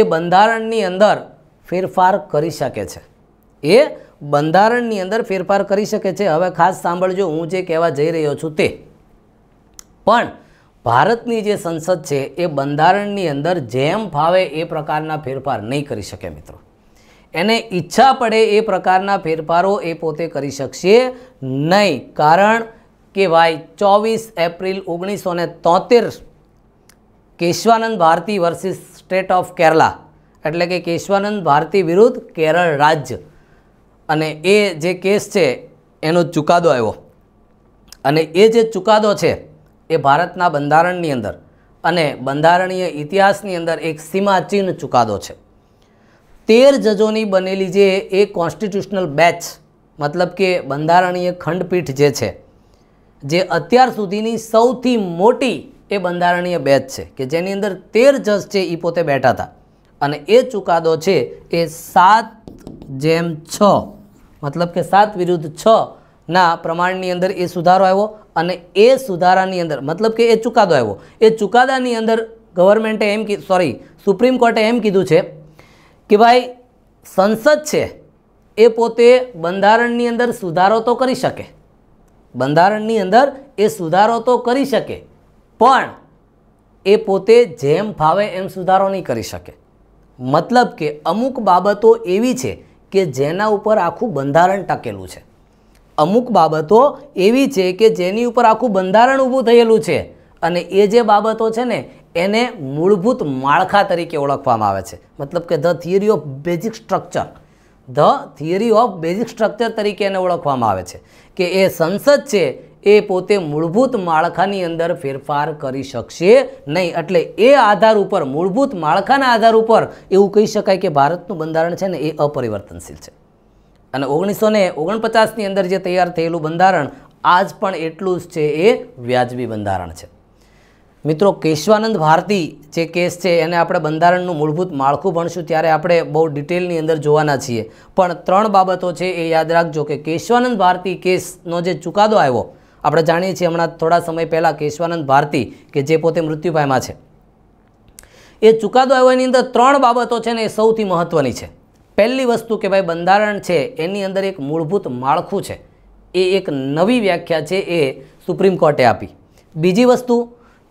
એ બંધારણની અંદર ફેરફાર કરી શકે છે એ બંધારણની અંદર ફેરફાર કરી શકે છે હવે ખાસ સાંભળજો હું જે કહેવા જઈ રહ્યો છું તે પણ ભારતની જે સંસદ છે એ બંધારણની અંદર જેમ ફાવે એ પ્રકારના ફેરફાર નહીં કરી શકે મિત્રો એને ઈચ્છા પડે એ પ્રકારના ફેરફારો એ પોતે કરી શકશે નહીં કારણ કે ભાઈ ચોવીસ એપ્રિલ ઓગણીસો ને તોતેર Keshavananda Bharati versus state of Kerala એટલે કે કેશવાનંદ ભારતી વિરુદ્ધ કેરળ રાજ્ય અને એ જે કેસ છે એનો ચુકાદો આવ્યો અને એ જે ચુકાદો છે એ ભારતના બંધારણની અંદર અને બંધારણીય ઇતિહાસની અંદર એક સીમાચીન ચુકાદો છે તેર જજોની બનેલી જે એ કોન્સ્ટિટ્યુશનલ બેચ મતલબ કે બંધારણીય ખંડપીઠ જે છે જે અત્યાર સુધીની સૌથી મોટી એ બંધારણીય બેચ છે કે જેની અંદર તેર જજ છે એ પોતે બેઠા હતા અને એ ચુકાદો છે એ સાત જેમ છ મતલબ કે સાત વિરુદ્ધ છ ના પ્રમાણની અંદર એ સુધારો આવ્યો અને એ સુધારાની અંદર મતલબ કે એ ચુકાદો આવ્યો એ ચુકાદાની અંદર ગવર્મેન્ટે એમ કી સોરી સુપ્રીમ કોર્ટે એમ કીધું છે કે ભાઈ સંસદ છે એ પોતે બંધારણની અંદર સુધારો તો કરી શકે બંધારણની અંદર એ સુધારો તો કરી શકે પણ એ પોતે જેમ ફાવે એમ સુધારો નહીં કરી શકે મતલબ કે અમુક બાબતો એવી છે કે જેના ઉપર આખું બંધારણ ટકેલું છે અમુક બાબતો એવી છે કે જેની ઉપર આખું બંધારણ ઊભું થયેલું છે અને એ જે બાબતો છે ને એને મૂળભૂત માળખા તરીકે ઓળખવામાં આવે છે મતલબ કે the theory of basic structure the theory of basic structure તરીકે એને ઓળખવામાં આવે છે કે એ સંસદ છે એ પોતે મૂળભૂત માળખાની અંદર ફેરફાર કરી શકશે નહીં એટલે એ આધાર ઉપર મૂળભૂત માળખાના આધાર ઉપર એવું કહી શકાય કે ભારતનું બંધારણ છે ને એ અપરિવર્તનશીલ છે અને ઓગણીસો ને ઓગણપચાસની અંદર જે તૈયાર થયેલું બંધારણ આજ પણ એટલું જ છે એ વ્યાજબી બંધારણ છે મિત્રો કેશવાનંદ ભારતી જે કેસ છે એને આપણે બંધારણનું મૂળભૂત માળખું ભણશું ત્યારે આપણે બહુ ડિટેલની અંદર જોવાના છીએ પણ ત્રણ બાબતો છે એ યાદ રાખજો કે કેશવાનંદ ભારતી કેસનો જે ચુકાદો આવ્યો આપણે જાણીએ છીએ હમણાં થોડા સમય પહેલાં કેશવાનંદ ભારતી કે જે પોતે મૃત્યુ છે એ ચુકાદો આવ્યો એની અંદર ત્રણ બાબતો છે ને એ સૌથી મહત્ત્વની છે પહેલી વસ્તુ કે ભાઈ બંધારણ છે એની અંદર એક મૂળભૂત માળખું છે એ એક નવી વ્યાખ્યા છે એ સુપ્રીમ કોર્ટે આપી બીજી વસ્તુ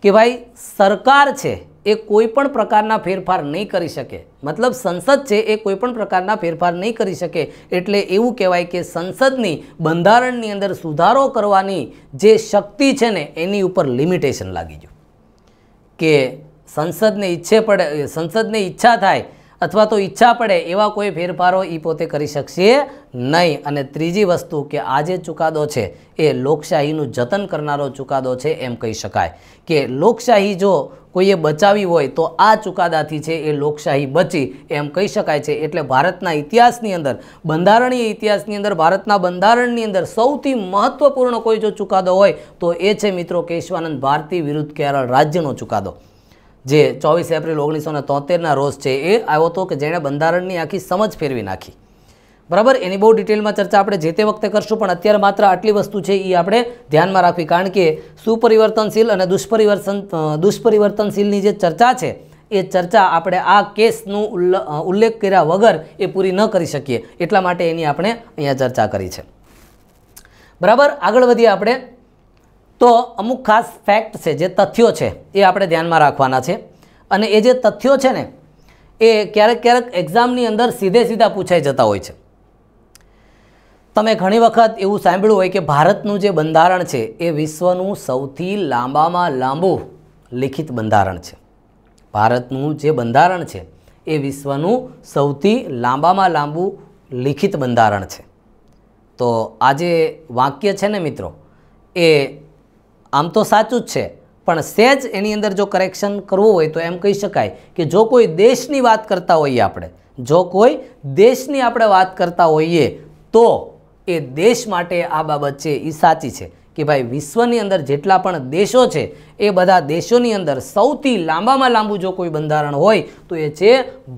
કે ભાઈ સરકાર છે એ કોઈપણ પ્રકારના ફેરફાર નહીં કરી શકે મતલબ સંસદ છે એ કોઈપણ પ્રકારના ફેરફાર નહીં કરી શકે એટલે એવું કહેવાય કે સંસદની બંધારણની અંદર સુધારો કરવાની જે શક્તિ છે ને એની ઉપર લિમિટેશન લાગી ગયું કે સંસદને ઈચ્છે પડે સંસદને ઈચ્છા થાય અથવા તો ઈચ્છા પડે એવા કોઈ ફેરફારો એ પોતે કરી શકશે નહીં અને ત્રીજી વસ્તુ કે આ જે ચુકાદો છે એ લોકશાહીનું જતન કરનારો ચુકાદો છે એમ કહી શકાય કે લોકશાહી જો કોઈએ બચાવી હોય તો આ ચુકાદાથી છે એ લોકશાહી બચી એમ કહી શકાય છે એટલે ભારતના ઇતિહાસની અંદર બંધારણીય ઇતિહાસની અંદર ભારતના બંધારણની અંદર સૌથી મહત્વપૂર્ણ કોઈ જો ચુકાદો હોય તો એ છે મિત્રો કેશવાનંદ ભારતી વિરુદ્ધ કેરળ રાજ્યનો ચુકાદો જે ચોવીસ એપ્રિલ ઓગણીસો ને તોતેરના રોજ છે એ આવ્યો હતો કે જેણે બંધારણની આખી સમજ ફેરવી નાખી બરાબર એની બહુ ડિટેલમાં ચર્ચા આપણે જે તે વખતે કરશું પણ અત્યારે માત્ર આટલી વસ્તુ છે એ આપણે ધ્યાનમાં રાખવી કારણ કે સુપરિવર્તનશીલ અને દુષ્પરિવર્તન દુષ્પરિવર્તનશીલની જે ચર્ચા છે એ ચર્ચા આપણે આ કેસનું ઉલ્લેખ કર્યા વગર એ પૂરી ન કરી શકીએ એટલા માટે એની આપણે અહીંયા ચર્ચા કરી છે બરાબર આગળ વધીએ આપણે તો અમુક ખાસ ફેક્ટ છે જે તથ્યો છે એ આપણે ધ્યાનમાં રાખવાના છે અને એ જે તથ્યો છે ને એ ક્યારેક ક્યારેક એક્ઝામની અંદર સીધે સીધા પૂછાઈ જતા હોય છે તમે ઘણી વખત એવું સાંભળ્યું હોય કે ભારતનું જે બંધારણ છે એ વિશ્વનું સૌથી લાંબામાં લાંબુ લિખિત બંધારણ છે ભારતનું જે બંધારણ છે એ વિશ્વનું સૌથી લાંબામાં લાંબુ લિખિત બંધારણ છે તો આ જે વાક્ય છે ને મિત્રો એ આમ તો સાચું જ છે પણ સહેજ એની અંદર જો કરેક્શન કરવું હોય તો એમ કહી શકાય કે જો કોઈ દેશની વાત કરતા હોઈએ આપણે જો કોઈ દેશની આપણે વાત કરતા હોઈએ તો એ દેશ માટે આ બાબત છે એ સાચી છે કે ભાઈ વિશ્વની અંદર જેટલા પણ દેશો છે એ બધા દેશોની અંદર સૌથી લાંબામાં લાંબુ જો કોઈ બંધારણ હોય તો એ છે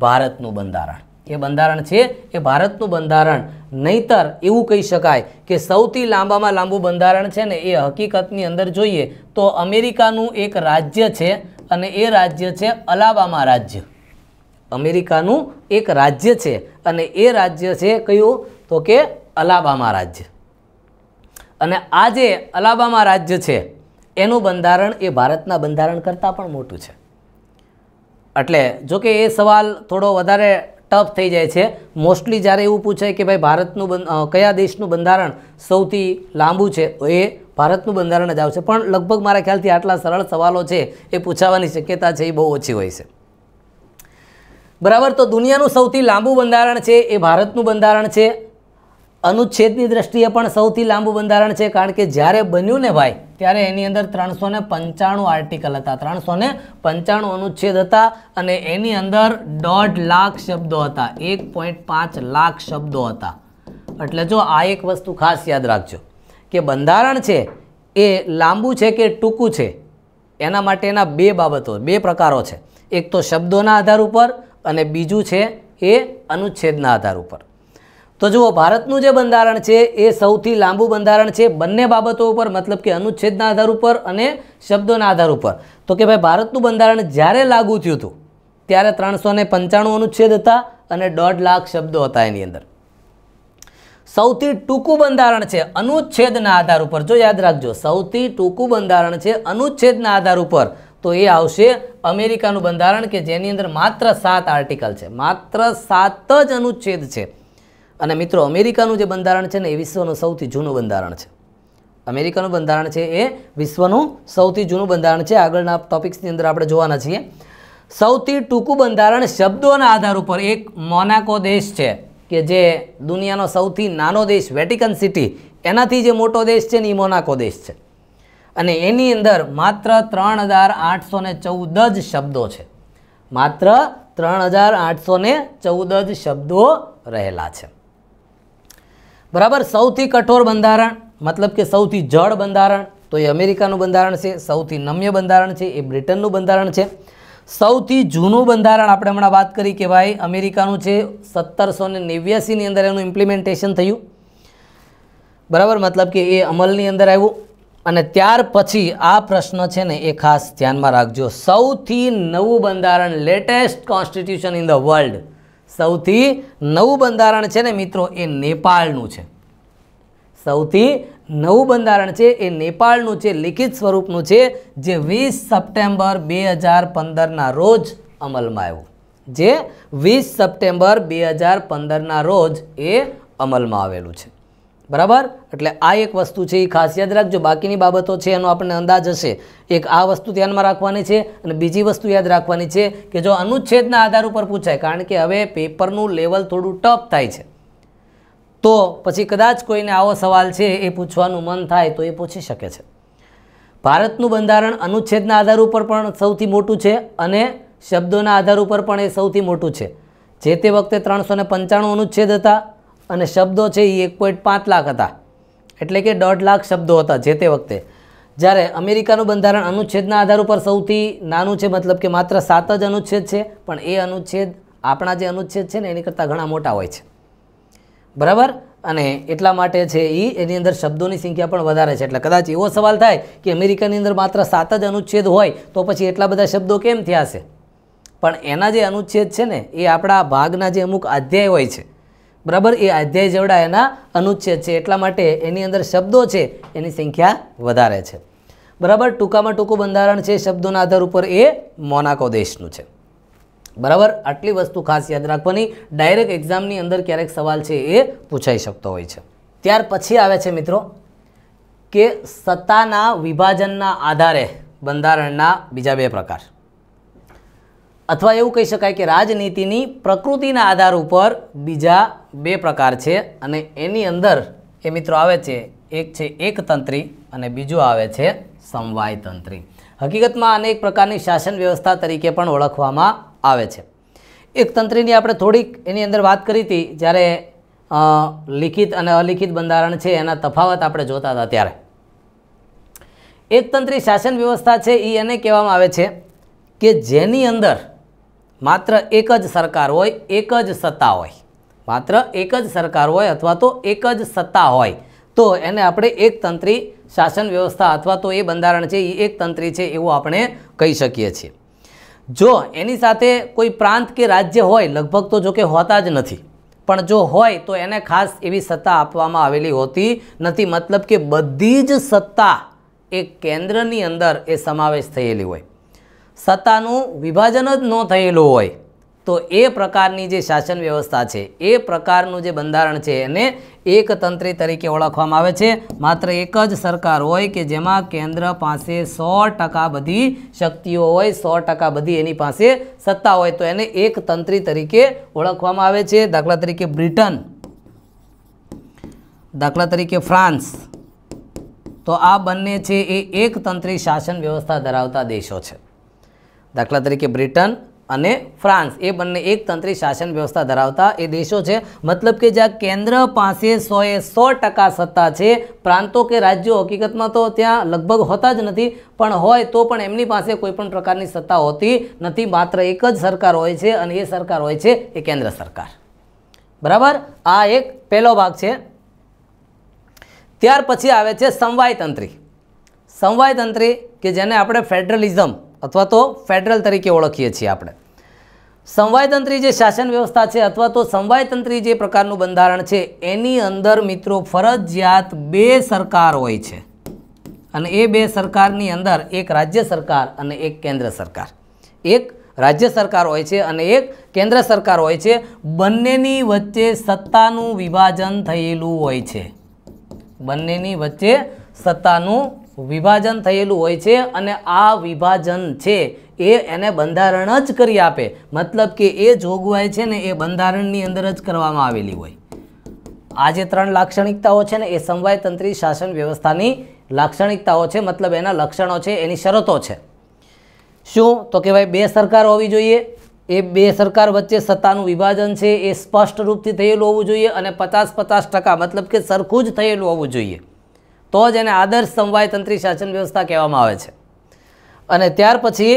ભારતનું બંધારણ એ બંધારણ છે એ ભારતનું બંધારણ નહીતર એવું કહી શકાય કે સૌથી લાંબામાં લાંબુ બંધારણ છે ને એ હકીકતની અંદર જોઈએ તો અમેરિકાનું એક રાજ્ય છે અને એ રાજ્ય છે અલાબામા રાજ્ય અમેરિકાનું એક રાજ્ય છે અને એ રાજ્ય છે કયું તો કે અલાબામા રાજ્ય અને આ જે અલાબામા રાજ્ય છે એનું બંધારણ એ ભારતના બંધારણ કરતાં પણ મોટું છે એટલે જો કે એ સવાલ થોડો વધારે ટફ થઈ જાય છે મોસ્ટલી જ્યારે એવું પૂછાય કે ભાઈ ભારતનું કયા દેશનું બંધારણ સૌથી લાંબુ છે એ ભારતનું બંધારણ જ આવશે પણ લગભગ મારા ખ્યાલથી આટલા સરળ સવાલો છે એ પૂછાવાની શક્યતા છે એ બહુ ઓછી હોય છે બરાબર તો દુનિયાનું સૌથી લાંબુ બંધારણ છે એ ભારતનું બંધારણ છે અનુચ્છેદની દ્રષ્ટિએ પણ સૌથી લાંબુ બંધારણ છે કારણ કે જ્યારે બન્યું ને ભાઈ ત્યારે એની અંદર ત્રણસો ને પંચાણું આર્ટિકલ હતા ત્રણસો ને પંચાણું અનુચ્છેદ હતા અને એની અંદર દોઢ લાખ શબ્દો હતા એક પોઈન્ટ પાંચ લાખ શબ્દો હતા એટલે જો આ એક વસ્તુ ખાસ યાદ રાખજો કે બંધારણ છે એ લાંબુ છે કે ટૂંકું છે એના માટેના બે બાબતો બે પ્રકારો છે એક તો શબ્દોના આધાર ઉપર અને બીજું છે એ અનુચ્છેદના આધાર ઉપર તો જુઓ ભારતનું જે બંધારણ છે એ સૌથી લાંબુ બંધારણ છે બંને બાબતો ઉપર મતલબ કે અનુચ્છેદના આધાર ઉપર અને શબ્દોના આધાર ઉપર તો કે ભાઈ ભારતનું બંધારણ જ્યારે લાગુ થયું હતું ત્યારે ત્રણસો પંચાણું અનુચ્છેદ હતા અને દોઢ લાખ શબ્દો હતા એની અંદર સૌથી ટૂંકું બંધારણ છે અનુચ્છેદના આધાર ઉપર જો યાદ રાખજો સૌથી ટૂંકું બંધારણ છે અનુચ્છેદના આધાર ઉપર તો એ આવશે અમેરિકાનું બંધારણ કે જેની અંદર માત્ર સાત આર્ટિકલ છે માત્ર સાત જ અનુચ્છેદ છે અને મિત્રો અમેરિકાનું જે બંધારણ છે ને એ વિશ્વનું સૌથી જૂનું બંધારણ છે અમેરિકાનું બંધારણ છે એ વિશ્વનું સૌથી જૂનું બંધારણ છે આગળના ટોપિક્સની અંદર આપણે જોવાના છીએ સૌથી ટૂંકું બંધારણ શબ્દોના આધાર ઉપર એક મોનાકો દેશ છે કે જે દુનિયાનો સૌથી નાનો દેશ વેટિકન સિટી એનાથી જે મોટો દેશ છે ને એ મોનાકો દેશ છે અને એની અંદર માત્ર ત્રણ હજાર આઠસો ને ચૌદ જ શબ્દો છે માત્ર ત્રણ હજાર આઠસો ને ચૌદ જ શબ્દો રહેલા છે બરાબર સૌથી કઠોર બંધારણ મતલબ કે સૌથી જળ બંધારણ તો એ અમેરિકાનું બંધારણ છે સૌથી નમ્ય બંધારણ છે એ બ્રિટનનું બંધારણ છે સૌથી જૂનું બંધારણ આપણે હમણાં વાત કરી કે ભાઈ અમેરિકાનું છે સત્તરસો ને નેવ્યાસીની અંદર એનું ઇમ્પ્લિમેન્ટેશન થયું બરાબર મતલબ કે એ અમલની અંદર આવ્યું અને ત્યાર પછી આ પ્રશ્ન છે ને એ ખાસ ધ્યાનમાં રાખજો સૌથી નવું બંધારણ latest constitution in the world સૌથી નવું બંધારણ છે ને મિત્રો એ નેપાળનું છે સૌથી નવું બંધારણ છે એ નેપાળનું છે લિખિત સ્વરૂપનું છે જે વીસ સપ્ટેમ્બર બે હજાર પંદરના રોજ અમલમાં આવ્યું જે વીસ સપ્ટેમ્બર બે હજાર પંદરના રોજ એ અમલમાં આવેલું છે બરાબર એટલે આ એક વસ્તુ છે એ ખાસ યાદ રાખજો બાકીની બાબતો છે એનો આપણને અંદાજ હશે એક આ વસ્તુ ધ્યાનમાં રાખવાની છે અને બીજી વસ્તુ યાદ રાખવાની છે કે જો અનુચ્છેદના આધાર ઉપર પૂછાય કારણ કે હવે પેપરનું લેવલ થોડું ટફ થાય છે તો પછી કદાચ કોઈને આવો સવાલ છે એ પૂછવાનું મન થાય તો એ પૂછી શકે છે ભારતનું બંધારણ અનુચ્છેદના આધાર ઉપર પણ સૌથી મોટું છે અને શબ્દોના આધાર ઉપર પણ એ સૌથી મોટું છે જે તે વખતે ત્રણસો અનુચ્છેદ હતા અને શબ્દો છે એ એક પોઈન્ટ પાંચ લાખ હતા એટલે કે દોઢ લાખ શબ્દો હતા જે તે વખતે જ્યારે અમેરિકાનું બંધારણ અનુચ્છેદના આધાર ઉપર સૌથી નાનું છે મતલબ કે માત્ર સાત જ અનુચ્છેદ છે પણ એ અનુચ્છેદ આપણા જે અનુચ્છેદ છે ને એની કરતાં ઘણા મોટા હોય છે બરાબર અને એટલા માટે છે એ એની અંદર શબ્દોની સંખ્યા પણ વધારે છે એટલે કદાચ એવો સવાલ થાય કે અમેરિકાની અંદર માત્ર સાત જ અનુચ્છેદ હોય તો પછી એટલા બધા શબ્દો કેમ થયા છે પણ એના જે અનુચ્છેદ છે ને એ આપણા ભાગના જે અમુક અધ્યાય હોય છે બરાબર એ અધ્યાય જેવડા એના અનુચ્છેદ છે એટલા માટે એની અંદર શબ્દો છે એની સંખ્યા વધારે છે બરાબર ટૂંકામાં ટૂંકું બંધારણ છે શબ્દોના આધાર ઉપર એ મોનાકો દેશનું છે બરાબર આટલી વસ્તુ ખાસ યાદ રાખવાની ડાયરેક્ટ એક્ઝામની અંદર ક્યારેક સવાલ છે એ પૂછાઈ શકતો હોય છે ત્યાર પછી આવે છે મિત્રો કે સત્તાના વિભાજનના આધારે બંધારણના બીજા બે પ્રકાર અથવા એવું કહી શકાય કે રાજનીતિની પ્રકૃતિના આધાર ઉપર બીજા બે પ્રકાર છે અને એની અંદર એ મિત્રો આવે છે એક છે એકતંત્રી અને બીજું આવે છે સમવાયતંત્રી હકીકતમાં અનેક પ્રકારની શાસન વ્યવસ્થા તરીકે પણ ઓળખવામાં આવે છે એકતંત્રીની આપણે થોડીક એની અંદર વાત કરી હતી જ્યારે લિખિત અને અલિખિત બંધારણ છે એના તફાવત આપણે જોતા હતા ત્યારે એકતંત્રી શાસન વ્યવસ્થા છે એ એને કહેવામાં આવે છે કે જેની અંદર માત્ર એક જ સરકાર હોય એક જ સત્તા હોય માત્ર એક જ સરકાર હોય અથવા તો એક જ સત્તા હોય તો એને આપણે એક તંત્રી શાસન વ્યવસ્થા અથવા તો એ બંધારણ છે એ એક તંત્રી છે એવું આપણે કહી શકીએ છીએ જો એની સાથે કોઈ પ્રાંત કે રાજ્ય હોય લગભગ તો જો કે હોતા જ નથી પણ જો હોય તો એને ખાસ એવી સત્તા આપવામાં આવેલી હોતી નથી મતલબ કે બધી જ સત્તા એ કેન્દ્રની અંદર એ સમાવેશ થયેલી હોય સત્તાનું વિભાજન જ ન થયેલું હોય તો એ પ્રકારની જે શાસન વ્યવસ્થા છે એ પ્રકારનું જે બંધારણ છે એને એકતંત્રી તરીકે ઓળખવામાં આવે છે માત્ર એક જ સરકાર હોય કે જેમાં કેન્દ્ર પાસે સો બધી શક્તિઓ હોય સો બધી એની પાસે સત્તા હોય તો એને એકતંત્રી તરીકે ઓળખવામાં આવે છે દાખલા તરીકે બ્રિટન દાખલા તરીકે ફ્રાન્સ તો આ બંને છે એ એકતંત્રી શાસન વ્યવસ્થા ધરાવતા દેશો છે દાખલા તરીકે બ્રિટન અને ફ્રાન્સ એ બંને એક તંત્રી શાસન વ્યવસ્થા ધરાવતા એ દેશો છે મતલબ કે જ્યાં કેન્દ્ર પાસે સોએ સો ટકા સત્તા છે પ્રાંતો કે રાજ્યો હકીકતમાં તો ત્યાં લગભગ હોતા જ નથી પણ હોય તો પણ એમની પાસે કોઈપણ પ્રકારની સત્તા હોતી નથી માત્ર એક જ સરકાર હોય છે અને એ સરકાર હોય છે એ કેન્દ્ર સરકાર બરાબર આ એક પહેલો ભાગ છે ત્યાર પછી આવે છે સંવાયતંત્રી સંવાયતંત્રી કે જેને આપણે ફેડરલિઝમ અથવા તો ફેડરલ તરીકે ઓળખીએ છીએ આપણે સંવાયતંત્રી જે શાસન વ્યવસ્થા છે અથવા તો સંવાયતંત્રી જે પ્રકારનું બંધારણ છે એની અંદર મિત્રો ફરજિયાત બે સરકાર હોય છે અને એ બે સરકારની અંદર એક રાજ્ય સરકાર અને એક કેન્દ્ર સરકાર એક રાજ્ય સરકાર હોય છે અને એક કેન્દ્ર સરકાર હોય છે બંનેની વચ્ચે સત્તાનું વિભાજન થયેલું હોય છે બંનેની વચ્ચે સત્તાનું વિભાજન થયેલું હોય છે અને આ વિભાજન છે એ એને બંધારણ જ કરી આપે મતલબ કે એ જોગવાઈ છે ને એ બંધારણની અંદર જ કરવામાં આવેલી હોય આ જે ત્રણ લાક્ષણિકતાઓ છે ને એ સમવાયતંત્રી શાસન વ્યવસ્થાની લાક્ષણિકતાઓ છે મતલબ એના લક્ષણો છે એની શરતો છે શું તો કે ભાઈ બે સરકાર હોવી જોઈએ એ બે સરકાર વચ્ચે સત્તાનું વિભાજન છે એ સ્પષ્ટ રૂપથી થયેલું હોવું જોઈએ અને પચાસ પચાસ ટકા મતલબ કે સરખું જ થયેલું હોવું જોઈએ તો જ એને આદર્શ તંત્રી શાસન વ્યવસ્થા કહેવામાં આવે છે અને ત્યાર પછી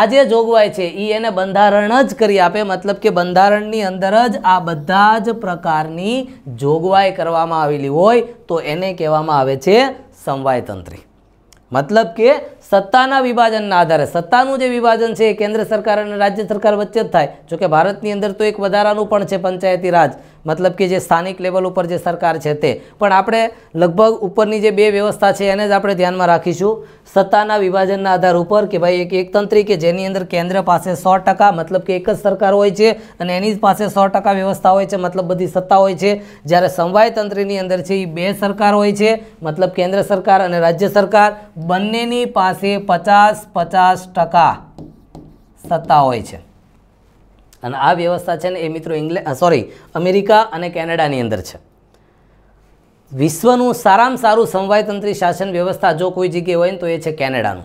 આ જે જોગવાઈ છે એ એને બંધારણ જ કરી આપે મતલબ કે બંધારણની અંદર જ આ બધા જ પ્રકારની જોગવાઈ કરવામાં આવેલી હોય તો એને કહેવામાં આવે છે તંત્રી મતલબ કે સત્તાના વિભાજનના આધારે સત્તાનું જે વિભાજન છે એ કેન્દ્ર સરકાર અને રાજ્ય સરકાર વચ્ચે જ થાય જો કે ભારતની અંદર તો એક વધારાનું પણ છે પંચાયતી રાજ મતલબ કે જે સ્થાનિક લેવલ ઉપર જે સરકાર છે તે પણ આપણે લગભગ ઉપરની જે બે વ્યવસ્થા છે એને જ આપણે ધ્યાનમાં રાખીશું સત્તાના વિભાજનના આધાર ઉપર કે ભાઈ એક એકતંત્રી કે જેની અંદર કેન્દ્ર પાસે સો મતલબ કે એક જ સરકાર હોય છે અને એની જ પાસે સો વ્યવસ્થા હોય છે મતલબ બધી સત્તા હોય છે જ્યારે સમવાયતંત્રીની અંદર છે એ બે સરકાર હોય છે મતલબ કેન્દ્ર સરકાર અને રાજ્ય સરકાર બંનેની પાસે પાસે પચાસ પચાસ ટકા સત્તા હોય છે અને આ વ્યવસ્થા છે ને એ મિત્રો ઇંગ્લેન્ડ સોરી અમેરિકા અને કેનેડાની અંદર છે વિશ્વનું સારામાં સારું સમવાયતંત્રી શાસન વ્યવસ્થા જો કોઈ જગ્યાએ હોય ને તો એ છે કેનેડાનું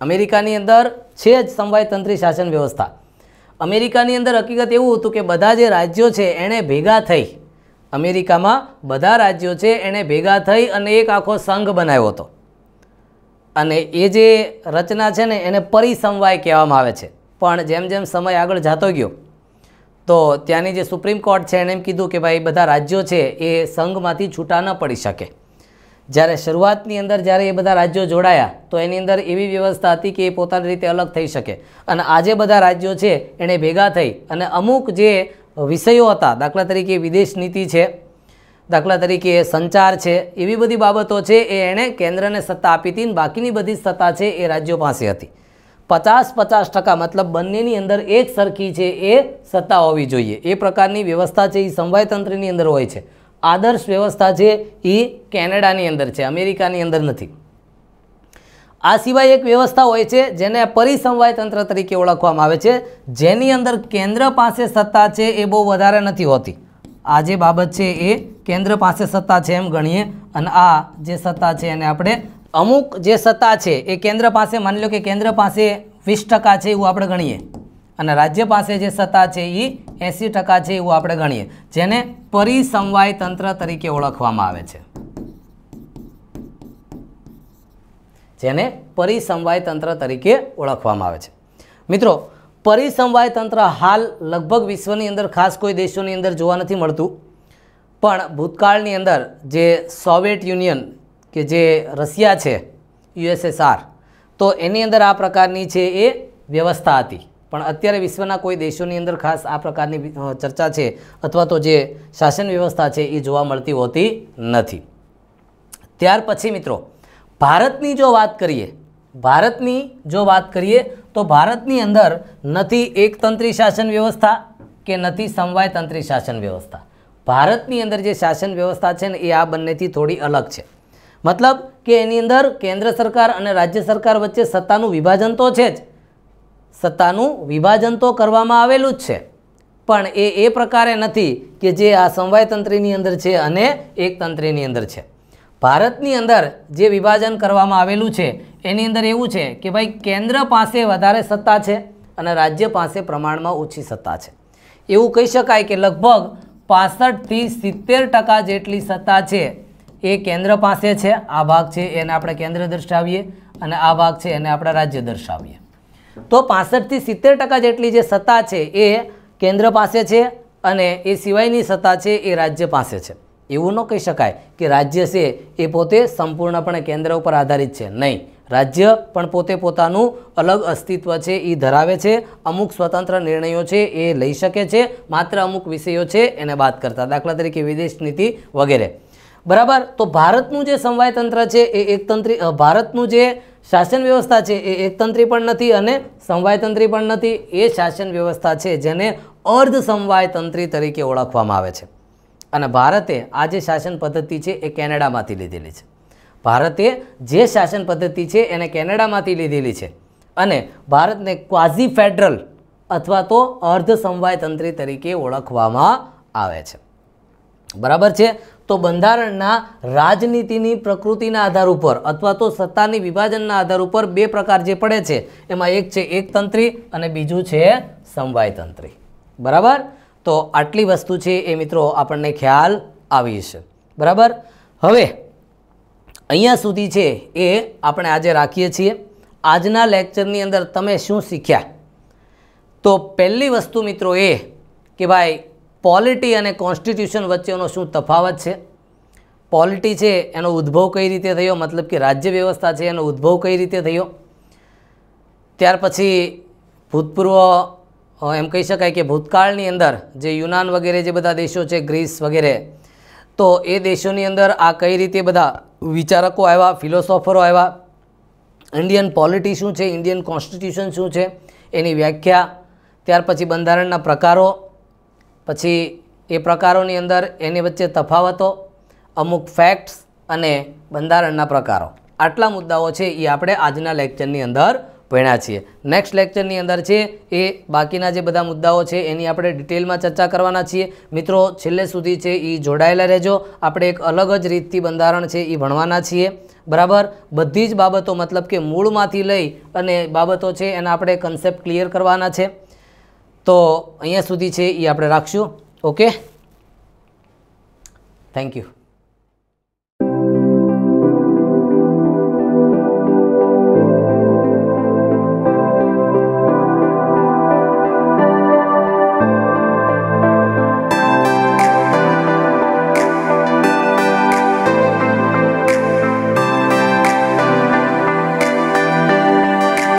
અમેરિકાની અંદર છે જ સમવાયતંત્રી શાસન વ્યવસ્થા અમેરિકાની અંદર હકીકત એવું હતું કે બધા જે રાજ્યો છે એણે ભેગા થઈ અમેરિકામાં બધા રાજ્યો છે એણે ભેગા થઈ અને એક આખો સંઘ બનાવ્યો હતો અને એ જે રચના છે ને એને પરિસમવાય કહેવામાં આવે છે પણ જેમ જેમ સમય આગળ જતો ગયો તો ત્યાંની જે સુપ્રીમ કોર્ટ છે એણે એમ કીધું કે ભાઈ બધા રાજ્યો છે એ સંઘમાંથી છૂટા ન પડી શકે જ્યારે શરૂઆતની અંદર જ્યારે એ બધા રાજ્યો જોડાયા તો એની અંદર એવી વ્યવસ્થા હતી કે એ પોતાની રીતે અલગ થઈ શકે અને આજે બધા રાજ્યો છે એણે ભેગા થઈ અને અમુક જે વિષયો હતા દાખલા તરીકે વિદેશ નીતિ છે દાખલા તરીકે સંચાર છે એવી બધી બાબતો છે એ એણે કેન્દ્રને સત્તા આપી હતી બાકીની બધી સત્તા છે એ રાજ્યો પાસે હતી પચાસ પચાસ ટકા મતલબ બંનેની અંદર એક સરખી છે એ સત્તા હોવી જોઈએ એ પ્રકારની વ્યવસ્થા છે એ સમવાયતંત્રની અંદર હોય છે આદર્શ વ્યવસ્થા છે એ કેનેડાની અંદર છે અમેરિકાની અંદર નથી આ સિવાય એક વ્યવસ્થા હોય છે જેને પરિસમવાય તંત્ર તરીકે ઓળખવામાં આવે છે જેની અંદર કેન્દ્ર પાસે સત્તા છે એ બહુ વધારે નથી હોતી આ જે બાબત છે એ કેન્દ્ર પાસે સત્તા છે એમ ગણીએ અને આ જે સત્તા છે એને આપણે અમુક જે સત્તા છે એ કેન્દ્ર પાસે માની લો કે કેન્દ્ર પાસે વીસ ટકા છે એવું આપણે ગણીએ અને રાજ્ય પાસે જે સત્તા છે એ એંસી ટકા છે એવું આપણે ગણીએ જેને પરિસમવાય તંત્ર તરીકે ઓળખવામાં આવે છે જેને પરિસમવાય તંત્ર તરીકે ઓળખવામાં આવે છે મિત્રો પરિસમવાય તંત્ર હાલ લગભગ વિશ્વની અંદર ખાસ કોઈ દેશોની અંદર જોવા નથી મળતું પણ ભૂતકાળની અંદર જે સોવિયત યુનિયન કે જે રશિયા છે યુએસએસઆર તો એની અંદર આ પ્રકારની છે એ વ્યવસ્થા હતી પણ અત્યારે વિશ્વના કોઈ દેશોની અંદર ખાસ આ પ્રકારની ચર્ચા છે અથવા તો જે શાસન વ્યવસ્થા છે એ જોવા મળતી હોતી નથી ત્યાર પછી મિત્રો ભારતની જો વાત કરીએ ભારતની જો વાત કરીએ તો ભારતની અંદર નથી એકતંત્રી શાસન વ્યવસ્થા કે નથી સમવાયતંત્રી શાસન વ્યવસ્થા ભારતની અંદર જે શાસન વ્યવસ્થા છે ને એ આ બંનેથી થોડી અલગ છે મતલબ કે એની અંદર કેન્દ્ર સરકાર અને રાજ્ય સરકાર વચ્ચે સત્તાનું વિભાજન તો છે જ સત્તાનું વિભાજન તો કરવામાં આવેલું જ છે પણ એ એ પ્રકારે નથી કે જે આ સમવાયતંત્રીની અંદર છે અને એકતંત્રીની અંદર છે ભારતની અંદર જે વિભાજન કરવામાં આવેલું છે એની અંદર એવું છે કે ભાઈ કેન્દ્ર પાસે વધારે સત્તા છે અને રાજ્ય પાસે પ્રમાણમાં ઓછી સત્તા છે એવું કહી શકાય કે લગભગ પાસઠથી સિત્તેર ટકા જેટલી સત્તા છે એ કેન્દ્ર પાસે છે આ ભાગ છે એને આપણે કેન્દ્ર દર્શાવીએ અને આ ભાગ છે એને આપણે રાજ્ય દર્શાવીએ તો પાસઠથી સિત્તેર ટકા જેટલી જે સત્તા છે એ કેન્દ્ર પાસે છે અને એ સિવાયની સત્તા છે એ રાજ્ય પાસે છે એવું ન કહી શકાય કે રાજ્ય છે એ પોતે સંપૂર્ણપણે કેન્દ્ર ઉપર આધારિત છે નહીં રાજ્ય પણ પોતે પોતાનું અલગ અસ્તિત્વ છે એ ધરાવે છે અમુક સ્વતંત્ર નિર્ણયો છે એ લઈ શકે છે માત્ર અમુક વિષયો છે એને બાદ કરતા દાખલા તરીકે વિદેશ નીતિ વગેરે બરાબર તો ભારતનું જે સંવાયતંત્ર છે એ એકતંત્રી ભારતનું જે શાસન વ્યવસ્થા છે એ એકતંત્રી પણ નથી અને સંવાયતંત્રી પણ નથી એ શાસન વ્યવસ્થા છે જેને અર્ધ સંવાયતંત્રી તરીકે ઓળખવામાં આવે છે અને ભારતે આ જે શાસન પદ્ધતિ છે એ કેનેડામાંથી લીધેલી છે ભારતે જે શાસન પદ્ધતિ છે એને કેનેડામાંથી લીધેલી છે અને ભારતને ક્વાઝી ફેડરલ અથવા તો અર્ધ સંવાયતંત્રી તરીકે ઓળખવામાં આવે છે બરાબર છે તો બંધારણના રાજનીતિની પ્રકૃતિના આધાર ઉપર અથવા તો સત્તાની વિભાજનના આધાર ઉપર બે પ્રકાર જે પડે છે એમાં એક છે એકતંત્રી અને બીજું છે સંવાયતંત્રી બરાબર તો આટલી વસ્તુ છે એ મિત્રો આપણને ખ્યાલ આવી છે બરાબર હવે અહીંયા સુધી છે એ આપણે આજે રાખીએ છીએ આજના લેક્ચરની અંદર તમે શું શીખ્યા તો પહેલી વસ્તુ મિત્રો એ કે ભાઈ પોલિટી અને કોન્સ્ટિટ્યુશન વચ્ચેનો શું તફાવત છે પોલિટી છે એનો ઉદ્ભવ કઈ રીતે થયો મતલબ કે રાજ્ય વ્યવસ્થા છે એનો ઉદ્ભવ કઈ રીતે થયો ત્યાર પછી ભૂતપૂર્વ એમ કહી શકાય કે ભૂતકાળની અંદર જે યુનાન વગેરે જે બધા દેશો છે ગ્રીસ વગેરે તો એ દેશોની અંદર આ કઈ રીતે બધા વિચારકો આવ્યા ફિલોસોફરો આવ્યા ઇન્ડિયન પોલિટી શું છે ઇન્ડિયન કોન્સ્ટિટ્યુશન શું છે એની વ્યાખ્યા ત્યાર પછી બંધારણના પ્રકારો પછી એ પ્રકારોની અંદર એની વચ્ચે તફાવતો અમુક ફેક્ટ્સ અને બંધારણના પ્રકારો આટલા મુદ્દાઓ છે એ આપણે આજના લેક્ચરની અંદર ભણ્યા છીએ નેક્સ્ટ લેક્ચરની અંદર છે એ બાકીના જે બધા મુદ્દાઓ છે એની આપણે ડિટેલમાં ચર્ચા કરવાના છીએ મિત્રો છેલ્લે સુધી છે એ જોડાયેલા રહેજો આપણે એક અલગ જ રીતથી બંધારણ છે એ ભણવાના છીએ બરાબર બધી જ બાબતો મતલબ કે મૂળમાંથી લઈ અને બાબતો છે એના આપણે કન્સેપ્ટ ક્લિયર કરવાના છે તો અહીંયા સુધી છે એ આપણે રાખશું ઓકે થેન્ક યુ